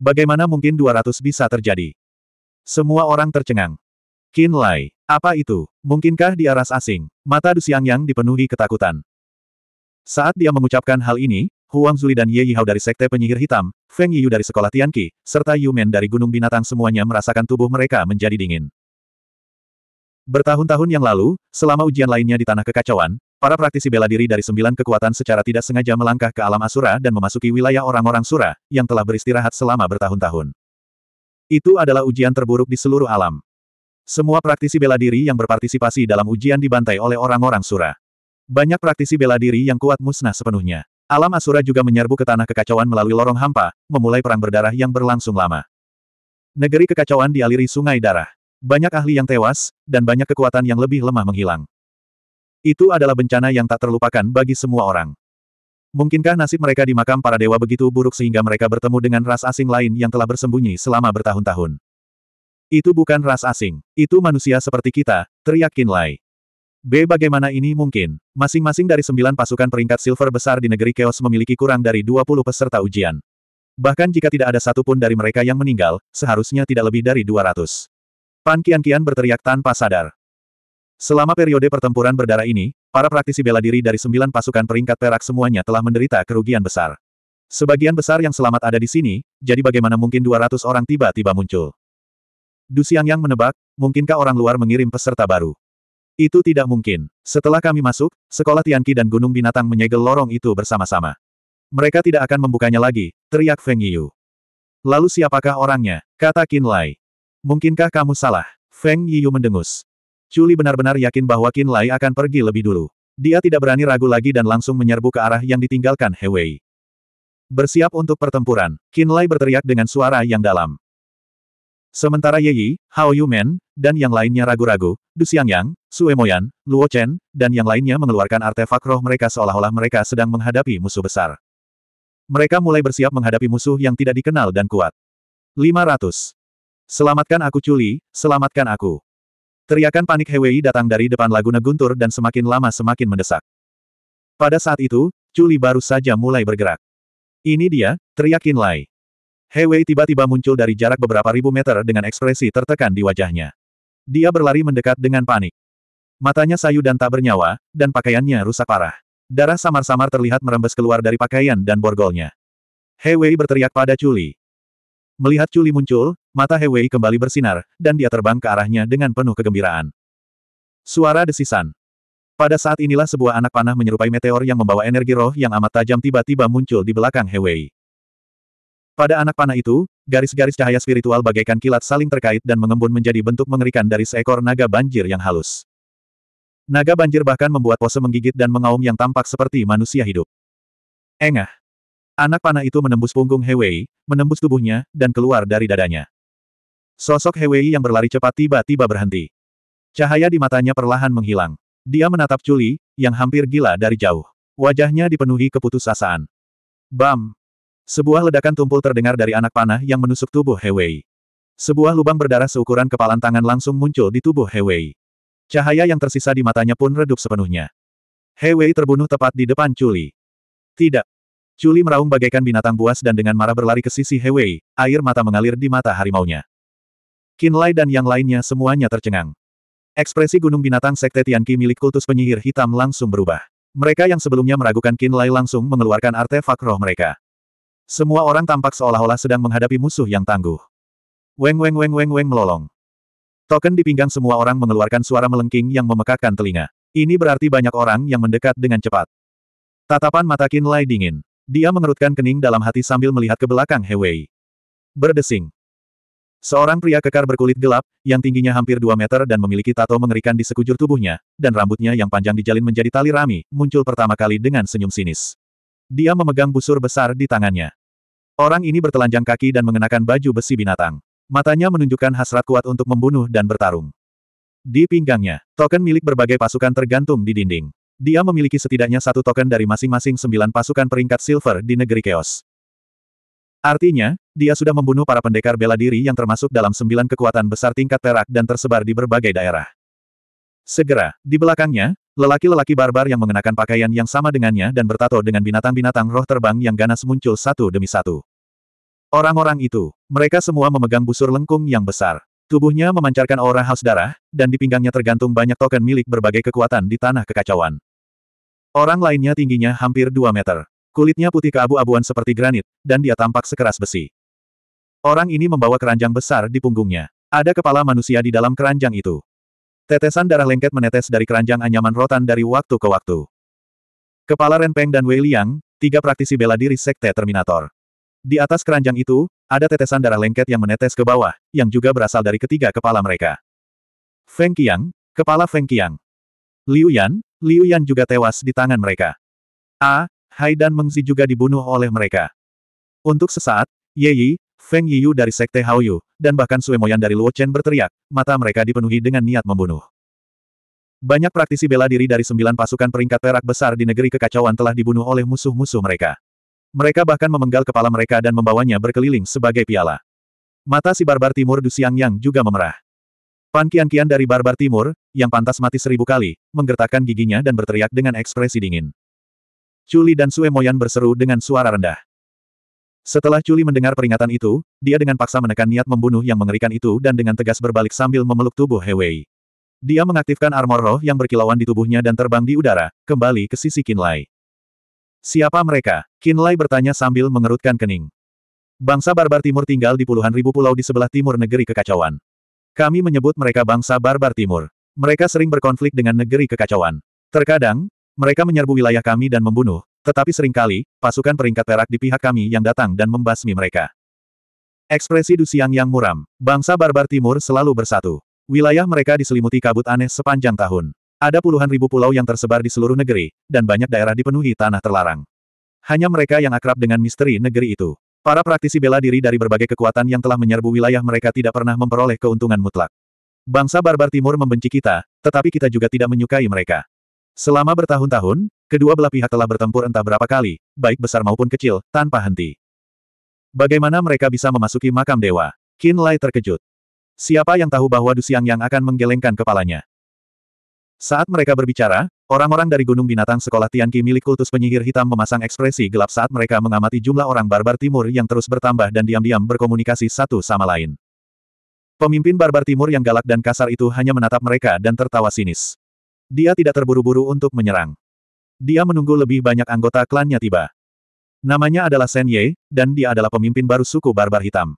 Bagaimana mungkin 200 bisa terjadi? Semua orang tercengang. Qin Lai, apa itu? Mungkinkah di aras asing? Mata Du yang dipenuhi ketakutan. Saat dia mengucapkan hal ini, Huang Zuli dan Ye Yihao dari Sekte Penyihir Hitam, Feng Yiyu dari Sekolah Tianqi, serta Yu Men dari Gunung Binatang semuanya merasakan tubuh mereka menjadi dingin. Bertahun-tahun yang lalu, selama ujian lainnya di tanah kekacauan, para praktisi bela diri dari sembilan kekuatan secara tidak sengaja melangkah ke alam Asura dan memasuki wilayah orang-orang Sura, yang telah beristirahat selama bertahun-tahun. Itu adalah ujian terburuk di seluruh alam. Semua praktisi bela diri yang berpartisipasi dalam ujian dibantai oleh orang-orang Sura. Banyak praktisi bela diri yang kuat musnah sepenuhnya. Alam Asura juga menyerbu ke tanah kekacauan melalui lorong hampa, memulai perang berdarah yang berlangsung lama. Negeri kekacauan dialiri sungai darah. Banyak ahli yang tewas, dan banyak kekuatan yang lebih lemah menghilang. Itu adalah bencana yang tak terlupakan bagi semua orang. Mungkinkah nasib mereka di makam para dewa begitu buruk sehingga mereka bertemu dengan ras asing lain yang telah bersembunyi selama bertahun-tahun? Itu bukan ras asing, itu manusia seperti kita, teriak Kinlay. B. Bagaimana ini mungkin? Masing-masing dari sembilan pasukan peringkat silver besar di negeri Chaos memiliki kurang dari 20 peserta ujian. Bahkan jika tidak ada satupun dari mereka yang meninggal, seharusnya tidak lebih dari 200. Pan Kian-Kian berteriak tanpa sadar. Selama periode pertempuran berdarah ini, para praktisi bela diri dari sembilan pasukan peringkat perak semuanya telah menderita kerugian besar. Sebagian besar yang selamat ada di sini, jadi bagaimana mungkin 200 orang tiba-tiba muncul? Du Xiang Yang menebak, mungkinkah orang luar mengirim peserta baru? Itu tidak mungkin. Setelah kami masuk, sekolah Tianqi dan Gunung Binatang menyegel lorong itu bersama-sama. Mereka tidak akan membukanya lagi, teriak Feng Yu. Lalu siapakah orangnya? Kata Qin Lai. Mungkinkah kamu salah? Feng Yiyu mendengus. Culi benar-benar yakin bahwa Qin Lai akan pergi lebih dulu. Dia tidak berani ragu lagi dan langsung menyerbu ke arah yang ditinggalkan He Wei. Bersiap untuk pertempuran, Qin Lai berteriak dengan suara yang dalam. Sementara Ye Yi, Hao Men, dan yang lainnya ragu-ragu, Du Xiangyang, Sue Moyan, Luo Chen, dan yang lainnya mengeluarkan artefak roh mereka seolah-olah mereka sedang menghadapi musuh besar. Mereka mulai bersiap menghadapi musuh yang tidak dikenal dan kuat. 500. Selamatkan aku Culi, selamatkan aku. Teriakan panik Hewei datang dari depan Laguna Guntur dan semakin lama semakin mendesak. Pada saat itu, Culi baru saja mulai bergerak. Ini dia, teriakin Lai. Hewei tiba-tiba muncul dari jarak beberapa ribu meter dengan ekspresi tertekan di wajahnya. Dia berlari mendekat dengan panik. Matanya sayu dan tak bernyawa, dan pakaiannya rusak parah. Darah samar-samar terlihat merembes keluar dari pakaian dan borgolnya. Hewei berteriak pada Culi. Melihat Culi muncul, mata He Wei kembali bersinar, dan dia terbang ke arahnya dengan penuh kegembiraan. Suara desisan. Pada saat inilah sebuah anak panah menyerupai meteor yang membawa energi roh yang amat tajam tiba-tiba muncul di belakang He Wei. Pada anak panah itu, garis-garis cahaya spiritual bagaikan kilat saling terkait dan mengembun menjadi bentuk mengerikan dari seekor naga banjir yang halus. Naga banjir bahkan membuat pose menggigit dan mengaum yang tampak seperti manusia hidup. Engah. Anak panah itu menembus punggung Hewei, menembus tubuhnya, dan keluar dari dadanya. Sosok Hewei yang berlari cepat tiba-tiba berhenti. Cahaya di matanya perlahan menghilang. Dia menatap Chuli, yang hampir gila dari jauh. Wajahnya dipenuhi keputusasaan. Bam! Sebuah ledakan tumpul terdengar dari anak panah yang menusuk tubuh Hewei. Sebuah lubang berdarah seukuran kepalan tangan langsung muncul di tubuh Hewei. Cahaya yang tersisa di matanya pun redup sepenuhnya. Hewei terbunuh tepat di depan Chuli. Tidak, Culi meraung bagaikan binatang buas dan dengan marah berlari ke sisi Hewei, air mata mengalir di mata harimaunya. Kinlai dan yang lainnya semuanya tercengang. Ekspresi gunung binatang sekte Tianqi milik kultus penyihir hitam langsung berubah. Mereka yang sebelumnya meragukan Kinlai langsung mengeluarkan artefak roh mereka. Semua orang tampak seolah-olah sedang menghadapi musuh yang tangguh. Weng weng weng weng weng melolong. Token di pinggang semua orang mengeluarkan suara melengking yang memekakkan telinga. Ini berarti banyak orang yang mendekat dengan cepat. Tatapan mata Kinlai dingin. Dia mengerutkan kening dalam hati sambil melihat ke belakang He Wei Berdesing. Seorang pria kekar berkulit gelap, yang tingginya hampir 2 meter dan memiliki tato mengerikan di sekujur tubuhnya, dan rambutnya yang panjang dijalin menjadi tali rami, muncul pertama kali dengan senyum sinis. Dia memegang busur besar di tangannya. Orang ini bertelanjang kaki dan mengenakan baju besi binatang. Matanya menunjukkan hasrat kuat untuk membunuh dan bertarung. Di pinggangnya, token milik berbagai pasukan tergantung di dinding. Dia memiliki setidaknya satu token dari masing-masing sembilan pasukan peringkat silver di negeri Chaos. Artinya, dia sudah membunuh para pendekar bela diri yang termasuk dalam sembilan kekuatan besar tingkat perak dan tersebar di berbagai daerah. Segera, di belakangnya, lelaki-lelaki barbar yang mengenakan pakaian yang sama dengannya dan bertato dengan binatang-binatang roh terbang yang ganas muncul satu demi satu. Orang-orang itu, mereka semua memegang busur lengkung yang besar. Tubuhnya memancarkan aura haus darah, dan di pinggangnya tergantung banyak token milik berbagai kekuatan di tanah kekacauan. Orang lainnya tingginya hampir 2 meter. Kulitnya putih keabu-abuan seperti granit, dan dia tampak sekeras besi. Orang ini membawa keranjang besar di punggungnya. Ada kepala manusia di dalam keranjang itu. Tetesan darah lengket menetes dari keranjang anyaman rotan dari waktu ke waktu. Kepala Renpeng dan Wei Liang, tiga praktisi bela diri Sekte Terminator. Di atas keranjang itu, ada tetesan darah lengket yang menetes ke bawah, yang juga berasal dari ketiga kepala mereka. Feng Qiang, kepala Feng Qiang. Liu Yan, Liu Yan juga tewas di tangan mereka. A. Hai dan Mengzi juga dibunuh oleh mereka. Untuk sesaat, Ye Yi, Feng Yiyu dari Sekte Haoyu, dan bahkan Sue Moyan dari Luo Chen berteriak, mata mereka dipenuhi dengan niat membunuh. Banyak praktisi bela diri dari sembilan pasukan peringkat perak besar di negeri kekacauan telah dibunuh oleh musuh-musuh mereka. Mereka bahkan memenggal kepala mereka dan membawanya berkeliling sebagai piala. Mata si barbar timur Du Xiang Yang juga memerah. Pan Kian-Kian dari Barbar Timur, yang pantas mati seribu kali, menggertakkan giginya dan berteriak dengan ekspresi dingin. Culi dan Sue Moyan berseru dengan suara rendah. Setelah Culi mendengar peringatan itu, dia dengan paksa menekan niat membunuh yang mengerikan itu dan dengan tegas berbalik sambil memeluk tubuh He Wei. Dia mengaktifkan armor roh yang berkilauan di tubuhnya dan terbang di udara, kembali ke sisi Kinlay. Siapa mereka? Kinlay bertanya sambil mengerutkan kening. Bangsa barbar timur tinggal di puluhan ribu pulau di sebelah timur negeri kekacauan. Kami menyebut mereka bangsa barbar timur. Mereka sering berkonflik dengan negeri kekacauan. Terkadang, mereka menyerbu wilayah kami dan membunuh, tetapi seringkali, pasukan peringkat perak di pihak kami yang datang dan membasmi mereka. Ekspresi Dusiang yang muram, bangsa barbar timur selalu bersatu. Wilayah mereka diselimuti kabut aneh sepanjang tahun. Ada puluhan ribu pulau yang tersebar di seluruh negeri, dan banyak daerah dipenuhi tanah terlarang. Hanya mereka yang akrab dengan misteri negeri itu. Para praktisi bela diri dari berbagai kekuatan yang telah menyerbu wilayah mereka tidak pernah memperoleh keuntungan mutlak. Bangsa barbar timur membenci kita, tetapi kita juga tidak menyukai mereka. Selama bertahun-tahun, kedua belah pihak telah bertempur entah berapa kali, baik besar maupun kecil, tanpa henti. Bagaimana mereka bisa memasuki makam dewa? Qin Lai terkejut. Siapa yang tahu bahwa Du Xiang yang akan menggelengkan kepalanya? Saat mereka berbicara, Orang-orang dari Gunung Binatang Sekolah Tianqi milik kultus penyihir hitam memasang ekspresi gelap saat mereka mengamati jumlah orang barbar timur yang terus bertambah dan diam-diam berkomunikasi satu sama lain. Pemimpin barbar timur yang galak dan kasar itu hanya menatap mereka dan tertawa sinis. Dia tidak terburu-buru untuk menyerang. Dia menunggu lebih banyak anggota klannya tiba. Namanya adalah Shen Ye, dan dia adalah pemimpin baru suku barbar hitam.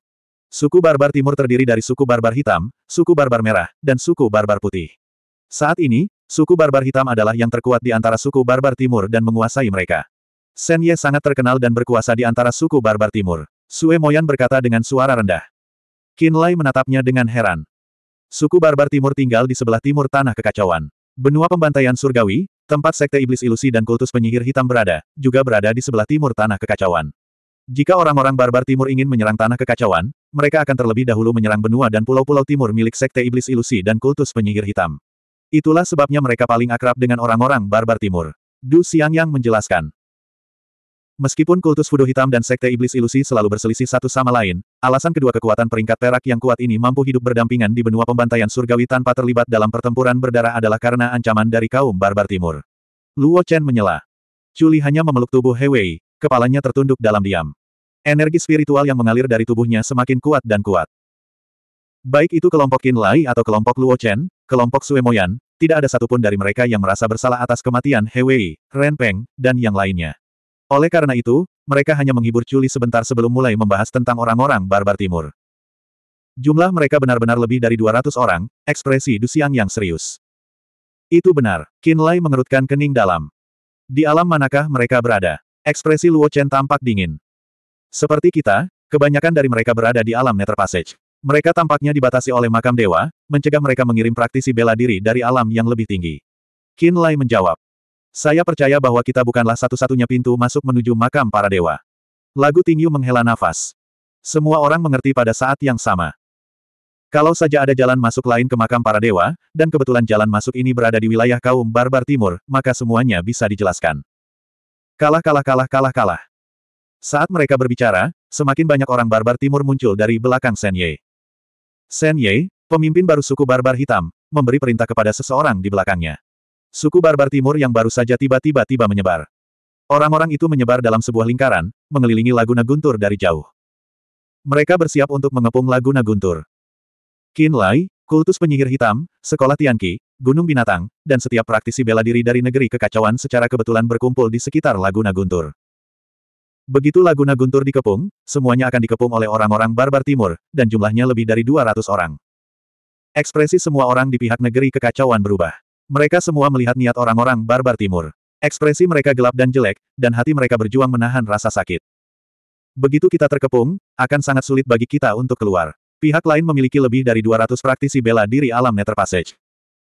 Suku barbar timur terdiri dari suku barbar hitam, suku barbar merah, dan suku barbar putih. Saat ini, Suku barbar hitam adalah yang terkuat di antara suku barbar timur dan menguasai mereka. Shen Ye sangat terkenal dan berkuasa di antara suku barbar timur. Sue Moyan berkata dengan suara rendah. Qin Lai menatapnya dengan heran. Suku barbar timur tinggal di sebelah timur tanah kekacauan. Benua pembantaian surgawi, tempat sekte iblis ilusi dan kultus penyihir hitam berada, juga berada di sebelah timur tanah kekacauan. Jika orang-orang barbar timur ingin menyerang tanah kekacauan, mereka akan terlebih dahulu menyerang benua dan pulau-pulau timur milik sekte iblis ilusi dan kultus penyihir hitam. Itulah sebabnya mereka paling akrab dengan orang-orang barbar timur. Du Xiang yang menjelaskan. Meskipun kultus fudo hitam dan sekte iblis ilusi selalu berselisih satu sama lain, alasan kedua kekuatan peringkat perak yang kuat ini mampu hidup berdampingan di benua pembantaian surgawi tanpa terlibat dalam pertempuran berdarah adalah karena ancaman dari kaum barbar timur. Luo Chen menyela. Chuli hanya memeluk tubuh He Wei, kepalanya tertunduk dalam diam. Energi spiritual yang mengalir dari tubuhnya semakin kuat dan kuat. Baik itu kelompok Qin Lai atau kelompok Luo Chen, kelompok Suemoyan, tidak ada satupun dari mereka yang merasa bersalah atas kematian Hewei, Renpeng, dan yang lainnya. Oleh karena itu, mereka hanya menghibur Chuli sebentar sebelum mulai membahas tentang orang-orang barbar timur. Jumlah mereka benar-benar lebih dari 200 orang, ekspresi Dusiang yang serius. Itu benar, Qin Lai mengerutkan kening dalam. Di alam manakah mereka berada? Ekspresi Luo Chen tampak dingin. Seperti kita, kebanyakan dari mereka berada di alam Nether Passage. Mereka tampaknya dibatasi oleh makam dewa, mencegah mereka mengirim praktisi bela diri dari alam yang lebih tinggi. Qin Lai menjawab. Saya percaya bahwa kita bukanlah satu-satunya pintu masuk menuju makam para dewa. Lagu Tingyu menghela nafas. Semua orang mengerti pada saat yang sama. Kalau saja ada jalan masuk lain ke makam para dewa, dan kebetulan jalan masuk ini berada di wilayah kaum barbar timur, maka semuanya bisa dijelaskan. Kalah kalah kalah kalah kalah. Saat mereka berbicara, semakin banyak orang barbar timur muncul dari belakang Senye. Shen Ye, pemimpin baru suku barbar hitam, memberi perintah kepada seseorang di belakangnya. Suku barbar timur yang baru saja tiba-tiba tiba menyebar. Orang-orang itu menyebar dalam sebuah lingkaran, mengelilingi Laguna Guntur dari jauh. Mereka bersiap untuk mengepung Laguna Guntur. Qin Lai, kultus penyihir hitam, sekolah Tianqi, gunung binatang, dan setiap praktisi bela diri dari negeri kekacauan secara kebetulan berkumpul di sekitar Laguna Guntur. Begitu Laguna Guntur dikepung, semuanya akan dikepung oleh orang-orang barbar timur, dan jumlahnya lebih dari 200 orang. Ekspresi semua orang di pihak negeri kekacauan berubah. Mereka semua melihat niat orang-orang barbar timur. Ekspresi mereka gelap dan jelek, dan hati mereka berjuang menahan rasa sakit. Begitu kita terkepung, akan sangat sulit bagi kita untuk keluar. Pihak lain memiliki lebih dari 200 praktisi bela diri alam Nether Passage.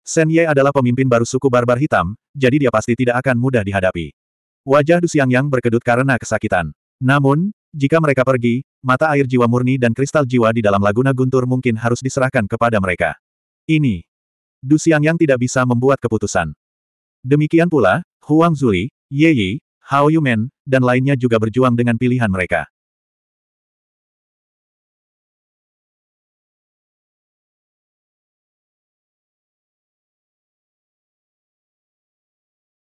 Sen Ye adalah pemimpin baru suku barbar hitam, jadi dia pasti tidak akan mudah dihadapi. Wajah Dusiang Yang berkedut karena kesakitan. Namun, jika mereka pergi, mata air jiwa murni dan kristal jiwa di dalam laguna guntur mungkin harus diserahkan kepada mereka. Ini. Dusiang Yang tidak bisa membuat keputusan. Demikian pula, Huang Zuli, Ye Yi, Hao Yumen, dan lainnya juga berjuang dengan pilihan mereka.